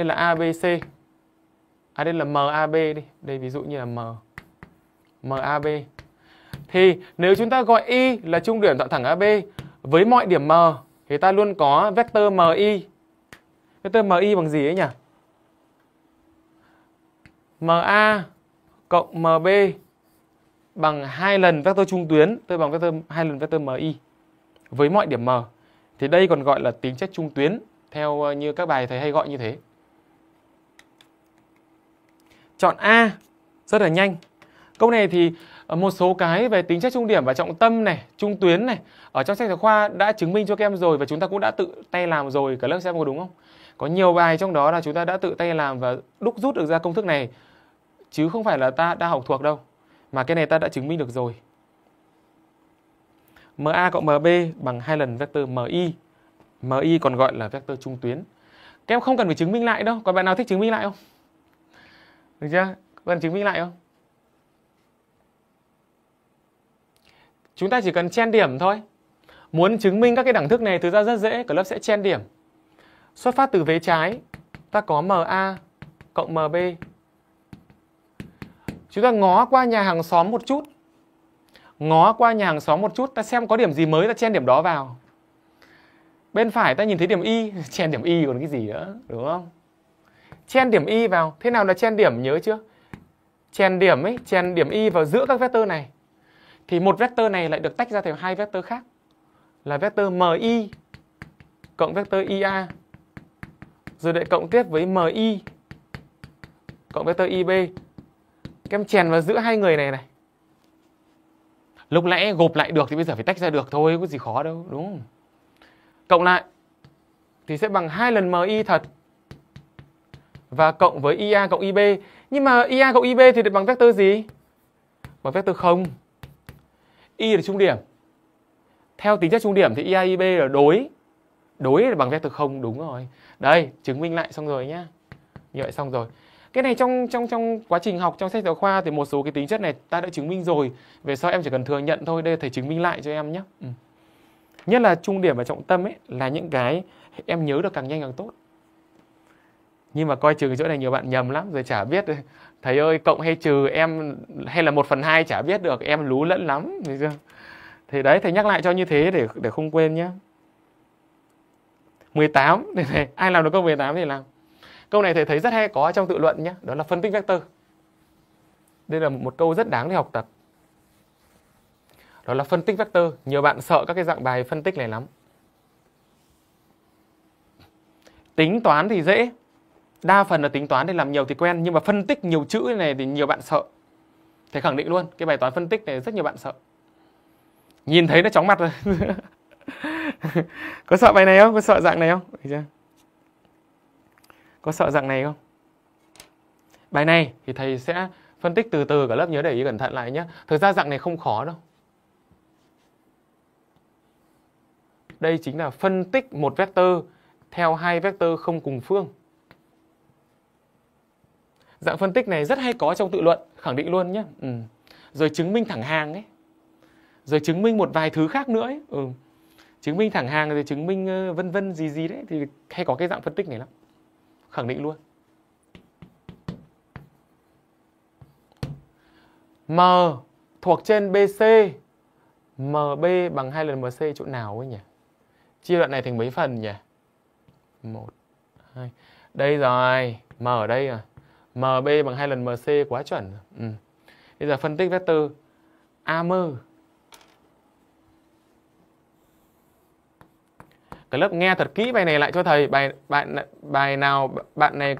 Speaker 1: đây là ABC à đây là MAB đi đây ví dụ như là M MAB thì nếu chúng ta gọi Y là trung điểm đoạn thẳng AB với mọi điểm M thì ta luôn có vector MI vector MI bằng gì ấy nhỉ MA cộng MB bằng hai lần vector trung tuyến tôi bằng vector hai lần vector MI với mọi điểm M thì đây còn gọi là tính chất trung tuyến theo ờ, như các bài thầy hay gọi như thế Chọn A rất là nhanh. Câu này thì ờ, một số cái về tính chất trung điểm và trọng tâm này, trung tuyến này ở trong sách giáo khoa đã chứng minh cho các em rồi và chúng ta cũng đã tự tay làm rồi cả lớp xem có đúng không? Có nhiều bài trong đó là chúng ta đã tự tay làm và đúc rút được ra công thức này chứ không phải là ta đã học thuộc đâu mà cái này ta đã chứng minh được rồi. MA cộng MB bằng hai lần vector MI. MI còn gọi là vector trung tuyến. Các em không cần phải chứng minh lại đâu, còn bạn nào thích chứng minh lại không? Được chưa? Cần chứng minh lại không? Chúng ta chỉ cần chen điểm thôi. Muốn chứng minh các cái đẳng thức này thực ra rất dễ, cả lớp sẽ chen điểm. Xuất phát từ vế trái, ta có MA cộng MB. Chúng ta ngó qua nhà hàng xóm một chút. Ngó qua nhà hàng xóm một chút, ta xem có điểm gì mới ta chen điểm đó vào. Bên phải ta nhìn thấy điểm Y, chen điểm Y còn cái gì nữa, đúng không? chen điểm y vào thế nào là chen điểm nhớ chưa chèn điểm ấy chèn điểm y vào giữa các vectơ này thì một vectơ này lại được tách ra thành hai vectơ khác là vectơ mi cộng vectơ ia rồi lại cộng tiếp với mi cộng vectơ ib các em chèn vào giữa hai người này này lúc lẽ gộp lại được thì bây giờ phải tách ra được thôi có gì khó đâu đúng không cộng lại thì sẽ bằng hai lần mi thật và cộng với IA cộng IB. Nhưng mà IA cộng IB thì được bằng vectơ gì? Bằng vectơ 0. Y là trung điểm. Theo tính chất trung điểm thì IA IB là đối. Đối là bằng vectơ 0 đúng rồi. Đây, chứng minh lại xong rồi nhá. Như vậy xong rồi. Cái này trong trong trong quá trình học trong sách giáo khoa thì một số cái tính chất này ta đã chứng minh rồi. Về sau em chỉ cần thừa nhận thôi, đây thầy chứng minh lại cho em nhé. Ừ. Nhất là trung điểm và trọng tâm ấy là những cái em nhớ được càng nhanh càng tốt nhưng mà coi chừng chỗ này nhiều bạn nhầm lắm rồi chả biết thầy ơi cộng hay trừ em hay là một phần hai chả biết được em lú lẫn lắm thì đấy thầy nhắc lại cho như thế để để không quên nhé 18 này, này ai làm được câu 18 thì làm câu này thầy thấy rất hay có trong tự luận nhé đó là phân tích vector đây là một câu rất đáng để học tập đó là phân tích vector nhiều bạn sợ các cái dạng bài phân tích này lắm tính toán thì dễ đa phần là tính toán để làm nhiều thì quen nhưng mà phân tích nhiều chữ này thì nhiều bạn sợ thì khẳng định luôn cái bài toán phân tích này rất nhiều bạn sợ nhìn thấy nó chóng mặt rồi có sợ bài này không có sợ dạng này không chưa? có sợ dạng này không bài này thì thầy sẽ phân tích từ từ cả lớp nhớ để ý cẩn thận lại nhé thực ra dạng này không khó đâu đây chính là phân tích một vector theo hai vector không cùng phương Dạng phân tích này rất hay có trong tự luận, khẳng định luôn nhé. Ừ. Rồi chứng minh thẳng hàng ấy. Rồi chứng minh một vài thứ khác nữa ấy. Ừ. Chứng minh thẳng hàng rồi chứng minh ờ, vân vân gì gì đấy thì hay có cái dạng phân tích này lắm. Khẳng định luôn. M thuộc trên BC MB bằng hai lần MC chỗ nào ấy nhỉ? Chia đoạn này thành mấy phần nhỉ?
Speaker 2: một hai
Speaker 1: Đây rồi, M ở đây rồi. MB bằng hai lần MC quá chuẩn. Ừ. Bây giờ phân tích vectơ AM Cả lớp nghe thật kỹ bài này lại cho thầy, bài bạn bài nào bạn này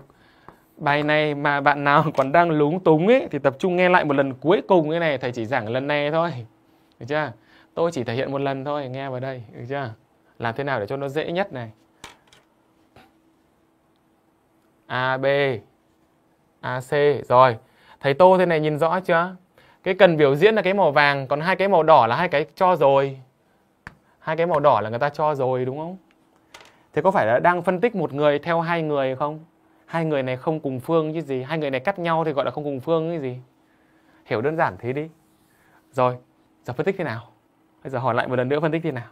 Speaker 1: bài này mà bạn nào còn đang lúng túng ấy thì tập trung nghe lại một lần cuối cùng cái này thầy chỉ giảng lần này thôi. Được chưa? Tôi chỉ thể hiện một lần thôi, nghe vào đây, được chưa? Làm thế nào để cho nó dễ nhất này. AB. AC rồi. Thầy Tô thế này nhìn rõ chưa? Cái cần biểu diễn là cái màu vàng, còn hai cái màu đỏ là hai cái cho rồi. Hai cái màu đỏ là người ta cho rồi đúng không? Thế có phải là đang phân tích một người theo hai người không? Hai người này không cùng phương chứ gì, hai người này cắt nhau thì gọi là không cùng phương cái gì. Hiểu đơn giản thế đi. Rồi, giờ phân tích thế nào? Bây giờ hỏi lại một lần nữa phân tích thế nào?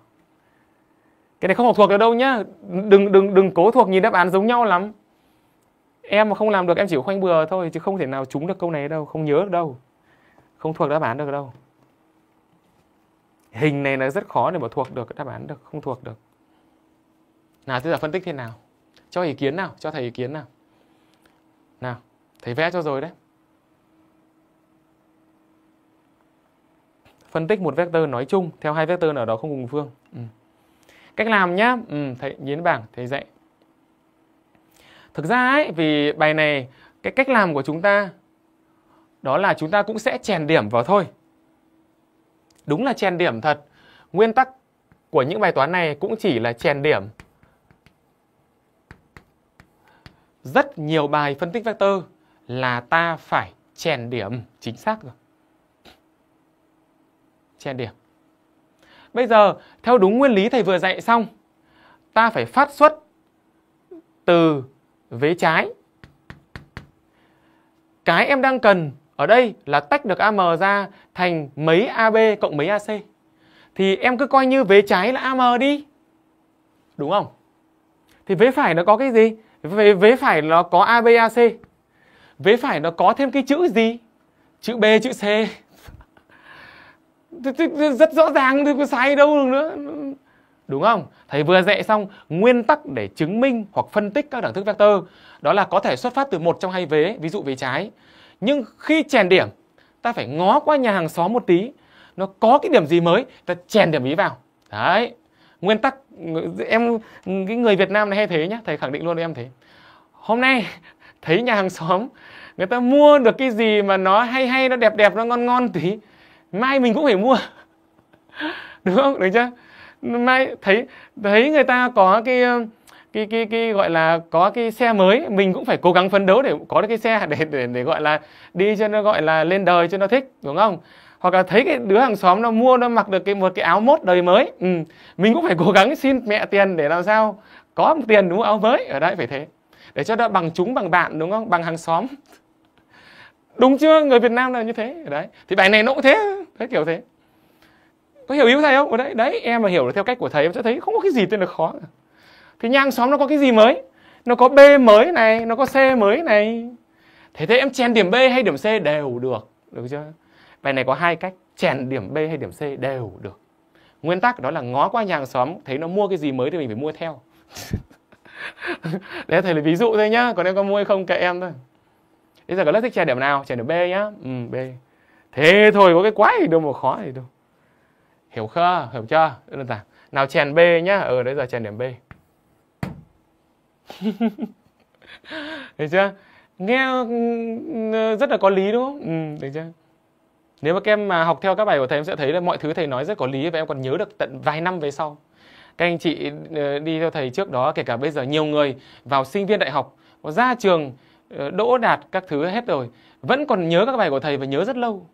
Speaker 1: Cái này không học thuộc được đâu nhá. Đừng đừng đừng cố thuộc nhìn đáp án giống nhau lắm em mà không làm được em chỉ khoanh bừa thôi chứ không thể nào trúng được câu này đâu không nhớ được đâu không thuộc đáp án được đâu hình này là rất khó để mà thuộc được đáp án được không thuộc được nào thế giờ phân tích thế nào cho ý kiến nào cho thầy ý kiến nào nào thầy vẽ cho rồi đấy phân tích một vector nói chung theo hai vector nào đó không cùng phương ừ. cách làm nhá ừ, thầy nhấn bảng thầy dạy thực ra ấy vì bài này cái cách làm của chúng ta đó là chúng ta cũng sẽ chèn điểm vào thôi đúng là chèn điểm thật nguyên tắc của những bài toán này cũng chỉ là chèn điểm rất nhiều bài phân tích vector là ta phải chèn điểm chính xác rồi chèn điểm bây giờ theo đúng nguyên lý thầy vừa dạy xong ta phải phát xuất từ vế trái. Cái em đang cần ở đây là tách được AM ra thành mấy AB cộng mấy AC. Thì em cứ coi như vế trái là AM đi. Đúng không? Thì vế phải nó có cái gì? Vế, vế phải nó có AB AC. Vế phải nó có thêm cái chữ gì? Chữ B, chữ C. rất rõ ràng, tôi có sai đâu nữa đúng không? Thầy vừa dạy xong nguyên tắc để chứng minh hoặc phân tích các đẳng thức vectơ đó là có thể xuất phát từ một trong hai vế, ví dụ vế trái. Nhưng khi chèn điểm, ta phải ngó qua nhà hàng xóm một tí, nó có cái điểm gì mới, ta chèn điểm ý vào. Đấy. Nguyên tắc em cái người Việt Nam này hay thế nhá, thầy khẳng định luôn em thế. Hôm nay thấy nhà hàng xóm người ta mua được cái gì mà nó hay hay nó đẹp đẹp nó ngon ngon tí mai mình cũng phải mua đúng không đấy chưa mai thấy thấy người ta có cái ờ, cái cái cái gọi là có cái xe mới mình cũng phải cố gắng phấn đấu để có được cái xe để để để gọi là đi cho nó gọi là lên đời cho nó thích đúng không hoặc là thấy cái đứa hàng xóm nó mua nó mặc được cái một cái áo mốt đời mới ừ. mình cũng phải cố gắng xin mẹ tiền để làm sao có một tiền đúng áo mới ở đây phải thế để cho nó bằng chúng bằng bạn đúng không bằng hàng xóm đúng chưa người Việt Nam là như thế đấy thì bài này nó cũng thế thế kiểu thế có hiểu ý của thầy không ở đấy đấy em mà hiểu được theo cách của thầy em sẽ thấy không có cái gì tên là khó thì nhà xóm nó có cái gì mới nó có b mới này nó có c mới này thế thế em chèn điểm b hay điểm c đều được được chưa bài này có hai cách chèn điểm b hay điểm c đều được nguyên tắc đó là ngó qua nhà hàng xóm thấy nó mua cái gì mới thì mình phải mua theo đấy thầy là ví dụ thôi nhá còn em có mua hay không kệ em thôi bây giờ có lớp thích chèn điểm nào chèn điểm b nhá ừ b thế thôi có cái quái gì đâu mà khó gì đâu hiểu khơ hiểu chưa rất đơn giản nào chèn b nhá ở ừ, đấy giờ chèn điểm b được chưa nghe ừ, rất là có lý đúng không ừ, được chưa nếu mà các em mà học theo các bài của thầy em sẽ thấy là mọi thứ thầy nói rất có lý và em còn nhớ được tận vài năm về sau các anh chị ờ, đi theo thầy trước đó kể cả bây giờ nhiều người vào sinh viên đại học ra trường ờ, đỗ đạt các thứ hết rồi vẫn còn nhớ các bài của thầy và nhớ rất lâu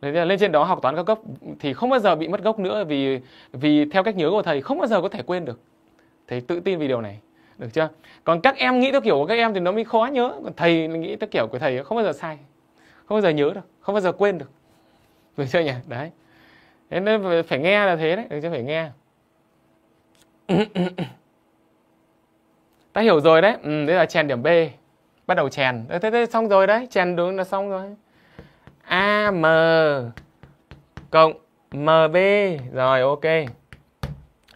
Speaker 1: lên trên đó học toán cao cấp thì không bao giờ bị mất gốc nữa vì vì theo cách nhớ của thầy không bao giờ có thể quên được. Thầy tự tin vì điều này. Được chưa? Còn các em nghĩ theo kiểu của các em thì nó mới khó nhớ, còn thầy nghĩ theo kiểu của thầy không bao giờ sai. Không bao giờ nhớ được, không bao giờ quên được. Được chưa nhỉ? Đấy. Thế nên phải nghe là thế đấy, được chưa? Phải nghe. Ta hiểu rồi đấy. Ừ, đây là chèn điểm B. Bắt đầu chèn. Thế, thế, thế xong rồi đấy, chèn đúng là xong rồi. AM cộng MB rồi ok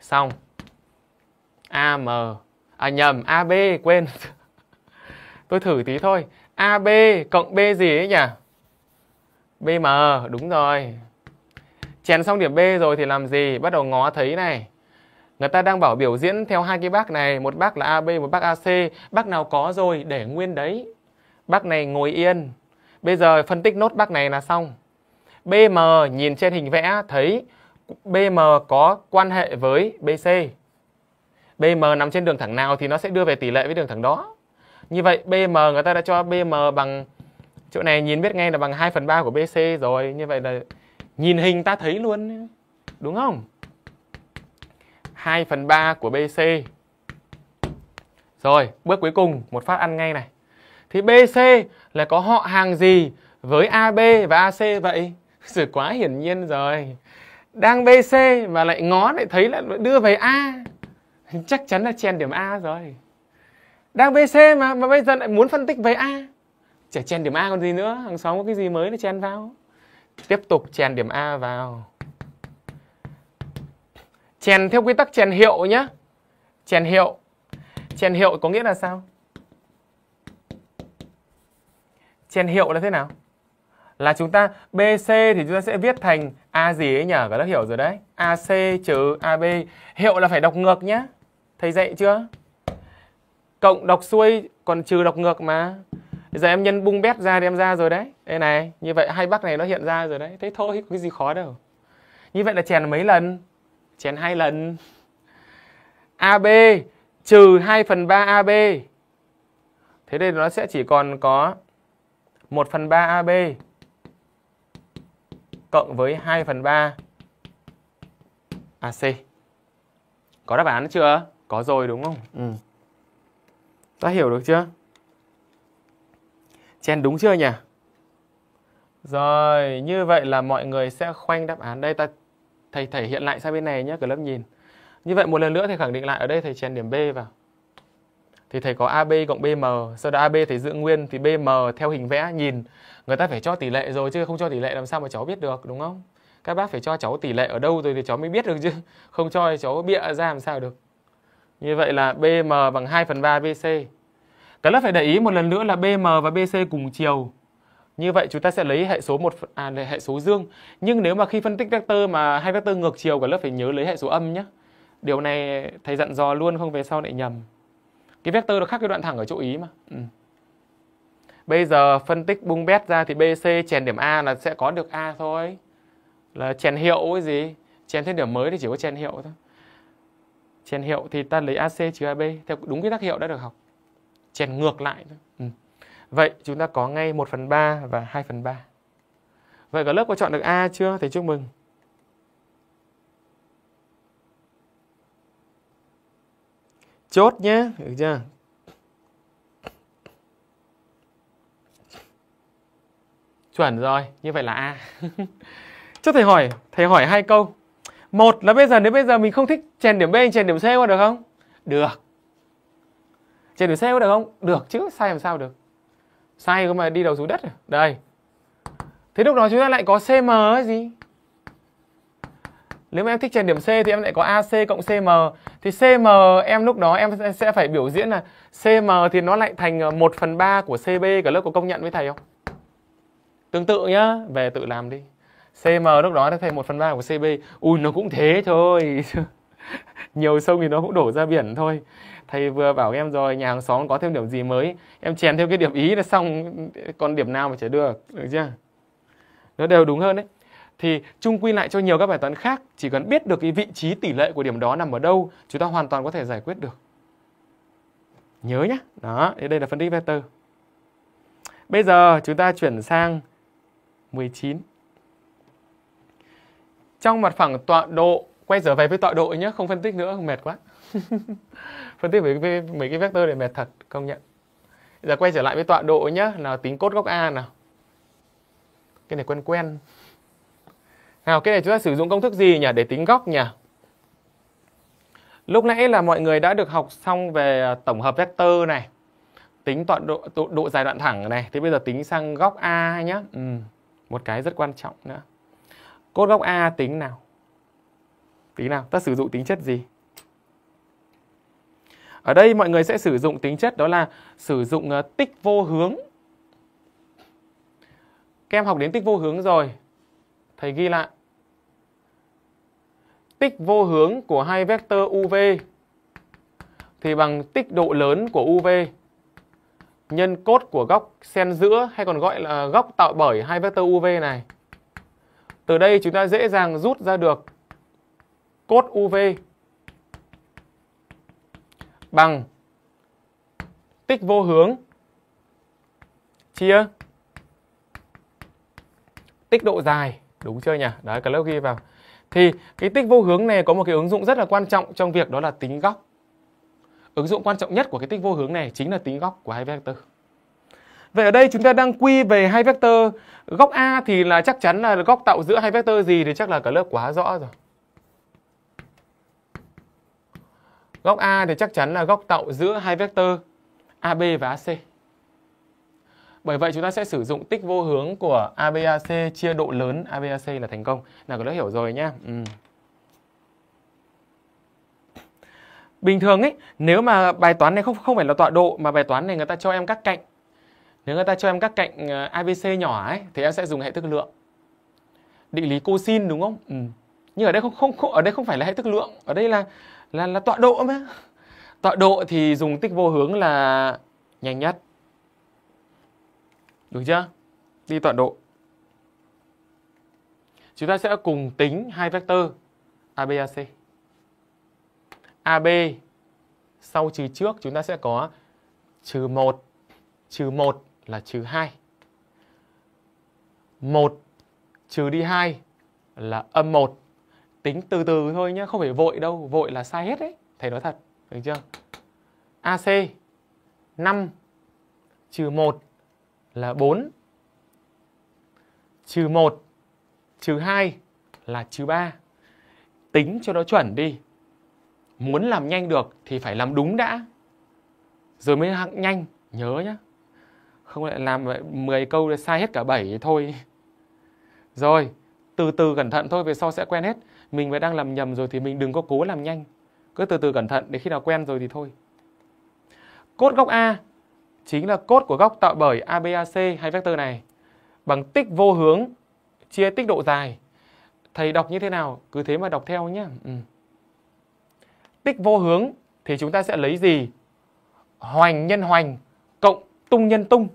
Speaker 1: xong AM à nhầm AB quên tôi thử tí thôi AB cộng B gì ấy nhỉ BM đúng rồi chèn xong điểm B rồi thì làm gì bắt đầu ngó thấy này Người ta đang bảo biểu diễn theo hai cái bác này, một bác là AB, một bác AC, bác nào có rồi để nguyên đấy. Bác này ngồi yên, Bây giờ phân tích nốt bác này là xong. BM nhìn trên hình vẽ thấy BM có quan hệ với BC. BM nằm trên đường thẳng nào thì nó sẽ đưa về tỷ lệ với đường thẳng đó. Như vậy BM người ta đã cho BM bằng chỗ này nhìn biết ngay là bằng 2 phần 3 của BC rồi. Như vậy là nhìn hình ta thấy luôn. Đúng không? 2 phần 3 của BC. Rồi, bước cuối cùng, một phát ăn ngay này thì BC là có họ hàng gì với AB và AC vậy? Rồi quá hiển nhiên rồi. Đang BC mà lại ngó lại thấy lại đưa về A. Chắc chắn là chen điểm A rồi. Đang BC mà mà bây giờ lại muốn phân tích về A. Chả chen điểm A còn gì nữa, hàng xóm có cái gì mới để chen vào. Tiếp tục chèn điểm A vào. Chèn theo quy tắc chèn hiệu nhé. Chèn hiệu. Chèn hiệu có nghĩa là sao? chèn hiệu là thế nào? Là chúng ta BC thì chúng ta sẽ viết thành A gì ấy nhỉ? Các lớp hiểu rồi đấy. AC trừ AB. Hiệu là phải đọc ngược nhá. Thầy dạy chưa? Cộng đọc xuôi còn trừ đọc ngược mà. Giờ em nhân bung bét ra thì em ra rồi đấy. Đây này, như vậy hai bác này nó hiện ra rồi đấy. Thế thôi, có cái gì khó đâu. Như vậy là chèn mấy lần? Chèn hai lần. AB trừ 2 phần 3 AB. Thế đây nó sẽ chỉ còn có 1 phần 3 AB cộng với 2 phần 3 AC. Có đáp án chưa? Có rồi đúng không? Ừ. Ta hiểu được chưa? Chen đúng chưa nhỉ? Rồi, như vậy là mọi người sẽ khoanh đáp án. Đây ta thầy thể hiện lại sang bên này nhé, cả lớp nhìn. Như vậy một lần nữa thầy khẳng định lại ở đây thầy chèn điểm B vào thì thầy có AB cộng BM, sau đó AB thầy giữ nguyên thì BM theo hình vẽ nhìn người ta phải cho tỷ lệ rồi chứ không cho tỷ lệ làm sao mà cháu biết được đúng không? Các bác phải cho cháu tỷ lệ ở đâu rồi thì cháu mới biết được chứ, không cho thì cháu bịa ra làm sao được. Như vậy là BM bằng 2 phần 3 BC. Cả lớp phải để ý một lần nữa là BM và BC cùng chiều. Như vậy chúng ta sẽ lấy hệ số một à, hệ số dương. Nhưng nếu mà khi phân tích vectơ mà hai vectơ ngược chiều cả lớp phải nhớ lấy hệ số âm nhé. Điều này thầy dặn dò luôn không về sau lại nhầm cái vector nó khác cái đoạn thẳng ở chỗ ý mà ừ. bây giờ phân tích bung bét ra thì bc chèn điểm a là sẽ có được a thôi là chèn hiệu cái gì chèn thêm điểm mới thì chỉ có chèn hiệu thôi chèn hiệu thì ta lấy ac trừ ab theo đúng cái tác hiệu đã được học chèn ngược lại thôi ừ. vậy chúng ta có ngay 1 phần 3 và 2 phần 3 vậy cả lớp có chọn được a chưa thầy chúc mừng chốt nhé được chưa chuẩn rồi như vậy là a cho thầy hỏi thầy hỏi hai câu một là bây giờ nếu bây giờ mình không thích chèn điểm b chèn điểm c có được không được chèn điểm c có được không được chứ sai làm sao được sai cơ mà đi đầu xuống đất rồi à? đây thế lúc đó chúng ta lại có cm ấy gì nếu mà em thích trừ điểm C thì em lại có AC cộng CM. Thì CM em lúc đó em sẽ phải biểu diễn là CM thì nó lại thành 1 ờ, phần 3 của CB. Cả lớp có công nhận với thầy không? Tương tự nhá, về tự làm đi. CM lúc đó nó thành 1 phần 3 của CB. Ui nó cũng thế thôi. Nhiều sông thì nó cũng đổ ra biển thôi. Thầy vừa bảo em rồi, nhà hàng xóm có thêm điểm gì mới. Em chèn theo cái điểm ý là xong, còn điểm nào mà chả được. Được chưa? Nó đều đúng hơn đấy thì chung quy lại cho nhiều các bài toán khác chỉ cần biết được cái vị trí tỷ lệ của điểm đó nằm ở đâu chúng ta hoàn toàn có thể giải quyết được nhớ nhé đó đây là phân tích vector bây giờ chúng ta chuyển sang 19 trong mặt phẳng tọa độ quay trở về với tọa độ nhé không phân tích nữa mệt quá phân tích với, với mấy cái vector để mệt thật công nhận bây giờ quay trở lại với tọa độ nhé là tính cốt góc a nào cái này quen quen nào cái này chúng ta sử dụng công thức gì nhỉ để tính góc nhỉ? Lúc nãy là mọi người đã được học xong về tổng hợp vectơ này, tính tọa độ, độ độ dài đoạn thẳng này. Thế bây giờ tính sang góc A nhé. Ừ, một cái rất quan trọng nữa. Cốt góc A tính nào? Tính nào? Ta sử dụng tính chất gì? Ở đây mọi người sẽ sử dụng tính chất đó là sử dụng ờ, tích vô hướng. Các em học đến tích vô hướng rồi thầy ghi lại tích vô hướng của hai vectơ UV thì bằng tích độ lớn của UV nhân cốt của góc xen giữa hay còn gọi là góc tạo bởi hai vectơ UV này. Từ đây chúng ta dễ dàng rút ra được cốt UV bằng tích vô hướng chia tích độ dài đúng chưa nhỉ đấy cái lớp ghi vào thì cái tích vô hướng này có một cái ứng dụng rất là quan trọng trong việc đó là tính góc ứng dụng quan trọng nhất của cái tích vô hướng này chính là tính góc của hai vector Vậy ở đây chúng ta đang quy về hai vector góc A thì là chắc chắn là góc tạo giữa hai vector gì thì chắc là cả lớp quá rõ rồi. Góc A thì chắc chắn là góc tạo giữa hai vector AB và AC. Bởi vậy chúng ta sẽ sử dụng tích vô hướng của ABAC chia độ lớn ABAC là thành công. Nào các lớp hiểu rồi nhá. Ừ. Bình thường ấy, nếu mà bài toán này không không phải là tọa độ mà bài toán này người ta cho em các cạnh. Nếu người ta cho em các cạnh ờ, ABC nhỏ ấy thì em sẽ dùng hệ thức lượng. Định lý cosin đúng không? Ừ. Nhưng ở đây không không ở đây không phải là hệ thức lượng, ở đây là là là tọa độ mà. Tọa độ thì dùng tích vô hướng là nhanh nhất được chưa? Đi tọa độ. Chúng ta sẽ cùng tính hai vectơ ABAC. AB sau trừ trước chúng ta sẽ có trừ 1, trừ 1 là trừ 2. 1 trừ đi 2 là âm 1. Tính từ từ thôi nhé, không phải vội đâu, vội là sai hết đấy. Thầy nói thật, được chưa? AC 5 trừ 1 là 4 trừ 1 trừ 2 là trừ 3. Tính cho nó chuẩn đi. Muốn làm nhanh được thì phải làm đúng đã. Rồi mới nhanh, nhớ nhá. Không lại làm 10 câu sai hết cả 7 thôi. Rồi, từ từ cẩn thận thôi, về sau sẽ quen hết. Mình mà đang làm nhầm rồi thì mình đừng có cố làm nhanh. Cứ từ từ cẩn thận, để khi nào quen rồi thì thôi. Cốt góc A chính là cốt của góc tạo bởi ABAC hay vector này bằng tích vô hướng chia tích độ dài. Thầy đọc như thế nào cứ thế mà đọc theo nhé. Ừ. Tích vô hướng thì chúng ta sẽ lấy gì? Hoành nhân hoành cộng tung nhân tung.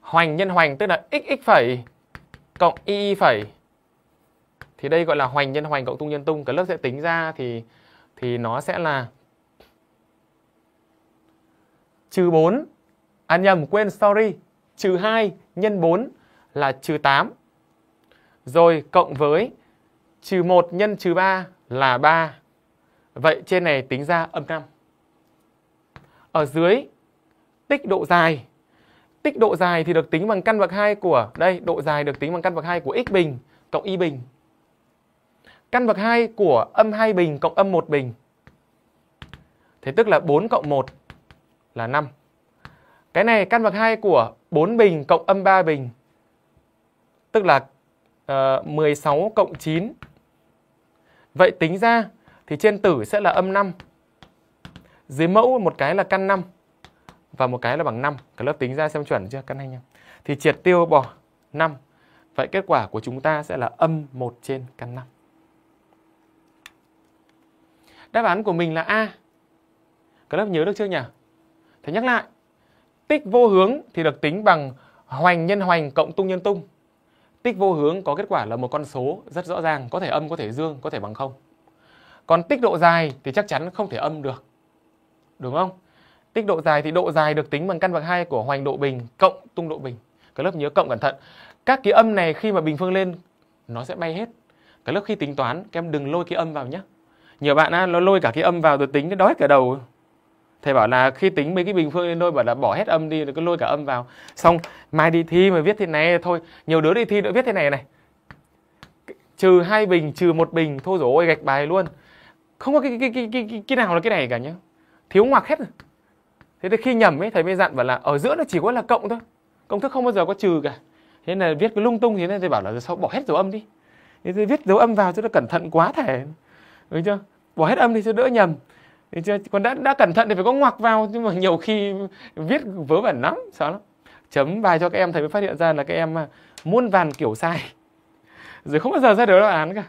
Speaker 1: Hoành nhân hoành tức là xx phẩy cộng y phẩy. Thì đây gọi là hoành nhân hoành cộng tung nhân tung. Cái lớp sẽ tính ra thì thì nó sẽ là trừ 4 À nhầm quên sorry Trừ 2 nhân 4 là trừ 8 Rồi cộng với Trừ 1 nhân trừ 3 là 3 Vậy trên này tính ra âm 5 Ở dưới Tích độ dài Tích độ dài thì được tính bằng căn bậc 2 của Đây độ dài được tính bằng căn bậc 2 của x bình Cộng y bình Căn bậc 2 của âm 2 bình cộng âm 1 bình Thế tức là 4 cộng 1 là 5. Cái này căn bậc 2 của 4 bình cộng âm 3 bình tức là ờ, uh, 16 cộng 9. Vậy tính ra thì trên tử sẽ là âm 5. Dưới mẫu một cái là căn 5 và một cái là bằng 5. Cả lớp tính ra xem chuẩn chưa căn 25. Thì triệt tiêu bỏ 5. Vậy kết quả của chúng ta sẽ là âm 1 trên căn 5. Đáp án của mình là A. Các lớp nhớ được chưa nhỉ? Thế nhắc lại, tích vô hướng thì được tính bằng hoành nhân hoành cộng tung nhân tung. Tích vô hướng có kết quả là một con số rất rõ ràng, có thể âm, có thể dương, có thể bằng không. Còn tích độ dài thì chắc chắn không thể âm được. Đúng không? Tích độ dài thì độ dài được tính bằng căn bậc 2 của hoành độ bình cộng tung độ bình. Các lớp nhớ cộng cẩn thận. Các cái âm này khi mà bình phương lên nó sẽ bay hết. Các lớp khi tính toán các em đừng lôi cái âm vào nhé. Nhiều bạn á, nó lôi cả cái âm vào rồi tính nó đói cả đầu thầy bảo là khi tính mấy cái bình phương lên đôi bảo là bỏ hết âm đi rồi cứ lôi cả âm vào xong mai đi thi mà viết thế này thôi nhiều đứa đi thi đã viết thế này này trừ hai bình trừ một bình thôi rồi ôi gạch bài luôn không có cái cái cái cái cái, nào là cái này cả nhá thiếu ngoặc hết rồi thế thì khi nhầm ấy thầy mới dặn bảo là ở giữa nó chỉ có là cộng thôi công thức không bao giờ có trừ cả thế là viết cái lung tung thế này thầy bảo là sao bỏ hết dấu âm đi thế thì viết dấu âm vào cho nó cẩn thận quá thầy đúng chưa bỏ hết âm đi cho đỡ nhầm còn đã đã cẩn thận thì phải có ngoặc vào nhưng mà nhiều khi viết vớ vẩn lắm sợ lắm chấm bài cho các em thầy mới phát hiện ra là các em à, muôn vàn kiểu sai rồi không bao giờ ra được đáp án cả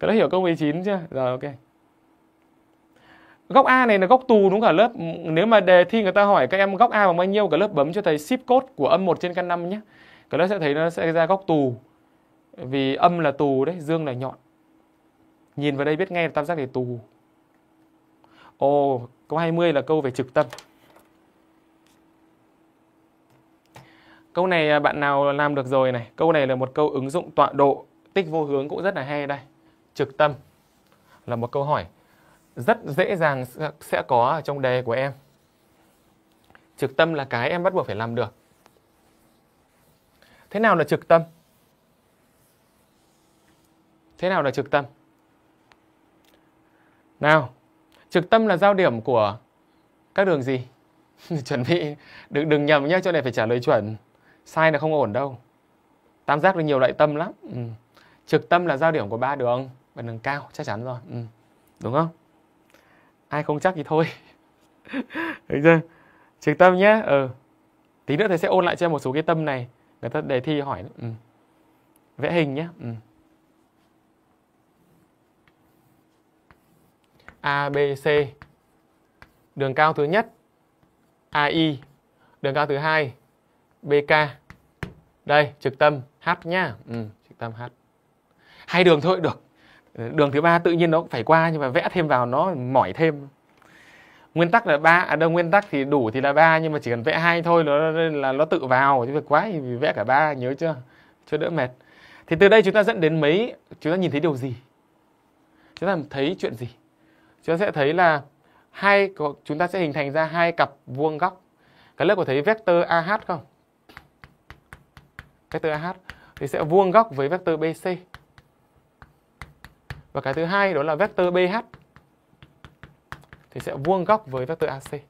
Speaker 1: các đã hiểu câu 19 chưa rồi ok góc A này là góc tù đúng cả lớp nếu mà đề thi người ta hỏi các em góc A bằng bao nhiêu cả lớp bấm cho thầy ship code của âm 1 trên căn 5 nhé cả lớp sẽ thấy nó sẽ ra góc tù vì âm là tù đấy dương là nhọn nhìn vào đây biết ngay là tam giác để tù Ồ, oh, câu 20 là câu về trực tâm. Câu này à, bạn nào làm được rồi này. Câu này là một câu ứng dụng tọa độ tích vô hướng cũng rất là hay đây. Trực tâm là một câu hỏi rất dễ dàng sẽ có ở trong đề của em. Trực tâm là cái em bắt buộc phải làm được. Thế nào là trực tâm? Thế nào là trực tâm? Nào, trực tâm là giao điểm của các đường gì chuẩn bị đừng đừng nhầm nhé chỗ này phải trả lời chuẩn sai là không ổn đâu tam giác là nhiều loại tâm lắm ừ. trực tâm là giao điểm của ba đường và đường cao chắc chắn rồi ừ. đúng không ai không chắc thì thôi được chưa trực tâm nhé ừ. tí nữa thầy sẽ ôn lại cho em một số cái tâm này người ta đề thi hỏi ừ. vẽ hình nhé ừ. ABC. Đường cao thứ nhất AI, đường cao thứ hai BK. Đây, trực tâm H nhá. Ừ, trực tâm H. Hai đường thôi được. Đường thứ ba tự nhiên nó cũng phải qua nhưng mà vẽ thêm vào nó mỏi thêm. Nguyên tắc là ba à đâu nguyên tắc thì đủ thì là ba nhưng mà chỉ cần vẽ hai thôi nó là nó tự vào chứ việc quá thì vẽ cả ba nhớ chưa? Cho đỡ mệt. Thì từ đây chúng ta dẫn đến mấy chúng ta nhìn thấy điều gì? Chúng ta thấy chuyện gì? chúng ta sẽ thấy là hai chúng ta sẽ hình thành ra hai cặp vuông góc các lớp có thấy vector AH không vector AH thì sẽ vuông góc với vector BC và cái thứ hai đó là vector BH thì sẽ vuông góc với vector AC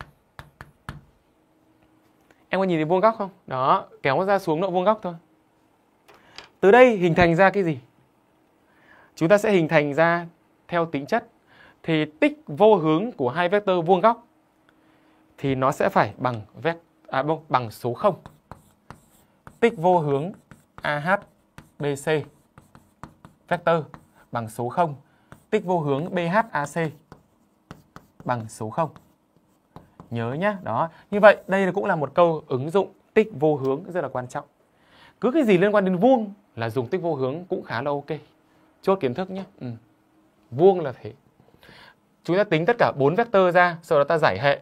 Speaker 1: em có nhìn thấy vuông góc không đó kéo ra xuống độ vuông góc thôi từ đây hình thành ra cái gì chúng ta sẽ hình thành ra theo tính chất thì tích vô hướng của hai vectơ vuông góc thì nó sẽ phải bằng vec à bằng số 0. Tích vô hướng AHBC vectơ bằng số 0, tích vô hướng BHAC bằng số 0. Nhớ nhá, đó. Như vậy đây cũng là một câu ứng dụng tích vô hướng rất là quan trọng. Cứ cái gì liên quan đến vuông là dùng tích vô hướng cũng khá là ok. Chốt kiến thức nhé. Ừ. Vuông là thế chúng ta tính tất cả bốn vector ra sau đó ta giải hệ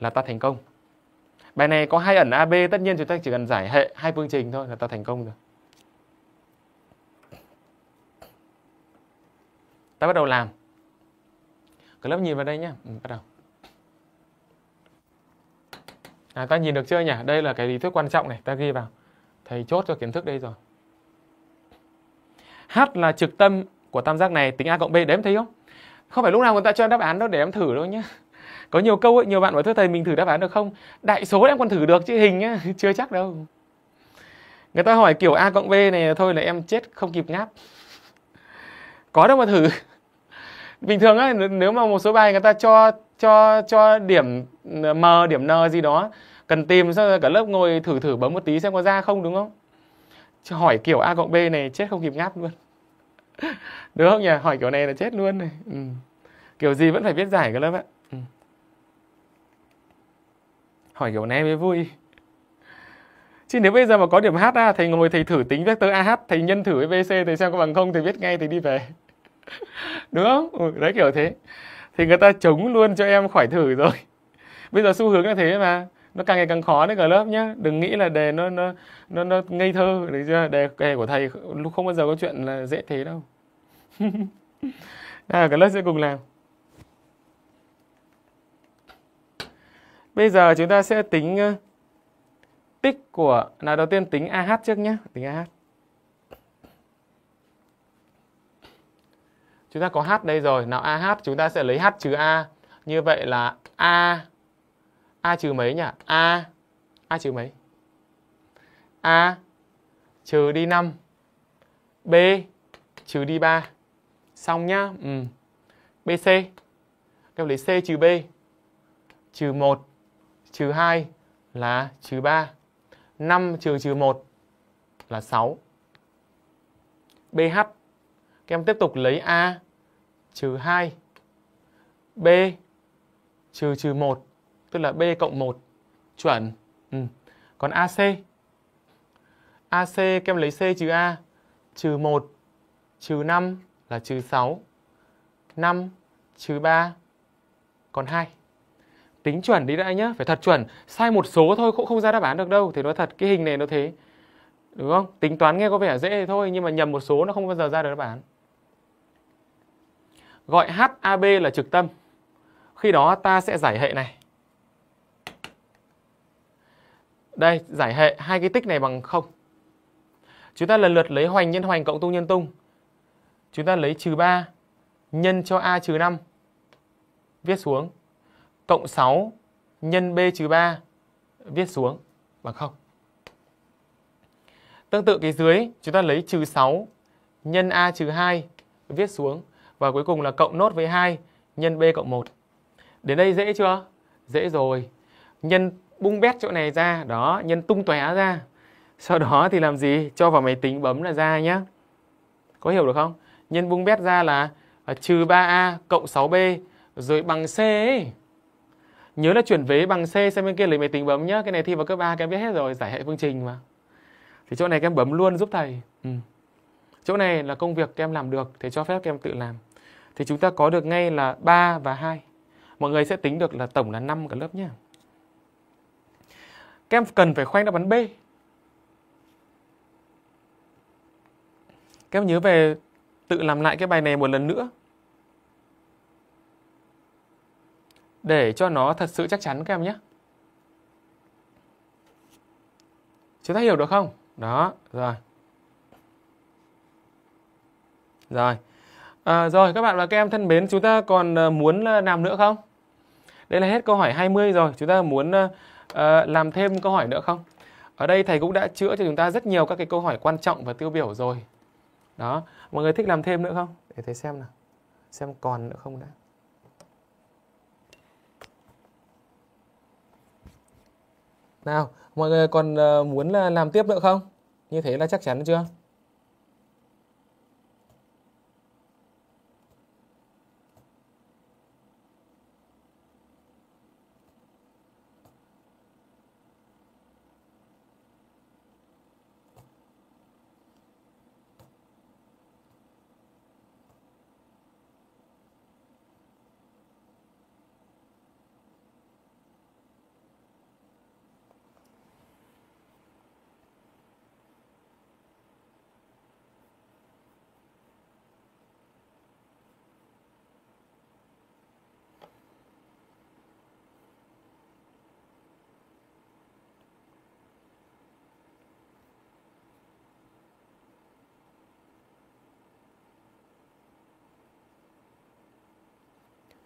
Speaker 1: là ta thành công bài này có hai ẩn ab tất nhiên chúng ta chỉ cần giải hệ hai phương trình thôi là ta thành công rồi ta bắt đầu làm cả lớp nhìn vào đây nhé ừ, bắt đầu à, ta nhìn được chưa nhỉ đây là cái lý thuyết quan trọng này ta ghi vào thầy chốt cho kiến thức đây rồi h là trực tâm của tam giác này tính a cộng b đếm thấy không không phải lúc nào người ta cho đáp án đâu để em thử đâu nhá có nhiều câu ấy nhiều bạn bảo thưa thầy mình thử đáp án được không đại số em còn thử được chứ hình nhá chưa chắc đâu người ta hỏi kiểu a cộng b này thôi là em chết không kịp ngáp có đâu mà thử bình thường ấy nếu mà một số bài người ta cho cho cho điểm ờ, m điểm n gì đó cần tìm sao cả lớp ngồi thử thử bấm một tí xem có ra không đúng không hỏi kiểu a cộng b này chết không kịp ngáp luôn đúng không nhỉ hỏi kiểu này là chết luôn này ừ. kiểu gì vẫn phải biết giải các lớp ạ ừ. hỏi kiểu này mới vui chứ nếu bây giờ mà có điểm h ra thầy ngồi thầy thử tính vector ah thầy nhân thử với BC, thầy xem có bằng không thầy biết ngay thì đi về đúng không ừ, đấy kiểu thế thì người ta chống luôn cho em khỏi thử rồi bây giờ xu hướng là thế mà nó càng ngày càng khó đấy cả lớp nhá đừng nghĩ là đề nó nó nó, nó ngây thơ được chưa đề, đề của thầy không bao giờ có chuyện là dễ thế đâu nào cả lớp sẽ cùng làm bây giờ chúng ta sẽ tính ờ, tích của nào đầu tiên tính ah trước nhé tính ah chúng ta có h đây rồi nào ah chúng ta sẽ lấy h trừ a như vậy là a a trừ mấy nhỉ a a trừ mấy a trừ đi 5 b trừ đi 3 Xong nhá. Ừ. BC. Các lấy C trừ B. Trừ 1. Trừ 2 là trừ 3. 5 trừ trừ 1 là 6. BH. Các em tiếp tục lấy A trừ 2. B trừ trừ 1. Tức là B cộng 1. Chuẩn. Ừ. Còn AC. AC các em lấy C trừ A. Trừ 1. Trừ 5 là trừ 6, 5 trừ 3 còn 2. Tính chuẩn đi đã anh nhá, phải thật chuẩn. Sai một số thôi cũng không ra đáp án được đâu. Thì nó thật cái hình này nó thế. Đúng không? Tính toán nghe có vẻ dễ thôi nhưng mà nhầm một số nó không bao giờ ra được đáp án. Gọi HAB là trực tâm. Khi đó ta sẽ giải hệ này. Đây, giải hệ hai cái tích này bằng không Chúng ta lần lượt lấy hoành nhân hoành cộng tung nhân tung Chúng ta lấy trừ 3 nhân cho A trừ 5. Viết xuống. Cộng 6 nhân B trừ 3. Viết xuống bằng 0. Tương tự cái dưới, chúng ta lấy trừ 6 nhân A trừ 2. Viết xuống. Và cuối cùng là cộng nốt với 2 nhân B cộng 1. Đến đây dễ chưa? Dễ rồi. Nhân bung bét chỗ này ra. Đó, nhân tung tóe ra. Sau đó thì làm gì? Cho vào máy tính bấm là ra nhá Có hiểu được không? nhân vuông vét ra là à, trừ 3A cộng 6B rồi bằng C ấy. Nhớ là chuyển vế bằng C sang bên kia lấy máy tính bấm nhá. Cái này thi vào cấp 3 các em biết hết rồi, giải hệ phương trình mà. Thì chỗ này các em bấm luôn giúp thầy. Ừ. Chỗ này là công việc các em làm được, thì cho phép các em tự làm. Thì chúng ta có được ngay là 3 và 2. Mọi người sẽ tính được là tổng là 5 cả lớp nhá. Các em cần phải khoanh đáp án B. Các em nhớ về tự làm lại cái bài này một lần nữa để cho nó thật sự chắc chắn các em nhé chúng ta hiểu được không đó rồi rồi à, rồi các bạn và các em thân mến chúng ta còn ờ, muốn ờ, làm nữa không đây là hết câu hỏi 20 rồi chúng ta muốn uh, làm thêm câu hỏi nữa không ở đây thầy cũng đã chữa cho chúng ta rất nhiều các cái câu hỏi quan trọng và tiêu biểu rồi đó mọi người thích làm thêm nữa không để thầy xem nào xem còn nữa không đã nào mọi người còn ờ, muốn ờ, làm tiếp nữa không như thế là chắc chắn chưa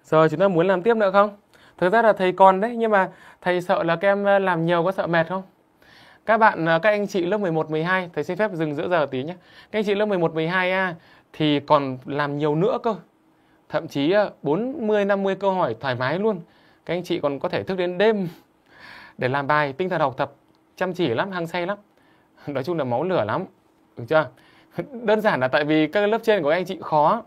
Speaker 1: giờ chúng ta muốn làm tiếp nữa không thực ra là thầy còn đấy nhưng mà thầy sợ là các em ờ, làm nhiều có sợ mệt không các bạn ờ, các anh chị lớp 11 12 thầy xin phép dừng giữa giờ tí nhé các anh chị lớp 11 12 à thì còn làm nhiều nữa cơ thậm chí 40 ờ, 50 câu hỏi thoải mái luôn các anh chị còn có thể thức đến đêm để làm bài tinh thần học tập chăm chỉ lắm hăng say lắm nói chung là máu lửa lắm được chưa đơn giản là tại vì các lớp trên của các anh chị khó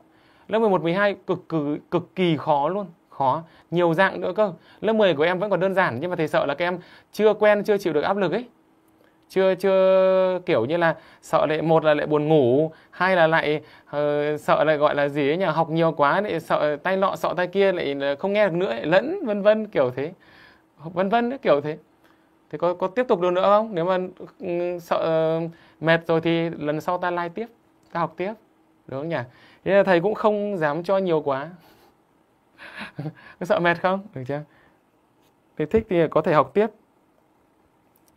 Speaker 1: Lớp 11, 12 cực cực cực kỳ khó luôn khó nhiều dạng nữa cơ lớp 10 của em vẫn còn đơn giản nhưng mà thầy sợ là các em chưa quen chưa chịu được áp lực ấy chưa chưa kiểu như là sợ lại một là lại buồn ngủ hai là lại uh, sợ lại gọi là gì ấy nhỉ học nhiều quá lại sợ tay lọ sợ tay kia lại ờ, không nghe được nữa lại lẫn vân vân kiểu thế vân vân kiểu thế thì có có tiếp tục được nữa không nếu mà ừ, sợ mệt rồi thì lần sau ta like tiếp ta học tiếp đúng không nhỉ thế là thầy cũng không dám cho nhiều quá sợ mệt không được chưa thì thích thì có thể học tiếp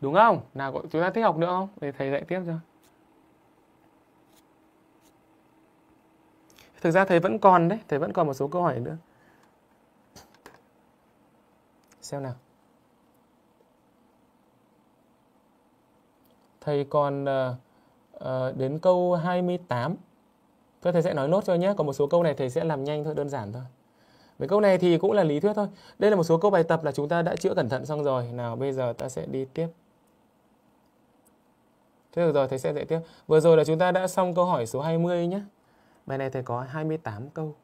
Speaker 1: đúng không nào chúng ta thích học nữa không để thầy dạy tiếp cho thực ra thầy vẫn còn đấy thầy vẫn còn một số câu hỏi nữa xem nào thầy còn uh, đến câu 28 mươi Thôi thầy sẽ nói nốt cho nhé, còn một số câu này thầy sẽ làm nhanh thôi, đơn giản thôi. Với câu này thì cũng là lý thuyết thôi. Đây là một số câu bài tập là chúng ta đã chữa cẩn thận xong rồi. Nào bây giờ ta sẽ đi tiếp. Thế được rồi, thầy sẽ dạy tiếp. Vừa rồi là chúng ta đã xong câu hỏi số 20 nhé. Bài này thầy có 28 câu.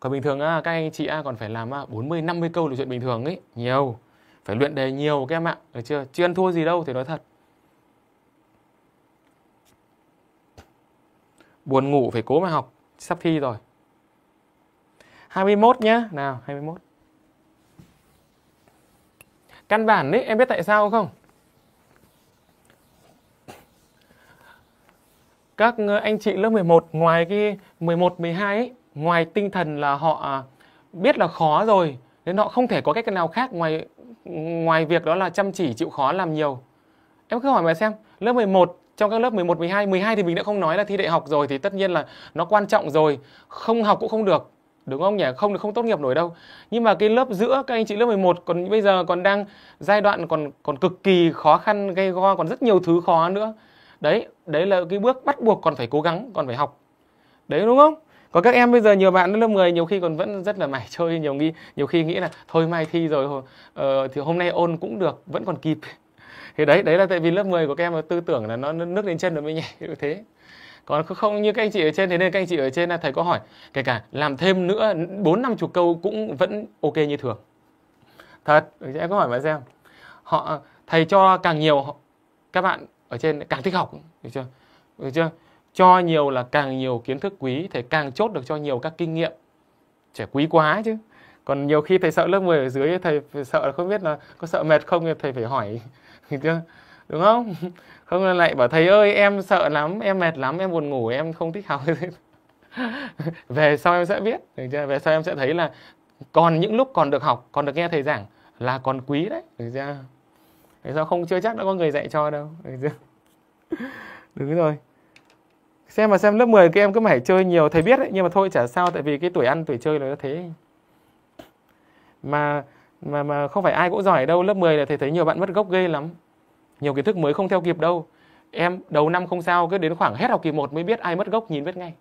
Speaker 1: Còn bình thường các anh chị à, còn phải làm à, 40 50 câu là chuyện bình thường ấy, nhiều. Phải luyện đề nhiều các em ạ, được chưa? Chưa ăn thua gì đâu, thầy nói thật. buồn ngủ phải cố mà học sắp thi rồi 21 nhá nào 21 căn bản đấy em biết tại sao không các ờ, anh chị lớp 11 ngoài cái 11 12 ấy, ngoài tinh thần là họ à, biết là khó rồi nên họ không thể có cách nào khác ngoài ngoài việc đó là chăm chỉ chịu khó làm nhiều. Em cứ hỏi mà xem, lớp 11 trong các lớp 11, 12, 12 thì mình đã không nói là thi đại học rồi thì tất nhiên là nó quan trọng rồi, không học cũng không được, đúng không nhỉ? Không được không tốt nghiệp nổi đâu. Nhưng mà cái lớp giữa các anh chị lớp 11 còn bây giờ còn đang giai đoạn còn còn cực kỳ khó khăn gây go còn rất nhiều thứ khó nữa. Đấy, đấy là cái bước bắt buộc còn phải cố gắng, còn phải học. Đấy đúng không? Còn các em bây giờ nhiều bạn lớp 10 nhiều khi còn vẫn rất là mải chơi, nhiều khi nhiều khi nghĩ là thôi mai thi rồi uh, thì hôm nay ôn cũng được, vẫn còn kịp thì đấy đấy là tại vì lớp 10 của các em tư tưởng là nó nước đến chân rồi mới nhảy thế còn không như các anh chị ở trên thế nên các anh chị ở trên là thầy có hỏi kể cả làm thêm nữa bốn năm chục câu cũng vẫn ok như thường thật em có hỏi mà xem họ thầy cho càng nhiều các bạn ở trên càng thích học được chưa được chưa cho nhiều là càng nhiều kiến thức quý thầy càng chốt được cho nhiều các kinh nghiệm trẻ quý quá chứ còn nhiều khi thầy sợ lớp 10 ở dưới thầy sợ không biết là có sợ mệt không thầy phải hỏi chưa đúng không không là lại bảo thầy ơi em sợ lắm em mệt lắm em buồn ngủ em không thích học về sau em sẽ biết được chưa về sau em sẽ thấy là còn những lúc còn được học còn được nghe thầy giảng là còn quý đấy được chưa Thế sao không chưa chắc đã có người dạy cho đâu được chưa đúng rồi xem mà xem lớp 10 các em cứ mải chơi nhiều thầy biết đấy nhưng mà thôi chả sao tại vì cái tuổi ăn tuổi chơi là nó thế mà mà mà không phải ai cũng giỏi đâu lớp 10 là thầy thấy nhiều bạn mất gốc ghê lắm nhiều kiến thức mới không theo kịp đâu em đầu năm không sao cứ đến khoảng hết học kỳ 1 mới biết ai mất gốc nhìn biết ngay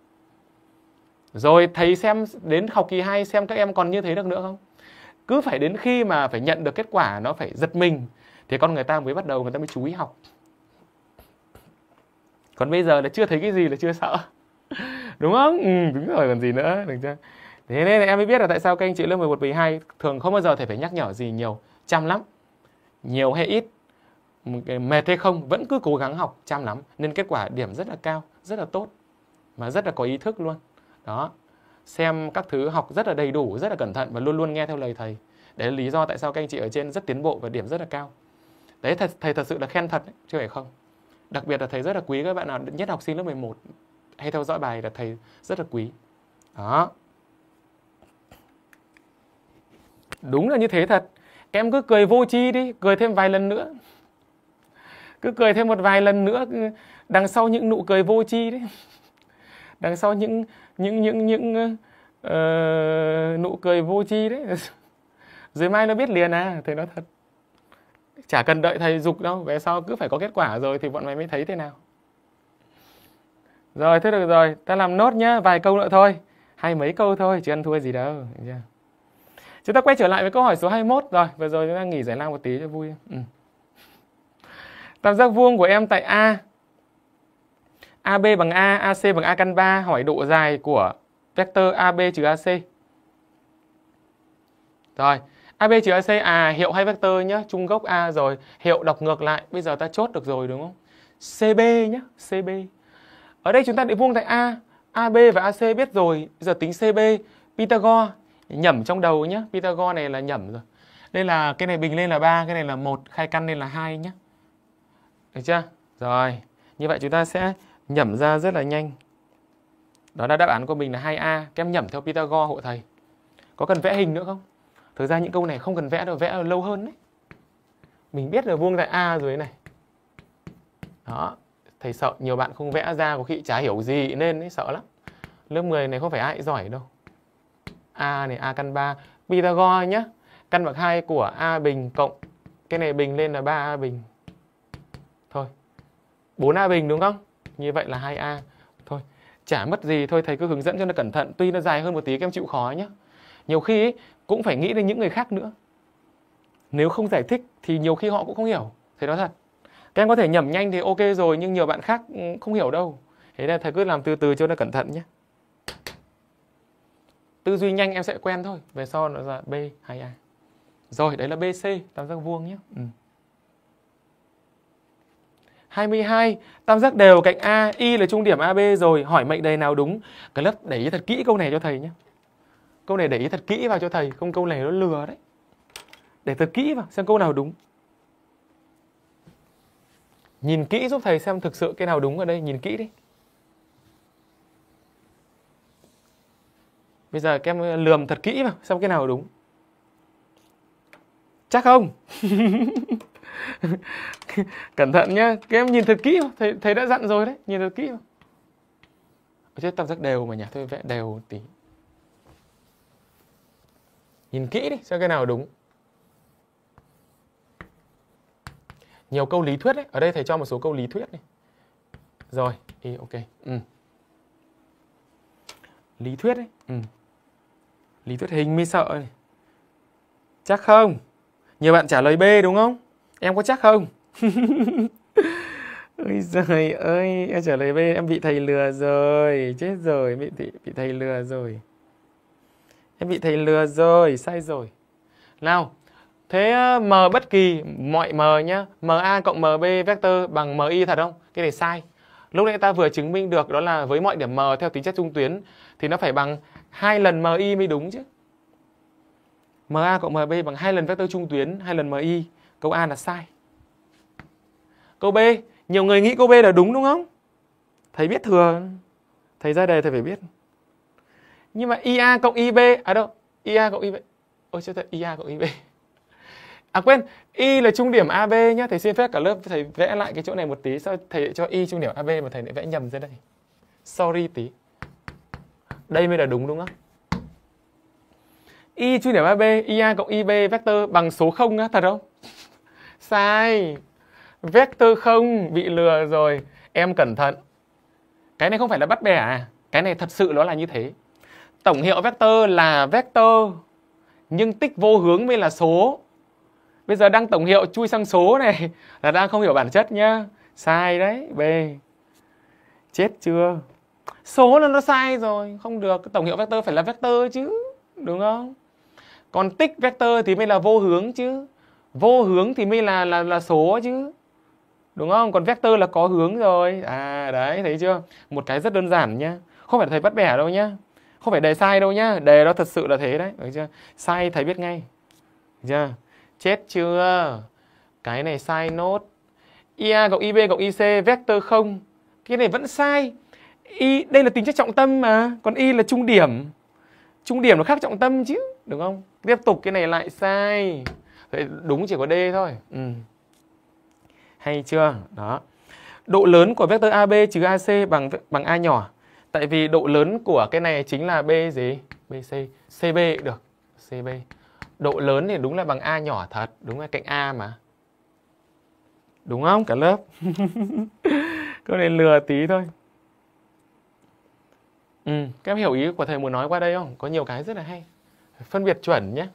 Speaker 1: rồi thầy xem đến học kỳ 2 xem các em còn như thế được nữa không cứ phải đến khi mà phải nhận được kết quả nó phải giật mình thì con người ta mới bắt đầu người ta mới chú ý học còn bây giờ là chưa thấy cái gì là chưa sợ đúng không ừ, đúng rồi còn gì nữa được chưa thế nên em mới biết là tại sao các anh chị lớp 11 12 thường không bao giờ thầy phải nhắc nhở gì nhiều chăm lắm nhiều hay ít mệt hay không vẫn cứ cố gắng học chăm lắm nên kết quả điểm rất là cao rất là tốt mà rất là có ý thức luôn đó xem các thứ học rất là đầy đủ rất là cẩn thận và luôn luôn nghe theo lời thầy đấy là lý do tại sao các anh chị ở trên rất tiến bộ và điểm rất là cao đấy thầy, thầy thật sự là khen thật chứ phải không đặc biệt là thầy rất là quý các bạn nào nhất học sinh lớp 11 hay theo dõi bài là thầy rất là quý đó Đúng là như thế thật. em cứ cười vô chi đi, cười thêm vài lần nữa. Cứ cười thêm một vài lần nữa đằng sau những nụ cười vô chi đấy. Đằng sau những những những những uh, nụ cười vô chi đấy. Rồi mai nó biết liền à, thầy nói thật. Chả cần đợi thầy dục đâu, về sau cứ phải có kết quả rồi thì bọn mày mới thấy thế nào. Rồi, thế được rồi, ta làm nốt nhá, vài câu nữa thôi. Hay mấy câu thôi, chứ ăn thua gì đâu, được chưa? Chúng ta quay trở lại với câu hỏi số 21 rồi. Vừa rồi chúng ta nghỉ giải lao một tí cho vui. Ừ. Tam giác vuông của em tại A. AB bằng A, AC bằng A căn 3 hỏi độ dài của vector AB trừ AC. Rồi, AB trừ AC à hiệu hai vector nhá, chung gốc A rồi, hiệu đọc ngược lại, bây giờ ta chốt được rồi đúng không? CB nhá, CB. Ở đây chúng ta định vuông tại A, AB và AC biết rồi, bây giờ tính CB, Pythagore nhẩm trong đầu nhá Pythagore này là nhẩm rồi đây là cái này bình lên là ba, cái này là một khai căn lên là hai nhá được chưa rồi như vậy chúng ta sẽ nhẩm ra rất là nhanh đó là đáp án của mình là 2A Kem nhẩm theo Pythagore hộ thầy có cần vẽ hình nữa không thực ra những câu này không cần vẽ đâu vẽ lâu hơn đấy mình biết là vuông tại A rồi này đó thầy sợ nhiều bạn không vẽ ra có khi chả hiểu gì nên ấy, sợ lắm lớp 10 này không phải ai giỏi đâu a này a căn 3 Pythagore nhé căn bậc 2 của a bình cộng cái này bình lên là 3a bình thôi 4a bình đúng không như vậy là 2a thôi chả mất gì thôi thầy cứ hướng dẫn cho nó cẩn thận tuy nó dài hơn một tí các em chịu khó nhé nhiều khi ấy, cũng phải nghĩ đến những người khác nữa nếu không giải thích thì nhiều khi họ cũng không hiểu thầy nói thật các em có thể nhẩm nhanh thì ok rồi nhưng nhiều bạn khác ừ, không hiểu đâu thế nên thầy cứ làm từ từ cho nó cẩn thận nhé tư duy nhanh em sẽ quen thôi về sau nó là b hay a rồi đấy là bc tam giác vuông nhé ừ. 22 tam giác đều cạnh a y là trung điểm ab rồi hỏi mệnh đề nào đúng cái lớp để ý thật kỹ câu này cho thầy nhé câu này để ý thật kỹ vào cho thầy không câu này nó lừa đấy để thật kỹ vào xem câu nào đúng nhìn kỹ giúp thầy xem thực sự cái nào đúng ở đây nhìn kỹ đi Bây giờ các em lườm thật kỹ vào xem cái nào đúng. Chắc không? Cẩn thận nhá, các em nhìn thật kỹ vào, thầy, thầy đã dặn rồi đấy, nhìn thật kỹ vào. Chứ tam giác đều mà nhỉ, thôi vẽ đều tí. Nhìn kỹ đi, xem cái nào đúng. Nhiều câu lý thuyết đấy, ở đây thầy cho một số câu lý thuyết này. Rồi, thì ok. Ừ. Lý thuyết đấy. Ừ lý thuyết hình mới sợ này chắc không nhiều bạn trả lời b đúng không em có chắc không ôi giời ơi em trả lời b em bị thầy lừa rồi chết rồi bị bị, bị thầy lừa rồi em bị thầy lừa rồi sai rồi nào thế ờ, m bất kỳ mọi m nhá ma cộng mb vector bằng mi thật không cái này sai lúc nãy ta vừa chứng minh được đó là với mọi điểm m theo tính chất trung tuyến thì nó phải bằng hai lần MI mới đúng chứ MA cộng MB bằng hai lần vector trung tuyến hai lần MI câu A là sai câu B nhiều người nghĩ câu B là đúng đúng không thầy biết thừa thầy ra đề thầy phải biết nhưng mà IA cộng IB à đâu IA cộng IB ôi chết thật IA cộng IB À quên, Y là trung điểm AB nhá, thầy xin phép cả lớp thầy vẽ lại cái chỗ này một tí, sao thầy cho Y trung điểm AB mà thầy lại vẽ nhầm ra đây. Sorry tí. Đây mới là đúng đúng không? Y trừ điểm AB, IA cộng IB vector bằng số 0 á, thật không? Sai. Vector 0 bị lừa rồi. Em cẩn thận. Cái này không phải là bắt bẻ à? Cái này thật sự nó là như thế. Tổng hiệu vector là vector nhưng tích vô hướng mới là số. Bây giờ đang tổng hiệu chui sang số này là đang không hiểu bản chất nhá. Sai đấy, B. Chết chưa? số là nó sai rồi không được tổng hiệu vector phải là vector chứ đúng không còn tích vector thì mới là vô hướng chứ vô hướng thì mới là là là số chứ đúng không còn vector là có hướng rồi à đấy thấy chưa một cái rất đơn giản nhá không phải thầy bắt bẻ đâu nhá không phải đề sai đâu nhá đề đó thật sự là thế đấy được chưa sai thầy biết ngay chưa chết chưa cái này sai nốt ia cộng ib cộng ic vector không cái này vẫn sai y đây là tính chất trọng tâm mà còn y là trung điểm trung điểm nó khác trọng tâm chứ đúng không tiếp tục cái này lại sai Vậy đúng chỉ có d thôi ừ. hay chưa đó độ lớn của vector ab trừ ac bằng bằng a nhỏ tại vì độ lớn của cái này chính là b gì bc cb được cb độ lớn thì đúng là bằng a nhỏ thật đúng là cạnh a mà đúng không cả lớp câu này lừa tí thôi Ừ, các em hiểu ý của thầy muốn nói qua đây không? Có nhiều cái rất là hay. Phân biệt chuẩn nhé.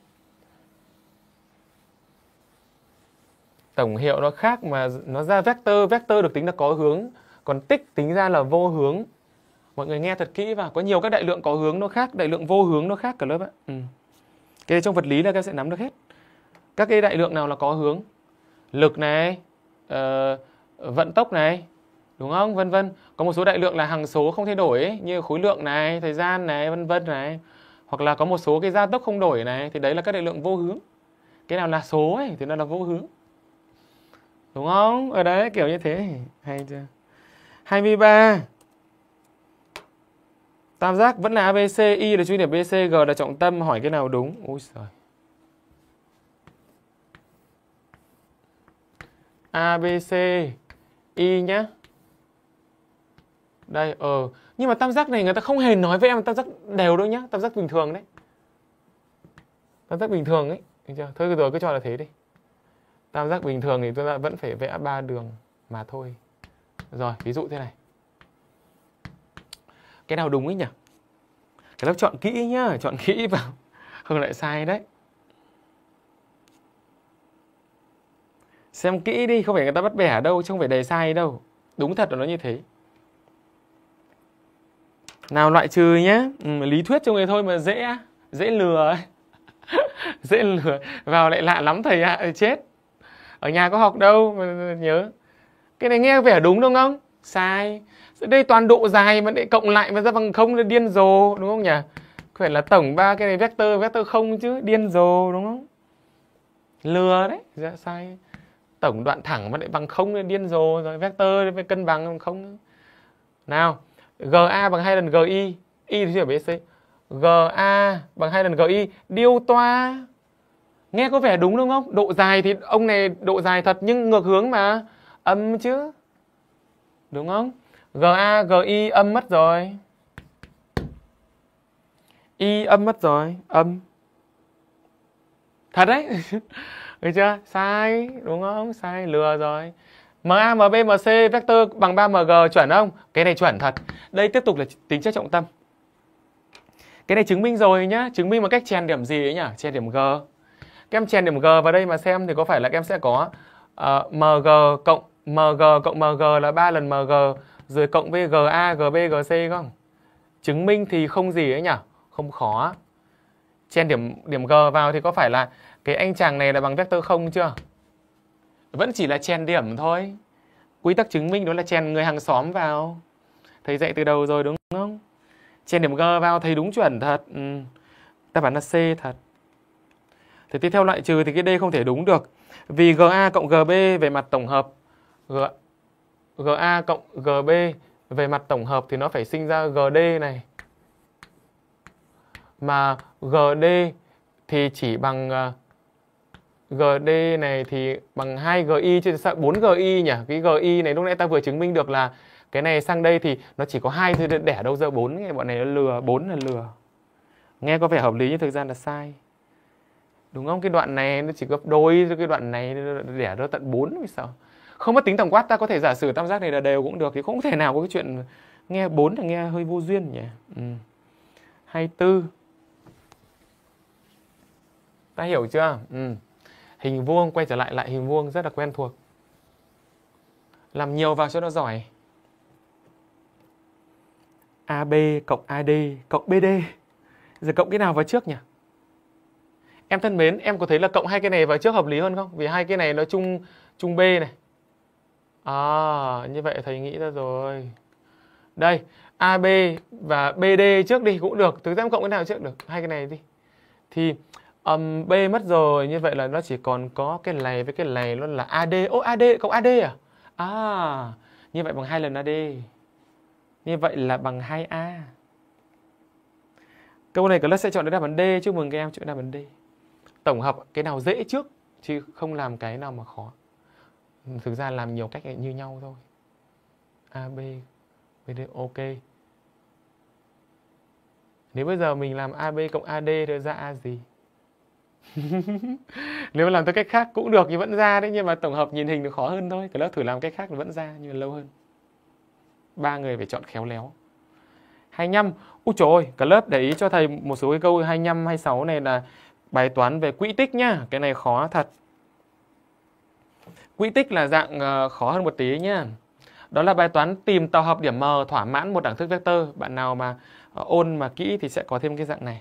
Speaker 1: Tổng hiệu nó khác mà nó ra vector, vector được tính là có hướng, còn tích tính ra là vô hướng. Mọi người nghe thật kỹ và có nhiều các đại lượng có hướng nó khác, đại lượng vô hướng nó khác cả lớp ạ. Ừ. Cái trong vật lý là các em sẽ nắm được hết. Các cái đại lượng nào là có hướng? Lực này, uh, vận tốc này, đúng không? Vân vân có một số đại lượng là hằng số không thay đổi ấy, như khối lượng này thời gian này vân vân này hoặc là có một số cái gia tốc không đổi này thì đấy là các đại lượng vô hướng cái nào là số ấy thì nó là vô hướng đúng không ở đấy kiểu như thế hay chưa 23 tam giác vẫn là abc y là trung điểm bc g là trọng tâm hỏi cái nào đúng ôi trời abc y nhá đây ờ ừ. nhưng mà tam giác này người ta không hề nói với em tam giác đều đâu nhá tam giác bình thường đấy tam giác bình thường ấy được chưa thôi rồi cứ cho là thế đi tam giác bình thường thì tôi vẫn phải vẽ ba đường mà thôi rồi ví dụ thế này cái nào đúng ấy nhỉ cái lớp chọn kỹ nhá chọn kỹ vào không lại sai đấy xem kỹ đi không phải người ta bắt bẻ đâu chứ không phải đề sai đâu đúng thật là nó như thế nào loại trừ nhé ừ, lý thuyết cho người thôi mà dễ dễ lừa dễ lừa vào lại lạ lắm thầy ạ à, chết ở nhà có học đâu mà nhớ cái này nghe vẻ đúng đúng không sai đây toàn độ dài mà lại cộng lại mà ra bằng không là điên rồ đúng không nhỉ có phải là tổng ba cái này vector vector không chứ điên rồ đúng không lừa đấy dạ, sai tổng đoạn thẳng mà lại bằng không là điên rồ rồi vector phải cân bằng không nào GA bằng 2 lần GI, Y thì chia bởi BC. GA bằng 2 lần GI, điêu toa. Nghe có vẻ đúng đúng không? Độ dài thì ông này độ dài thật nhưng ngược hướng mà. Âm chứ. Đúng không? GA, GI âm mất rồi. Y âm mất rồi, âm. Thật đấy. Được chưa? Sai, đúng không? Sai, lừa rồi. MA, MB, MC vector bằng 3MG chuẩn không? Cái này chuẩn thật. Đây tiếp tục là tính chất trọng tâm. Cái này chứng minh rồi nhá, chứng minh bằng cách chèn điểm gì ấy nhỉ? Chèn điểm G. Các em chèn điểm G vào đây mà xem thì có phải là các em sẽ có uh, ờ, MG cộng MG cộng MG là 3 lần MG rồi cộng với GA, GB, GC không? Chứng minh thì không gì ấy nhỉ? Không khó. Chèn điểm điểm G vào thì có phải là cái anh chàng này là bằng vector không chưa? vẫn chỉ là chèn điểm thôi quy tắc chứng minh đó là chèn người hàng xóm vào thầy dạy từ đầu rồi đúng không chèn điểm g vào thầy đúng chuẩn thật ừ. đáp án là c thật thì tiếp theo loại trừ thì cái d không thể đúng được vì ga cộng gb về mặt tổng hợp GA cộng GB về mặt tổng hợp thì nó phải sinh ra GD này. Mà GD thì chỉ bằng à, GD này thì bằng 2GI trên sao 4GI nhỉ? Cái GI này lúc nãy ta vừa chứng minh được là cái này sang đây thì nó chỉ có hai thôi đẻ đâu ra bốn nghe bọn này lừa, bốn là lừa. Nghe có vẻ hợp lý nhưng thực ra là sai. Đúng không? Cái đoạn này nó chỉ gấp đôi cái đoạn này nó đẻ ra tận 4 vì sao? Không mất tính tổng quát ta có thể giả sử tam giác này là đều cũng được thì không thể nào có cái chuyện nghe 4 là nghe hơi vô duyên nhỉ. Ừ. 24 Ta hiểu chưa? Ừ hình vuông quay trở lại lại hình vuông rất là quen thuộc làm nhiều vào cho nó giỏi AB cộng AD cộng BD giờ cộng cái nào vào trước nhỉ em thân mến em có thấy là cộng hai cái này vào trước hợp lý hơn không vì hai cái này nó chung chung B này à như vậy thầy nghĩ ra rồi đây AB và BD trước đi cũng được thực ra em cộng cái nào trước được hai cái này đi thì um, B mất rồi như vậy là nó chỉ còn có cái này với cái này luôn là AD ô oh, AD cộng AD à à như vậy bằng hai lần AD như vậy là bằng 2A câu này lớp sẽ chọn đáp án D chúc mừng các em chọn đáp án D tổng hợp cái nào dễ trước chứ không làm cái nào mà khó thực ra làm nhiều cách như nhau thôi ab, B ok nếu bây giờ mình làm AB cộng AD thì ra A gì nếu mà làm theo cách khác cũng được nhưng vẫn ra đấy nhưng mà tổng hợp nhìn hình nó khó hơn thôi cái lớp thử làm cách khác thì vẫn ra nhưng mà lâu hơn ba người phải chọn khéo léo 25 u trời ơi, cả lớp để ý cho thầy một số cái câu 25, 26 này là bài toán về quỹ tích nhá Cái này khó thật Quỹ tích là dạng ờ, khó hơn một tí nhá Đó là bài toán tìm tàu hợp điểm M thỏa mãn một đẳng thức vector Bạn nào mà ờ, ôn mà kỹ thì sẽ có thêm cái dạng này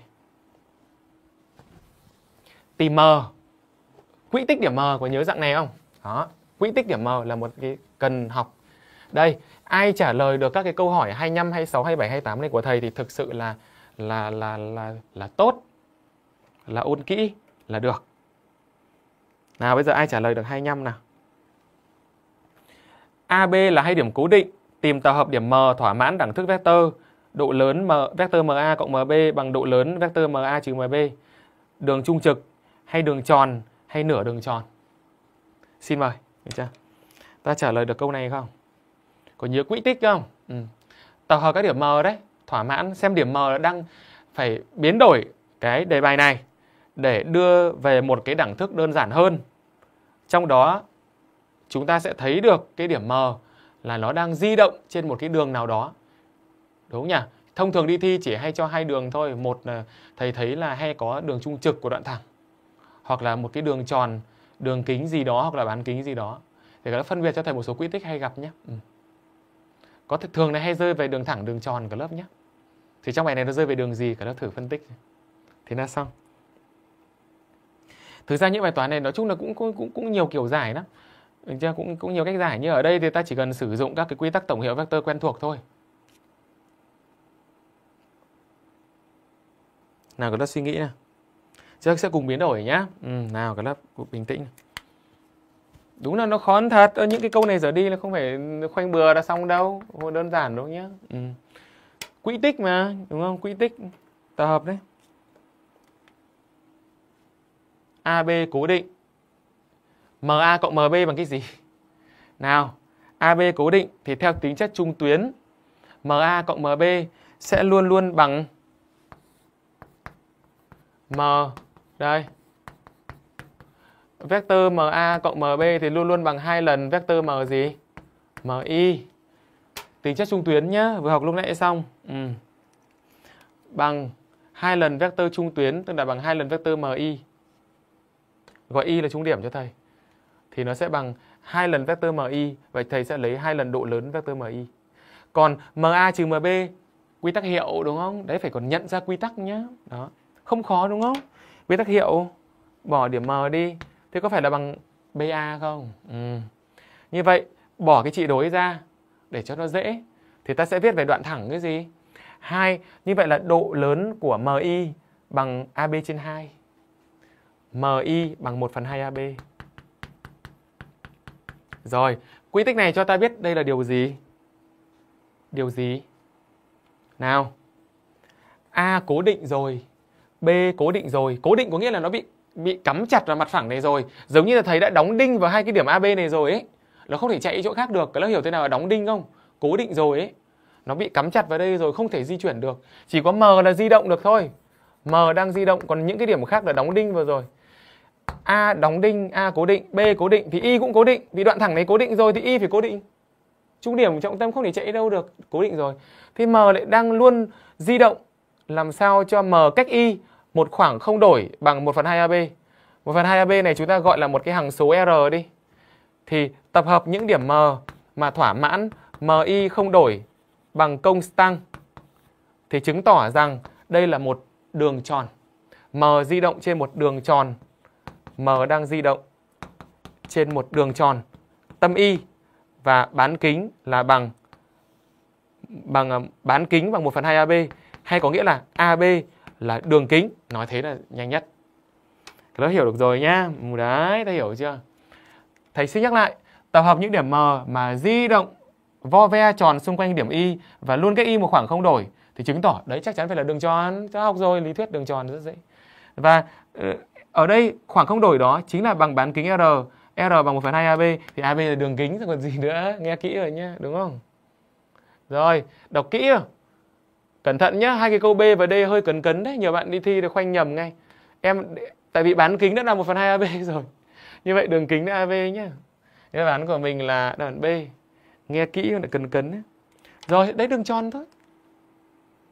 Speaker 1: tìm M quỹ tích điểm M có nhớ dạng này không đó quỹ tích điểm M là một cái cần học đây ai trả lời được các cái câu hỏi 25 26 27 28 này của thầy thì thực sự là là là là là tốt là ôn kỹ là được nào bây giờ ai trả lời được 25 nào AB là hai điểm cố định tìm tập hợp điểm M thỏa mãn đẳng thức vectơ độ lớn M vector MA cộng MB bằng độ lớn vectơ MA trừ MB đường trung trực hay đường tròn hay nửa đường tròn? Xin mời, được chưa? Ta trả lời được câu này không? Có nhớ quỹ tích không? Ừ. Tập hợp các điểm M đấy, thỏa mãn xem điểm M đang phải biến đổi cái đề bài này để đưa về một cái đẳng thức đơn giản hơn. Trong đó chúng ta sẽ thấy được cái điểm M là nó đang di động trên một cái đường nào đó. Đúng không nhỉ? Thông thường đi thi chỉ hay cho hai đường thôi, một thầy thấy là hay có đường trung trực của đoạn thẳng hoặc là một cái đường tròn đường kính gì đó hoặc là bán kính gì đó để các lớp phân biệt cho thầy một số quỹ tích hay gặp nhé ừ. có thể thường này hay rơi về đường thẳng đường tròn cả lớp nhé thì trong bài này nó rơi về đường gì cả lớp thử phân tích thế là xong thực ra những bài toán này nói chung là cũng cũng cũng, cũng nhiều kiểu giải lắm chưa cũng cũng nhiều cách giải như ở đây thì ta chỉ cần sử dụng các cái quy tắc tổng hiệu vector quen thuộc thôi nào có lớp suy nghĩ nào trước sẽ cùng biến đổi nhá ừ, nào cái lớp bình tĩnh đúng là nó khó thật những cái câu này giờ đi là không phải khoanh bừa là xong đâu Hồi đơn giản đúng nhá ừ. quỹ tích mà đúng không quỹ tích tập hợp đấy AB cố định MA cộng MB bằng cái gì nào AB cố định thì theo tính chất trung tuyến MA cộng MB sẽ luôn luôn bằng M đây vector MA cộng MB thì luôn luôn bằng hai lần vector M gì? MI. Tính chất trung tuyến nhá, vừa học lúc nãy xong. Ừ. Bằng hai lần vector trung tuyến tức là bằng hai lần vector MI. Gọi y là trung điểm cho thầy. Thì nó sẽ bằng hai lần vector MI, vậy thầy sẽ lấy hai lần độ lớn vector MI. Còn MA trừ MB quy tắc hiệu đúng không? Đấy phải còn nhận ra quy tắc nhá. Đó. Không khó đúng không? quy tác hiệu bỏ điểm m đi thế có phải là bằng ba không ừ. như vậy bỏ cái trị đối ra để cho nó dễ thì ta sẽ viết về đoạn thẳng cái gì hai như vậy là độ lớn của mi bằng ab trên 2 mi bằng 1 phần hai ab rồi quy tích này cho ta biết đây là điều gì điều gì nào a cố định rồi B cố định rồi cố định có nghĩa là nó bị bị cắm chặt vào mặt phẳng này rồi giống như là thầy đã đóng đinh vào hai cái điểm AB này rồi ấy nó không thể chạy chỗ khác được cái lớp hiểu thế nào là đóng đinh không cố định rồi ấy nó bị cắm chặt vào đây rồi không thể di chuyển được chỉ có M là di động được thôi M đang di động còn những cái điểm khác là đóng đinh vào rồi A đóng đinh, A cố định, B cố định thì Y cũng cố định Vì đoạn thẳng này cố định rồi thì Y phải cố định Trung điểm trọng tâm không thể chạy đâu được Cố định rồi Thì M lại đang luôn di động làm sao cho M cách Y một khoảng không đổi bằng 1 phần 2 AB. 1 phần 2 AB này chúng ta gọi là một cái hằng số R đi. Thì tập hợp những điểm M mà thỏa mãn MI không đổi bằng công tăng thì chứng tỏ rằng đây là một đường tròn. M di động trên một đường tròn. M đang di động trên một đường tròn tâm y và bán kính là bằng bằng ờ, bán kính bằng 1 phần 2 AB hay có nghĩa là AB là đường kính nói thế là nhanh nhất cái đó hiểu được rồi nhá đấy ta hiểu chưa thầy xin nhắc lại tập hợp những điểm M mà di động vo ve tròn xung quanh điểm Y và luôn cách Y một khoảng không đổi thì chứng tỏ đấy chắc chắn phải là đường tròn đã học rồi lý thuyết đường tròn rất dễ và ờ, ở đây khoảng không đổi đó chính là bằng bán kính R R bằng 1 phần 2 AB thì AB là đường kính còn gì nữa nghe kỹ rồi nhá đúng không rồi đọc kỹ rồi cẩn thận nhá hai cái câu b và d hơi cấn cấn đấy nhiều bạn đi thi thì khoanh nhầm ngay em tại vì bán kính đã là một phần hai ab rồi như vậy đường kính là ab nhá đáp án của mình là đáp án b nghe kỹ là cấn cấn ấy. rồi đấy đường tròn thôi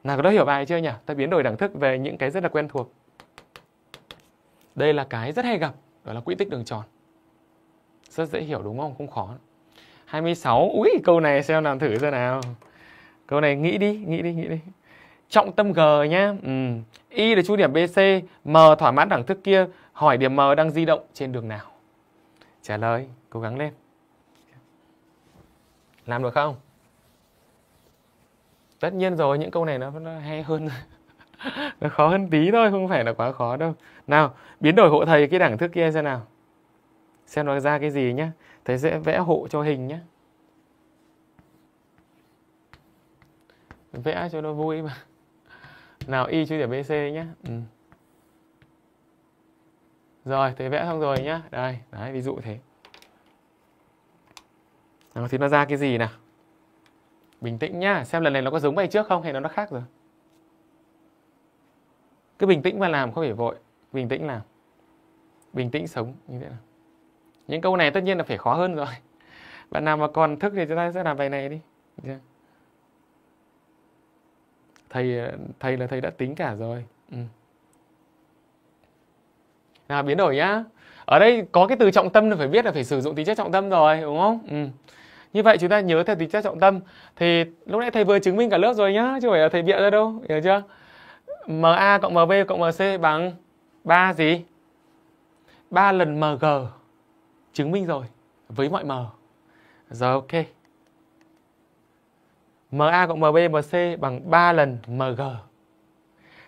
Speaker 1: nào có đó hiểu bài chưa nhỉ ta biến đổi đẳng thức về những cái rất là quen thuộc đây là cái rất hay gặp đó là quỹ tích đường tròn rất dễ hiểu đúng không không khó 26 ui câu này xem làm thử ra nào câu này nghĩ đi nghĩ đi nghĩ đi trọng tâm G nhé, Ừ. Y là chu điểm BC, M thỏa mãn đẳng thức kia, hỏi điểm M đang di động trên đường nào? Trả lời, cố gắng lên. Làm được không? Tất nhiên rồi, những câu này nó, nó hay hơn. nó khó hơn tí thôi, không phải là quá khó đâu. Nào, biến đổi hộ thầy cái đẳng thức kia xem nào. Xem nó ra cái gì nhá. Thầy sẽ vẽ hộ cho hình nhá. Vẽ cho nó vui mà nào y chia tỉa bc nhé ừ. rồi thế vẽ xong rồi nhá đây đấy ví dụ thế nào thì nó ra cái gì nào bình tĩnh nhá xem lần này nó có giống bài trước không hay nó nó khác rồi cứ bình tĩnh mà làm không phải vội bình tĩnh làm bình tĩnh sống như thế nào những câu này tất nhiên là phải khó hơn rồi bạn nào mà còn thức thì chúng ta sẽ làm bài này đi được thầy ờ, thầy là thầy đã tính cả rồi ừ. nào biến đổi nhá ở đây có cái từ trọng tâm là phải biết là phải sử dụng tính chất trọng tâm rồi đúng không ừ. như vậy chúng ta nhớ theo tính chất trọng tâm thì lúc nãy thầy vừa chứng minh cả lớp rồi nhá chứ không phải là thầy bịa ra đâu hiểu chưa MA cộng MB cộng MC bằng 3 gì 3 lần MG chứng minh rồi với mọi M giờ ok MA cộng MB MC bằng 3 lần MG.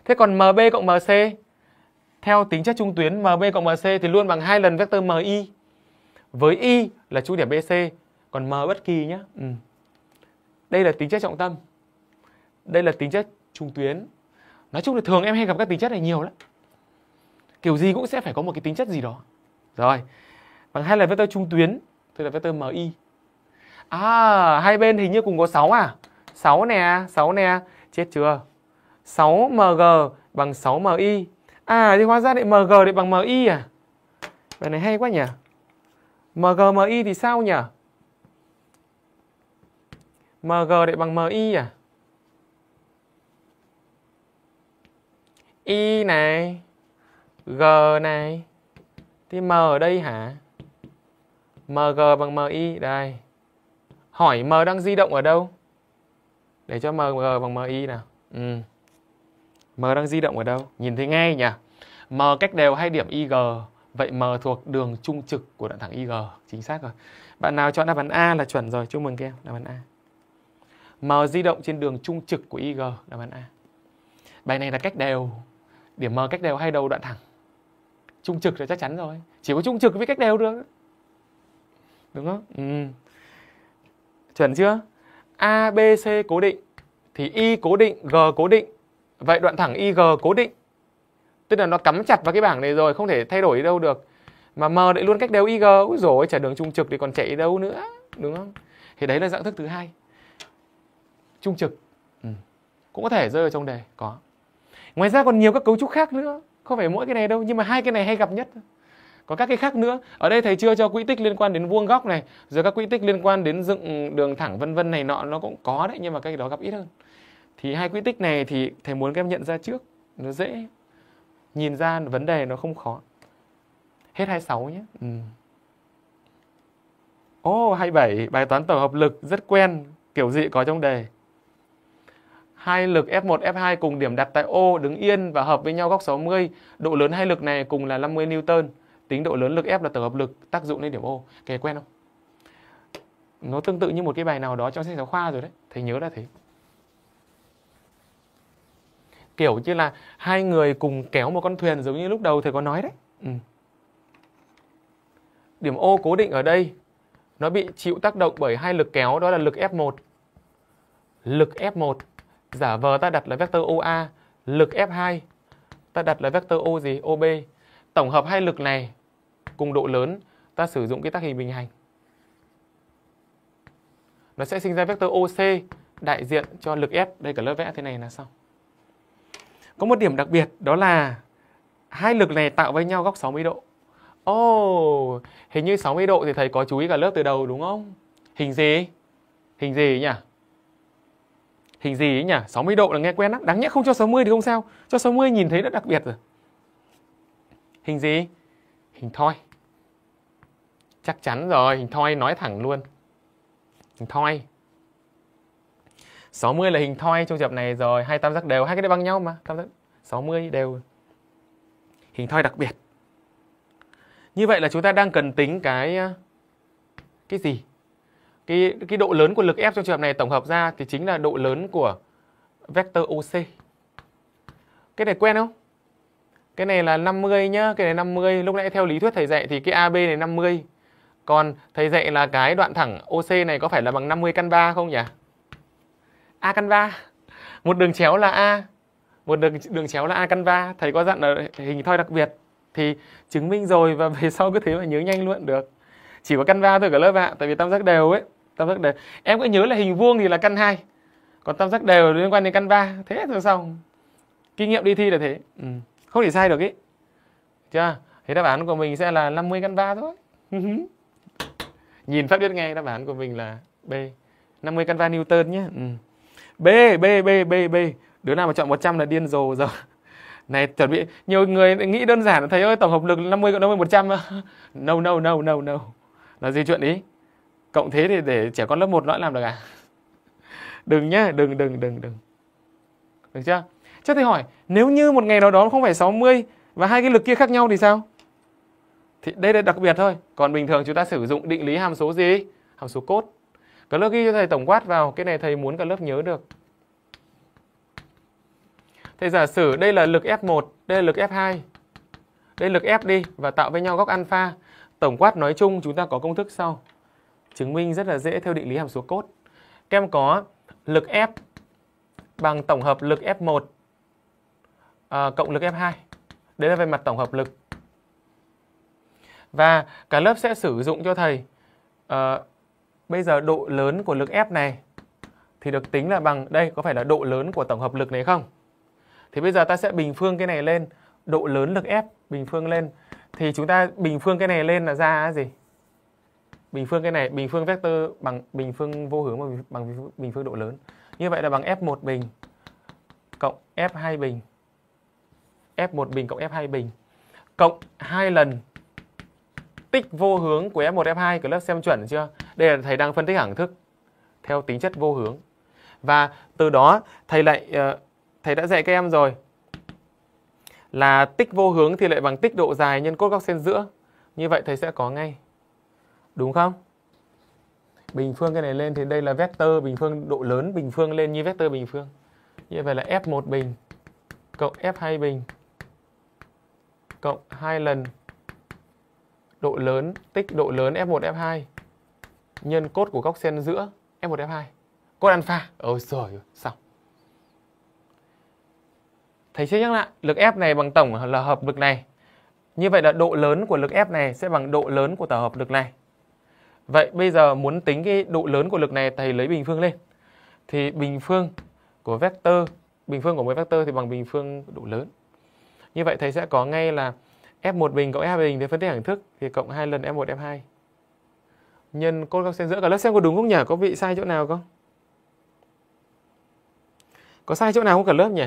Speaker 1: Thế còn MB cộng MC theo tính chất trung tuyến MB cộng MC thì luôn bằng hai lần vector MI với Y là trung điểm BC còn M bất kỳ nhé. Ừ. Đây là tính chất trọng tâm. Đây là tính chất trung tuyến. Nói chung là thường em hay gặp các tính chất này nhiều lắm. Kiểu gì cũng sẽ phải có một cái tính chất gì đó. Rồi. Bằng hai lần vector trung tuyến, tức là vector MI. À, hai bên hình như cùng có 6 à? 6 nè, 6 nè, chết chưa? 6mg bằng 6mi. À thì hóa ra lại mg lại bằng mi à? Bài này hay quá nhỉ? mg mi thì sao nhỉ? mg lại bằng mi à? y này, g này. Thì m ở đây hả? mg bằng mi đây. Hỏi m đang di động ở đâu? để cho mg bằng mi nào ừ. m đang di động ở đâu nhìn thấy ngay nhỉ m cách đều hai điểm ig vậy m thuộc đường trung trực của đoạn thẳng ig chính xác rồi bạn nào chọn đáp án a là chuẩn rồi chúc mừng các em đáp án a m di động trên đường trung trực của ig đáp án a bài này là cách đều điểm m cách đều hai đầu đoạn thẳng trung trực là chắc chắn rồi chỉ có trung trực với cách đều được đúng không ừ. chuẩn chưa A, B, C cố định thì Y cố định, G cố định. Vậy đoạn thẳng yg cố định. Tức là nó cắm chặt vào cái bảng này rồi, không thể thay đổi đâu được. Mà M lại luôn cách đều yg úi dồi chả đường trung trực thì còn chạy đâu nữa, đúng không? Thì đấy là dạng thức thứ hai. Trung trực. Ừ. Cũng có thể rơi vào trong đề, có. Ngoài ra còn nhiều các cấu trúc khác nữa, không phải mỗi cái này đâu, nhưng mà hai cái này hay gặp nhất có các cái khác nữa ở đây thầy chưa cho quỹ tích liên quan đến vuông góc này rồi các quỹ tích liên quan đến dựng đường thẳng vân vân này nọ nó cũng có đấy nhưng mà cái đó gặp ít hơn thì hai quỹ tích này thì thầy muốn các em nhận ra trước nó dễ nhìn ra vấn đề nó không khó hết 26 nhé ừ. Ô oh, 27 bài toán tổ hợp lực rất quen kiểu dị có trong đề hai lực F1, F2 cùng điểm đặt tại O đứng yên và hợp với nhau góc 60. Độ lớn hai lực này cùng là 50 Newton tính độ lớn lực F là tổng hợp lực tác dụng lên điểm O kể quen không nó tương tự như một cái bài nào đó trong sách giáo khoa rồi đấy thầy nhớ là thế kiểu như là hai người cùng kéo một con thuyền giống như lúc đầu thầy có nói đấy ừ. điểm O cố định ở đây nó bị chịu tác động bởi hai lực kéo đó là lực F1 lực F1 giả vờ ta đặt là vector OA lực F2 ta đặt là vector O gì OB tổng hợp hai lực này cùng độ lớn ta sử dụng cái tác hình bình hành. Nó sẽ sinh ra vector OC đại diện cho lực F. Đây cả lớp vẽ thế này là xong. Có một điểm đặc biệt đó là hai lực này tạo với nhau góc 60 độ. Ồ, oh, hình như 60 độ thì thầy có chú ý cả lớp từ đầu đúng không? Hình gì? Hình gì nhỉ? Hình gì ấy nhỉ? 60 độ là nghe quen lắm. Đáng nhẽ không cho 60 thì không sao. Cho 60 nhìn thấy đã đặc biệt rồi. Hình gì? Hình thoi chắc chắn rồi hình thoi nói thẳng luôn hình thoi 60 là hình thoi trong trường hợp này rồi hai tam giác đều hai cái đấy bằng nhau mà tam giác 60 đều hình thoi đặc biệt như vậy là chúng ta đang cần tính cái ờ, cái gì cái cái độ lớn của lực ép trong trường hợp này tổng hợp ra thì chính là độ lớn của vector OC cái này quen không cái này là 50 nhá cái này 50 lúc nãy theo lý thuyết thầy dạy thì cái AB này 50 còn thầy dạy là cái đoạn thẳng OC này có phải là bằng 50 căn 3 không nhỉ? A căn 3. Một đường chéo là A, một đường đường chéo là A căn 3, thầy có dặn là hình thoi đặc biệt thì chứng minh rồi và về sau cứ thế mà nhớ nhanh luôn được. Chỉ có căn 3 thôi cả lớp ạ, tại vì tam giác đều ấy, tam giác đều. Em cứ nhớ là hình vuông thì là căn 2. Còn tam giác đều liên quan đến căn 3, thế rồi xong Kinh nghiệm đi thi là thế. Ừ. Không thể sai được ý. Chưa? Thế đáp án của mình sẽ là 50 căn 3 thôi. Ừ nhìn phát biết ngay đáp án của mình là B 50 canva newton nhé ừ. B B B B B đứa nào mà chọn 100 là điên rồ rồi này chuẩn bị nhiều người nghĩ đơn giản là thầy ơi tổng hợp lực 50 cộng 50 100 no no no no no là gì chuyện ý cộng thế thì để trẻ con lớp 1 nó làm được à đừng nhá đừng đừng đừng đừng được chưa chắc thầy hỏi nếu như một ngày nào đó không phải 60 và hai cái lực kia khác nhau thì sao thì đây là đặc biệt thôi còn bình thường chúng ta sử dụng định lý hàm số gì hàm số cốt cả lớp ghi cho thầy tổng quát vào cái này thầy muốn cả lớp nhớ được thầy giả sử đây là lực f1 đây là lực f2 đây là lực f đi và tạo với nhau góc alpha tổng quát nói chung chúng ta có công thức sau chứng minh rất là dễ theo định lý hàm số cốt kem có lực f bằng tổng hợp lực f1 à, cộng lực f2 đây là về mặt tổng hợp lực và cả lớp sẽ sử dụng cho thầy uh, bây giờ độ lớn của lực ép này thì được tính là bằng đây có phải là độ lớn của tổng hợp lực này không? Thì bây giờ ta sẽ bình phương cái này lên, độ lớn lực ép bình phương lên thì chúng ta bình phương cái này lên là ra gì? Bình phương cái này, bình phương vector bằng bình phương vô hướng bằng bằng bình phương độ lớn. Như vậy là bằng F1 bình cộng F2 bình. F1 bình cộng F2 bình cộng hai lần tích vô hướng của F1, F2 của lớp xem chuẩn chưa? Đây là thầy đang phân tích hẳng thức theo tính chất vô hướng. Và từ đó thầy lại ờ, thầy đã dạy các em rồi là tích vô hướng thì lại bằng tích độ dài nhân cốt góc xen giữa. Như vậy thầy sẽ có ngay. Đúng không? Bình phương cái này lên thì đây là vectơ bình phương độ lớn bình phương lên như vectơ bình phương. Như vậy là F1 bình cộng F2 bình cộng 2 lần độ lớn tích độ lớn F1 F2 nhân cốt của góc xen giữa F1 F2 cốt alpha ôi giời xong thầy sẽ nhắc lại lực F này bằng tổng là hợp lực này như vậy là độ lớn của lực F này sẽ bằng độ lớn của tổng hợp lực này vậy bây giờ muốn tính cái độ lớn của lực này thầy lấy bình phương lên thì bình phương của vector bình phương của một vector thì bằng bình phương độ lớn như vậy thầy sẽ có ngay là F1 bình cộng F2 bình thì phân tích hằng thức thì cộng 2 lần F1 F2 nhân cos góc giữa cả lớp xem có đúng không nhỉ? Có bị sai chỗ nào không? Có sai chỗ nào không cả lớp nhỉ?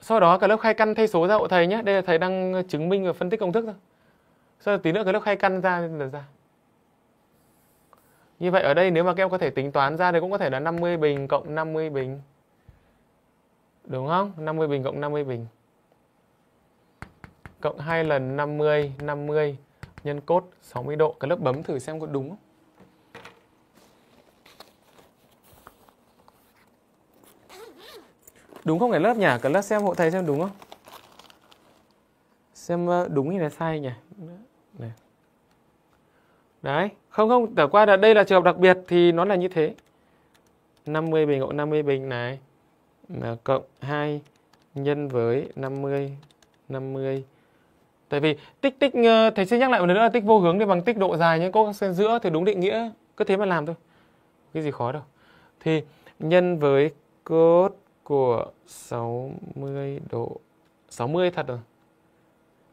Speaker 1: Sau đó cả lớp khai căn thay số ra hộ thầy nhé. Đây là thầy đang chứng minh và phân tích công thức thôi. Sau tí nữa cả lớp khai căn ra là ra. Như vậy ở đây nếu mà các em có thể tính toán ra thì cũng có thể là 50 bình cộng 50 bình Đúng không? 50 bình cộng 50 bình. Cộng 2 lần 50, 50 nhân cốt 60 độ. Cái lớp bấm thử xem có đúng không? Đúng không cả lớp nhỉ? Cả lớp xem hộ thầy xem đúng không? Xem ờ, đúng hay là sai nhỉ? Này. Đấy, không không, trở qua là đây là trường hợp đặc biệt thì nó là như thế. 50 bình cộng 50 bình này à, cộng 2 nhân với 50 50 Tại vì tích tích thầy sẽ nhắc lại một lần nữa là tích vô hướng thì bằng tích độ dài những có xen giữa thì đúng định nghĩa cứ thế mà làm thôi. Cái gì khó đâu. Thì nhân với cos của 60 độ 60 thật rồi.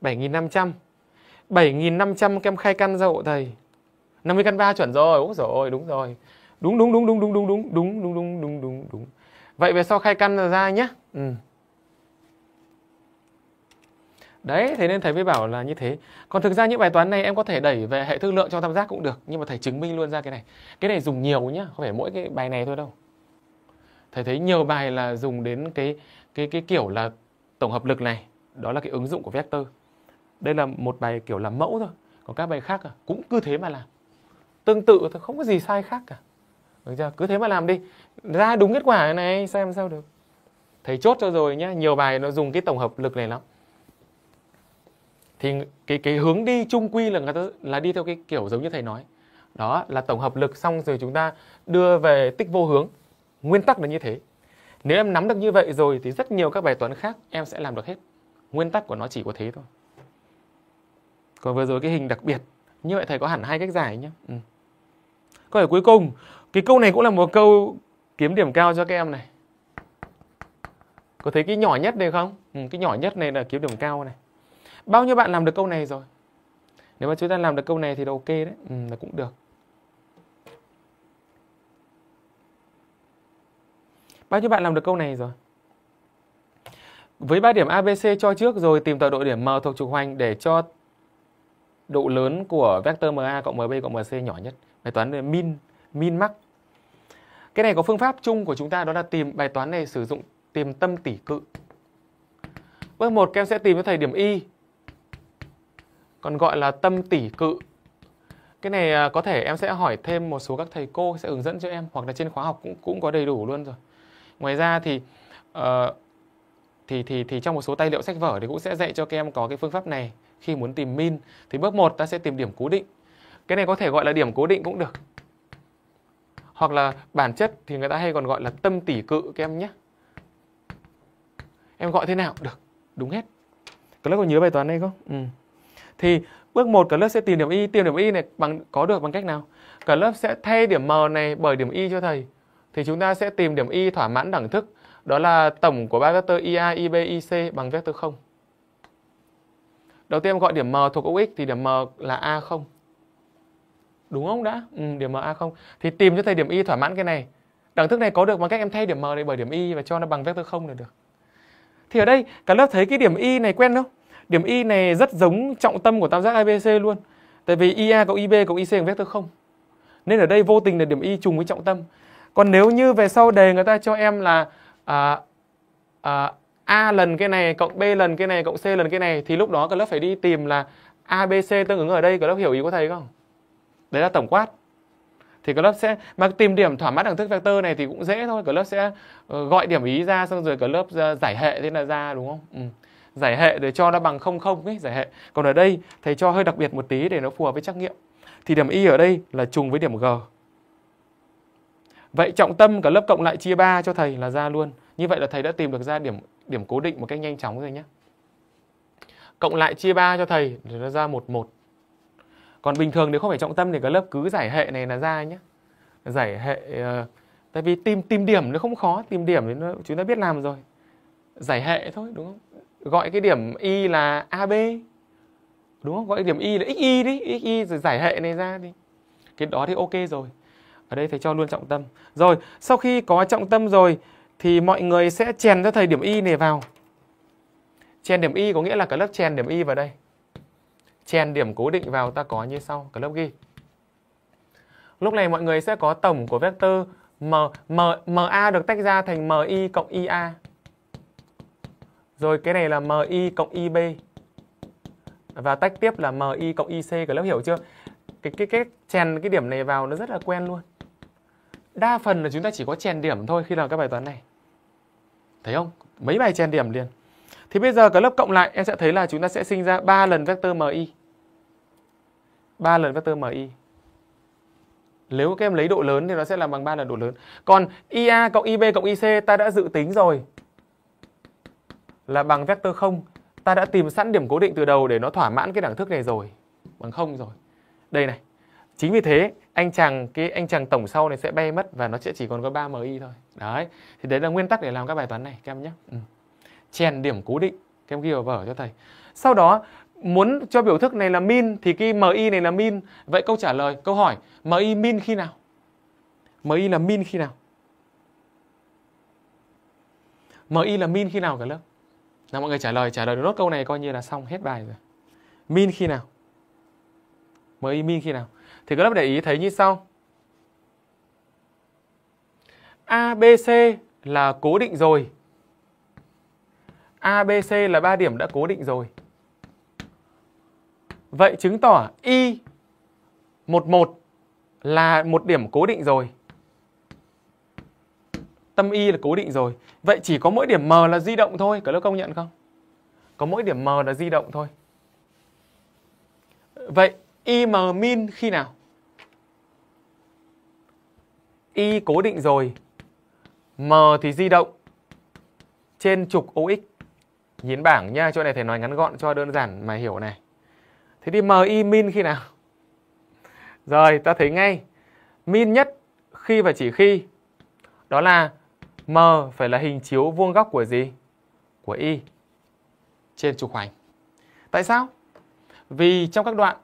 Speaker 1: 7500. 7500 kem khai căn ra hộ thầy. 50 căn ba chuẩn rồi. Úi rồi, đúng rồi. Đúng đúng đúng đúng đúng đúng đúng đúng đúng đúng đúng đúng đúng vậy về sau khai căn ra nhé ừ. đấy thế nên thầy mới bảo là như thế còn thực ra những bài toán này em có thể đẩy về hệ thương lượng cho tam giác cũng được nhưng mà thầy chứng minh luôn ra cái này cái này dùng nhiều nhá không phải mỗi cái bài này thôi đâu thầy thấy nhiều bài là dùng đến cái cái cái kiểu là tổng hợp lực này đó là cái ứng dụng của vector đây là một bài kiểu làm mẫu thôi còn các bài khác à, cũng cứ thế mà làm tương tự thôi không có gì sai khác cả được chưa cứ thế mà làm đi ra đúng kết quả này xem sao được thầy chốt cho rồi nhé nhiều bài nó dùng cái tổng hợp lực này lắm thì cái cái hướng đi chung quy là người ta là đi theo cái kiểu giống như thầy nói đó là tổng hợp lực xong rồi chúng ta đưa về tích vô hướng nguyên tắc là như thế nếu em nắm được như vậy rồi thì rất nhiều các bài toán khác em sẽ làm được hết nguyên tắc của nó chỉ có thế thôi còn vừa rồi cái hình đặc biệt như vậy thầy có hẳn hai cách giải nhé ừ. câu hỏi cuối cùng cái câu này cũng là một câu kiếm điểm cao cho các em này có thấy cái nhỏ nhất này không ừ, cái nhỏ nhất này là kiếm điểm cao này bao nhiêu bạn làm được câu này rồi nếu mà chúng ta làm được câu này thì là ok đấy ừ, là cũng được bao nhiêu bạn làm được câu này rồi với 3 điểm ABC cho trước rồi tìm tọa độ điểm M thuộc trục hoành để cho độ lớn của vector MA cộng MB cộng MC nhỏ nhất. Bài toán về min min max Cái này có phương pháp chung của chúng ta đó là tìm bài toán này sử dụng tìm tâm tỷ cự. Bước 1 em sẽ tìm cho thầy điểm Y. Còn gọi là tâm tỷ cự. Cái này à, có thể em sẽ hỏi thêm một số các thầy cô sẽ hướng dẫn cho em hoặc là trên khóa học cũng cũng có đầy đủ luôn rồi. Ngoài ra thì uh, thì thì thì trong một số tài liệu sách vở thì cũng sẽ dạy cho các em có cái phương pháp này khi muốn tìm min. Thì bước 1 ta sẽ tìm điểm cố định. Cái này có thể gọi là điểm cố định cũng được hoặc là bản chất thì người ta hay còn gọi là tâm tỷ cự các em nhé em gọi thế nào được đúng hết các lớp có nhớ bài toán này không ừ. thì bước một cả lớp sẽ tìm điểm y tìm điểm y này bằng có được bằng cách nào cả lớp sẽ thay điểm m này bởi điểm y cho thầy thì chúng ta sẽ tìm điểm y thỏa mãn đẳng thức đó là tổng của ba vectơ ia ib ic bằng vectơ 0 đầu tiên em gọi điểm m thuộc ox thì điểm m là a 0 đúng không đã ừ, điểm m a không thì tìm cho thầy điểm y thỏa mãn cái này đẳng thức này có được bằng cách em thay điểm m này bởi điểm y và cho nó bằng vectơ không là được thì ở đây cả lớp thấy cái điểm y này quen không điểm y này rất giống trọng tâm của tam giác abc luôn tại vì ia cộng ib cộng ic bằng vectơ không nên ở đây vô tình là điểm y trùng với trọng tâm còn nếu như về sau đề người ta cho em là à, à, a lần cái này cộng b lần cái này cộng c lần cái này thì lúc đó cả lớp phải đi tìm là abc tương ứng ở đây cả lớp hiểu ý của thầy không đấy là tổng quát thì lớp sẽ mà tìm điểm thỏa mãn đẳng thức vector này thì cũng dễ thôi lớp sẽ ờ, gọi điểm ý ra xong rồi lớp ờ, giải hệ thế là ra đúng không ừ. giải hệ để cho nó bằng không không ấy giải hệ còn ở đây thầy cho hơi đặc biệt một tí để nó phù hợp với trắc nghiệm thì điểm y ở đây là trùng với điểm g vậy trọng tâm cả lớp cộng lại chia 3 cho thầy là ra luôn như vậy là thầy đã tìm được ra điểm điểm cố định một cách nhanh chóng rồi nhé cộng lại chia 3 cho thầy thì nó ra 11 còn bình thường nếu không phải trọng tâm thì cái lớp cứ giải hệ này là ra nhé giải hệ ờ, tại vì tìm tìm điểm nó không khó tìm điểm thì nó, chúng ta biết làm rồi giải hệ thôi đúng không gọi cái điểm y là ab đúng không gọi điểm y là xy đi xy rồi giải hệ này ra đi cái đó thì ok rồi ở đây thầy cho luôn trọng tâm rồi sau khi có trọng tâm rồi thì mọi người sẽ chèn cho thầy điểm y này vào chèn điểm y có nghĩa là cả lớp chèn điểm y vào đây chèn điểm cố định vào ta có như sau, club ghi. Lúc này mọi người sẽ có tổng của vector M, M, MA được tách ra thành MI cộng IA. Rồi cái này là MI cộng IB. Và tách tiếp là MI cộng IC, các lớp hiểu chưa? Cái cái cái chèn cái điểm này vào nó rất là quen luôn. Đa phần là chúng ta chỉ có chèn điểm thôi khi làm các bài toán này. Thấy không? Mấy bài chèn điểm liền. Thì bây giờ cả lớp cộng lại em sẽ thấy là chúng ta sẽ sinh ra 3 lần vector MI. 3 lần vector MI. Nếu các em lấy độ lớn thì nó sẽ là bằng 3 lần độ lớn. Còn IA cộng IB cộng IC ta đã dự tính rồi là bằng vector 0. Ta đã tìm sẵn điểm cố định từ đầu để nó thỏa mãn cái đẳng thức này rồi. Bằng 0 rồi. Đây này. Chính vì thế anh chàng cái anh chàng tổng sau này sẽ bay mất và nó sẽ chỉ còn có 3 MI thôi. Đấy. Thì đấy là nguyên tắc để làm các bài toán này các em nhé. Ừ. Chèn điểm cố định các em ghi vào vở cho thầy. Sau đó muốn cho biểu thức này là min thì cái MI này là min. Vậy câu trả lời, câu hỏi MI min khi nào? MI là min khi nào? MI là min khi nào cả lớp? Nào mọi người trả lời, trả lời được nốt câu này coi như là xong hết bài rồi. Min khi nào? MI min khi nào? Thì các lớp để ý thấy như sau. ABC là cố định rồi. ABC là ba điểm đã cố định rồi. Vậy chứng tỏ Y11 là một điểm cố định rồi. Tâm Y là cố định rồi. Vậy chỉ có mỗi điểm M là di động thôi. Cả lớp công nhận không? Có mỗi điểm M là di động thôi. Vậy IM min khi nào? Y cố định rồi. M thì di động trên trục OX. Nhìn bảng nha, chỗ này thầy nói ngắn gọn cho đơn giản mà hiểu này. Thế thì MI min khi nào? Rồi, ta thấy ngay. Min nhất khi và chỉ khi đó là M phải là hình chiếu vuông góc của gì? Của Y trên trục hoành. Tại sao? Vì trong các đoạn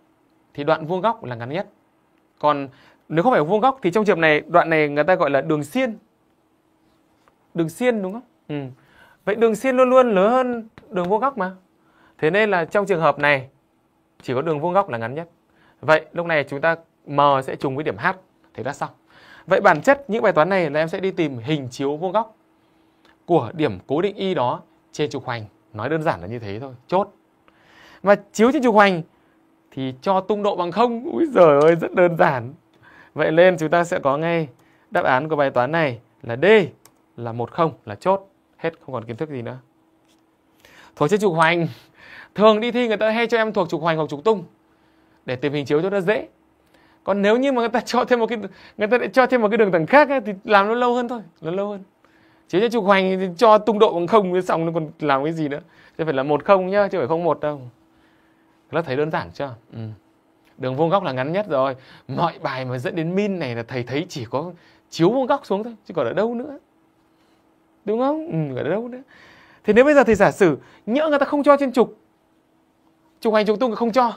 Speaker 1: thì đoạn vuông góc là ngắn nhất. Còn nếu không phải vuông góc thì trong trường này đoạn này người ta gọi là đường xiên. Đường xiên đúng không? Ừ. Vậy đường xiên luôn luôn lớn hơn đường vuông góc mà. Thế nên là trong trường hợp này chỉ có đường vuông góc là ngắn nhất vậy lúc này chúng ta m sẽ trùng với điểm h thế đã xong vậy bản chất những bài toán này là em sẽ đi tìm hình chiếu vuông góc của điểm cố định y đó trên trục hoành nói đơn giản là như thế thôi chốt mà chiếu trên trục hoành thì cho tung độ bằng không úi giời ơi rất đơn giản vậy nên chúng ta sẽ có ngay đáp án của bài toán này là d là một không là chốt hết không còn kiến thức gì nữa thôi trên trục hoành thường đi thi người ta hay cho em thuộc trục hoành hoặc trục tung để tìm hình chiếu cho nó dễ còn nếu như mà người ta cho thêm một cái người ta lại cho thêm một cái đường thẳng khác ấy, thì làm nó lâu hơn thôi nó lâu hơn chiếu cho trục hoành thì cho tung độ bằng không xong nó còn làm cái gì nữa chứ phải là một không nhá chứ phải không một đâu nó thấy đơn giản chưa ừ. đường vuông góc là ngắn nhất rồi mọi bài mà dẫn đến min này là thầy thấy chỉ có chiếu vuông góc xuống thôi chứ còn ở đâu nữa đúng không ừ, ở đâu nữa thì nếu bây giờ thầy giả sử nhỡ người ta không cho trên trục chụp hành chúng tôi không cho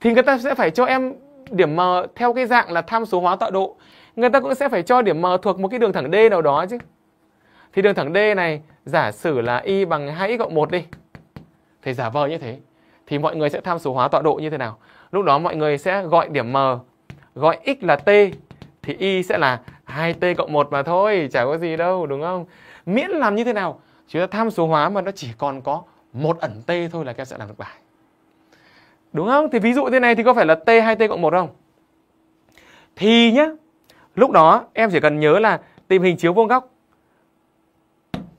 Speaker 1: thì người ta sẽ phải cho em điểm m theo cái dạng là tham số hóa tọa độ người ta cũng sẽ phải cho điểm m thuộc một cái đường thẳng d nào đó chứ thì đường thẳng d này giả sử là y bằng hai x cộng một đi thì giả vờ như thế thì mọi người sẽ tham số hóa tọa độ như thế nào lúc đó mọi người sẽ gọi điểm m gọi x là t thì y sẽ là 2t cộng 1 mà thôi, chả có gì đâu, đúng không? Miễn làm như thế nào, chúng ta tham số hóa mà nó chỉ còn có một ẩn t thôi là các em sẽ làm được bài. Đúng không? Thì ví dụ thế này thì có phải là t 2t cộng 1 không? Thì nhá, lúc đó em chỉ cần nhớ là tìm hình chiếu vuông góc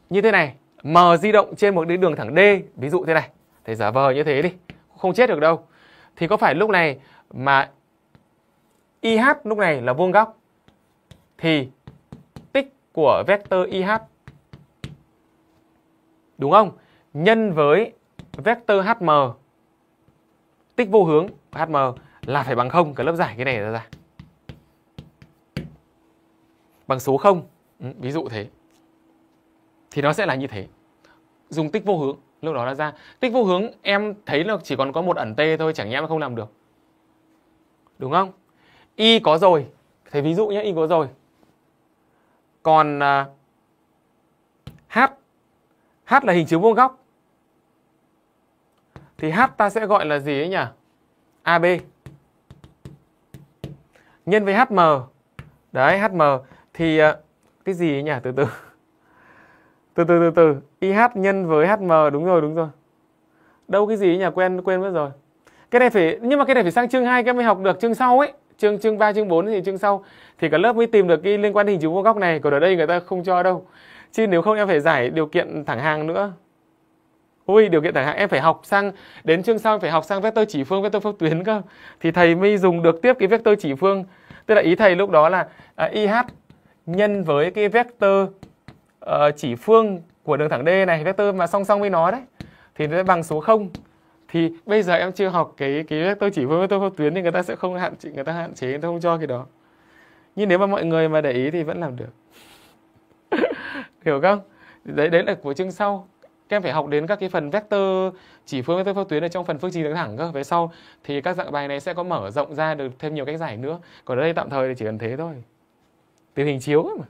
Speaker 1: như thế này, m di động trên một đường thẳng d, ví dụ thế này. Thì giả vờ như thế đi, không chết được đâu. Thì có phải lúc này mà IH lúc này là vuông góc thì tích của vector IH đúng không? nhân với vector HM tích vô hướng HM là phải bằng không cái lớp giải cái này ra ra bằng số 0 ừ, ví dụ thế thì nó sẽ là như thế dùng tích vô hướng lúc đó là ra tích vô hướng em thấy là chỉ còn có một ẩn t thôi chẳng nhẽ mà không làm được đúng không y có rồi thế ví dụ nhé y có rồi còn uh, h h là hình chiếu vuông góc thì H ta sẽ gọi là gì ấy nhỉ? AB nhân với HM. Đấy, HM thì ờ, cái gì ấy nhỉ? Từ từ.
Speaker 2: Từ từ từ từ,
Speaker 1: IH nhân với HM đúng rồi, đúng rồi. Đâu cái gì ấy nhỉ? Quên quên mất rồi. Cái này phải nhưng mà cái này phải sang chương 2 các em mới học được chương sau ấy. Chương chương 3 chương 4 thì chương sau thì cả lớp mới tìm được cái liên quan hình chữ vuông góc này, còn ở đây người ta không cho đâu. Chứ nếu không em phải giải điều kiện thẳng hàng nữa ui điều kiện chẳng hạn em phải học sang đến chương sau em phải học sang vector chỉ phương vector phép tuyến cơ thì thầy mới dùng được tiếp cái vector chỉ phương tức là ý thầy lúc đó là à, ih nhân với cái vector uh, chỉ phương của đường thẳng d này vector mà song song với nó đấy thì nó bằng số 0 thì bây giờ em chưa học cái cái vector chỉ phương vector phép tuyến thì người ta sẽ không hạn chế người ta hạn chế người ta không cho cái đó nhưng nếu mà mọi người mà để ý thì vẫn làm được hiểu không đấy đấy là của chương sau các em phải học đến các cái phần vector chỉ phương vector phương tuyến ở trong phần phương trình đứng thẳng cơ về sau thì các dạng bài này sẽ có mở rộng ra được thêm nhiều cách giải nữa còn ở đây tạm thời thì chỉ cần thế thôi từ hình chiếu mà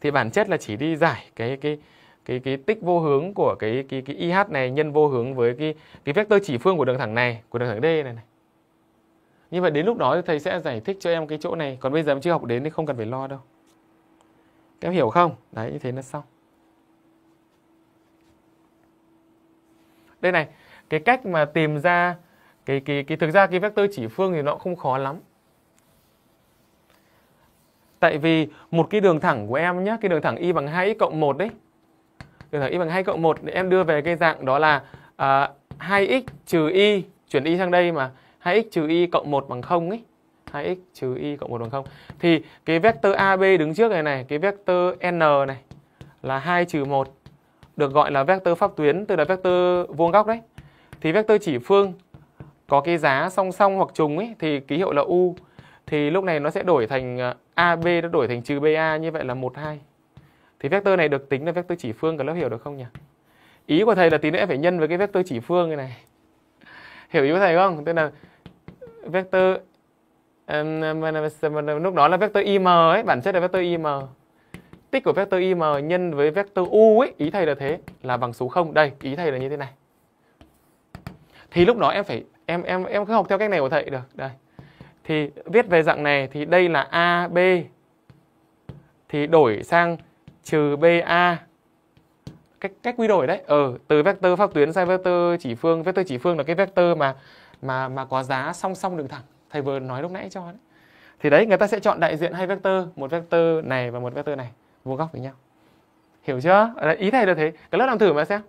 Speaker 1: thì bản chất là chỉ đi giải cái cái cái cái tích vô hướng của cái cái cái IH này nhân vô hướng với cái cái vector chỉ phương của đường thẳng này, của đường thẳng D này này. Như vậy đến lúc đó thì thầy sẽ giải thích cho em cái chỗ này, còn bây giờ em chưa học đến thì không cần phải lo đâu. Các em hiểu không? Đấy như thế là xong. đây này cái cách mà tìm ra cái cái cái thực ra cái vector chỉ phương thì nó không khó lắm tại vì một cái đường thẳng của em nhé cái đường thẳng y bằng 2x cộng 1 đấy đường thẳng y bằng 2 cộng 1 thì em đưa về cái dạng đó là à, 2x trừ y chuyển y sang đây mà 2x trừ y cộng 1 bằng 0 ấy 2x trừ y cộng 1 bằng 0 thì cái vector AB đứng trước này này cái vector n này là 2 trừ 1 được gọi là vectơ pháp tuyến tức là vectơ vuông góc đấy thì vectơ chỉ phương có cái giá song song hoặc trùng ấy thì ký hiệu là u thì lúc này nó sẽ đổi thành à, AB nó đổi thành trừ BA như vậy là một hai. Thì vectơ này được tính là vectơ chỉ phương cả lớp hiểu được không nhỉ? Ý của thầy là tí nữa phải nhân với cái vectơ chỉ phương này này. Hiểu ý của thầy không? Tức là vectơ um, lúc đó là vectơ IM ấy, bản chất là vectơ IM tích của vector im nhân với vector u ấy, ý thầy là thế, là bằng số 0. Đây, ý thầy là như thế này. Thì lúc đó em phải em em em cứ học theo cách này của thầy được. Đây. Thì viết về dạng này thì đây là AB thì đổi sang trừ BA cách cách quy đổi đấy. Ờ từ vector pháp tuyến sang vector chỉ phương, vector chỉ phương là cái vector mà mà mà có giá song song đường thẳng. Thầy vừa nói lúc nãy cho đấy. Thì đấy người ta sẽ chọn đại diện hai vector, một vector này và một vector này vuông góc với nhau hiểu chưa đấy, ý thầy là thế cả lớp làm thử mà xem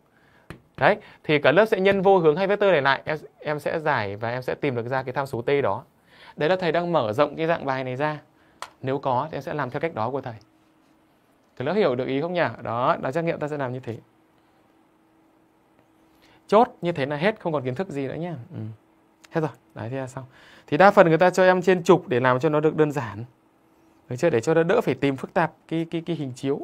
Speaker 1: đấy thì cả lớp sẽ nhân vô hướng hai vectơ này lại em em sẽ giải và em sẽ tìm được ra cái tham số t đó đấy là thầy đang mở rộng cái dạng bài này ra nếu có thì em sẽ làm theo cách đó của thầy cả lớp hiểu được ý không nhỉ đó là trắc nghiệm ta sẽ làm như thế chốt như thế là hết không còn kiến thức gì nữa nhé ừ. hết rồi đấy thế là xong thì đa phần người ta cho em trên trục để làm cho nó được đơn giản được chưa để cho nó đỡ phải tìm phức tạp cái cái cái hình chiếu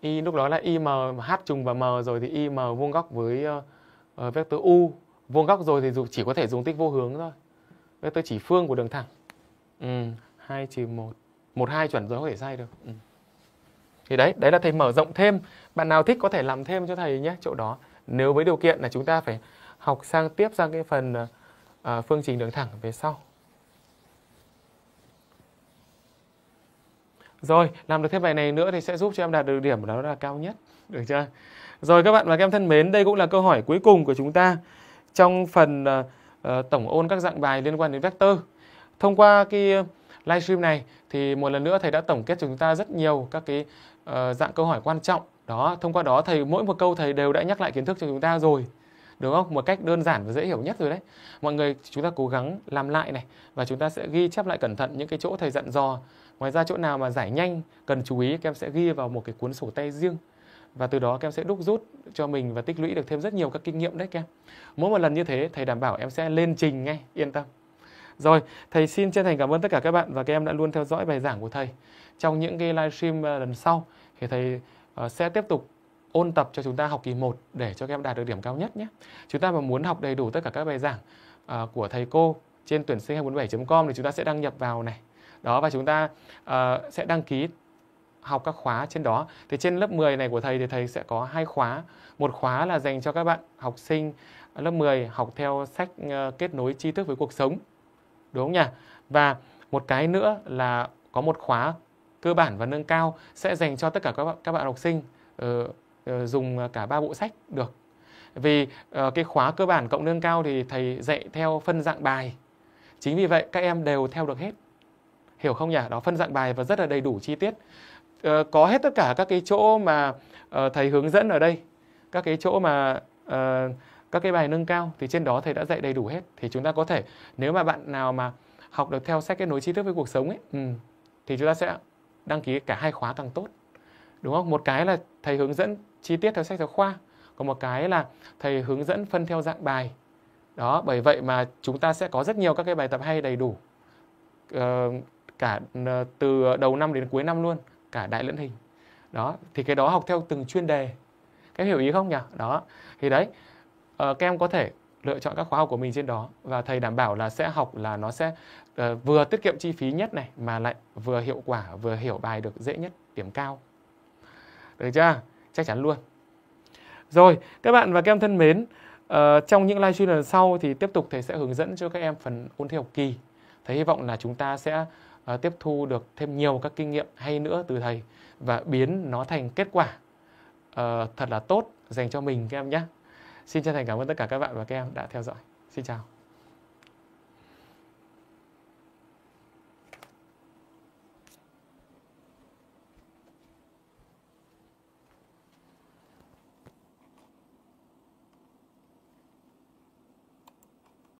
Speaker 1: y lúc đó là y m h trùng và m rồi thì y m vuông góc với uh, vector u vuông góc rồi thì chỉ có thể dùng tích vô hướng thôi vector chỉ phương của đường thẳng ừ, 2 trừ 1 1 2 chuẩn rồi có thể sai được ừ. thì đấy đấy là thầy mở rộng thêm bạn nào thích có thể làm thêm cho thầy nhé chỗ đó nếu với điều kiện là chúng ta phải học sang tiếp sang cái phần uh, phương trình đường thẳng về sau Rồi, làm được thêm bài này nữa thì sẽ giúp cho em đạt được điểm đó là cao nhất. Được chưa? Rồi các bạn và các em thân mến, đây cũng là câu hỏi cuối cùng của chúng ta trong phần uh, tổng ôn các dạng bài liên quan đến vector. Thông qua cái ờ, livestream này thì một lần nữa thầy đã tổng kết cho chúng ta rất nhiều các cái uh, dạng câu hỏi quan trọng. Đó, thông qua đó thầy mỗi một câu thầy đều đã nhắc lại kiến thức cho chúng ta rồi đúng không? Một cách đơn giản và dễ hiểu nhất rồi đấy. Mọi người chúng ta cố gắng làm lại này và chúng ta sẽ ghi chép lại cẩn thận những cái chỗ thầy dặn dò Ngoài ra chỗ nào mà giải nhanh cần chú ý các em sẽ ghi vào một cái cuốn sổ tay riêng và từ đó các em sẽ đúc rút cho mình và tích lũy được thêm rất nhiều các kinh nghiệm đấy các em. Mỗi một lần như thế thầy đảm bảo em sẽ lên trình ngay, yên tâm. Rồi, thầy xin chân thành cảm ơn tất cả các bạn và các em đã luôn theo dõi bài giảng của thầy. Trong những cái livestream ờ, lần sau thì thầy ờ, sẽ tiếp tục ôn tập cho chúng ta học kỳ 1 để cho các em đạt được điểm cao nhất nhé. Chúng ta mà muốn học đầy đủ tất cả các bài giảng ờ, của thầy cô trên tuyển sinh 247.com thì chúng ta sẽ đăng nhập vào này đó và chúng ta uh, sẽ đăng ký học các khóa trên đó thì trên lớp 10 này của thầy thì thầy sẽ có hai khóa một khóa là dành cho các bạn học sinh ờ, lớp 10 học theo sách uh, kết nối tri thức với cuộc sống đúng không nhỉ và một cái nữa là có một khóa cơ bản và nâng cao sẽ dành cho tất cả các bạn, các bạn học sinh uh, uh, dùng cả ba bộ sách được vì uh, cái khóa cơ bản cộng nâng cao thì thầy dạy theo phân dạng bài chính vì vậy các em đều theo được hết hiểu không nhỉ đó phân dạng bài và rất là đầy đủ chi tiết ờ, có hết tất cả các cái chỗ mà uh, thầy hướng dẫn ở đây các cái chỗ mà uh, các cái bài nâng cao thì trên đó thầy đã dạy đầy đủ hết thì chúng ta có thể nếu mà bạn nào mà học được theo sách kết nối tri thức với cuộc sống ấy um, thì chúng ta sẽ đăng ký cả hai khóa càng tốt đúng không một cái là thầy hướng dẫn chi tiết theo sách giáo khoa còn một cái là thầy hướng dẫn phân theo dạng bài đó bởi vậy mà chúng ta sẽ có rất nhiều các cái bài tập hay đầy đủ uh, cả ờ, từ đầu năm đến cuối năm luôn cả đại lẫn hình đó thì cái đó học theo từng chuyên đề các em hiểu ý không nhỉ đó thì đấy uh, các em có thể lựa chọn các khóa học của mình trên đó và thầy đảm bảo là sẽ học là nó sẽ uh, vừa tiết kiệm chi phí nhất này mà lại vừa hiệu quả vừa hiểu bài được dễ nhất điểm cao được chưa chắc chắn luôn rồi các bạn và các em thân mến uh, trong những livestream lần sau thì tiếp tục thầy sẽ hướng dẫn cho các em phần ôn thi học kỳ thầy hy vọng là chúng ta sẽ uh, tiếp thu được thêm nhiều các kinh nghiệm hay nữa từ thầy và biến nó thành kết quả uh, thật là tốt dành cho mình các em nhé. Xin chân thành cảm ơn tất cả các bạn và các em đã theo dõi. Xin chào.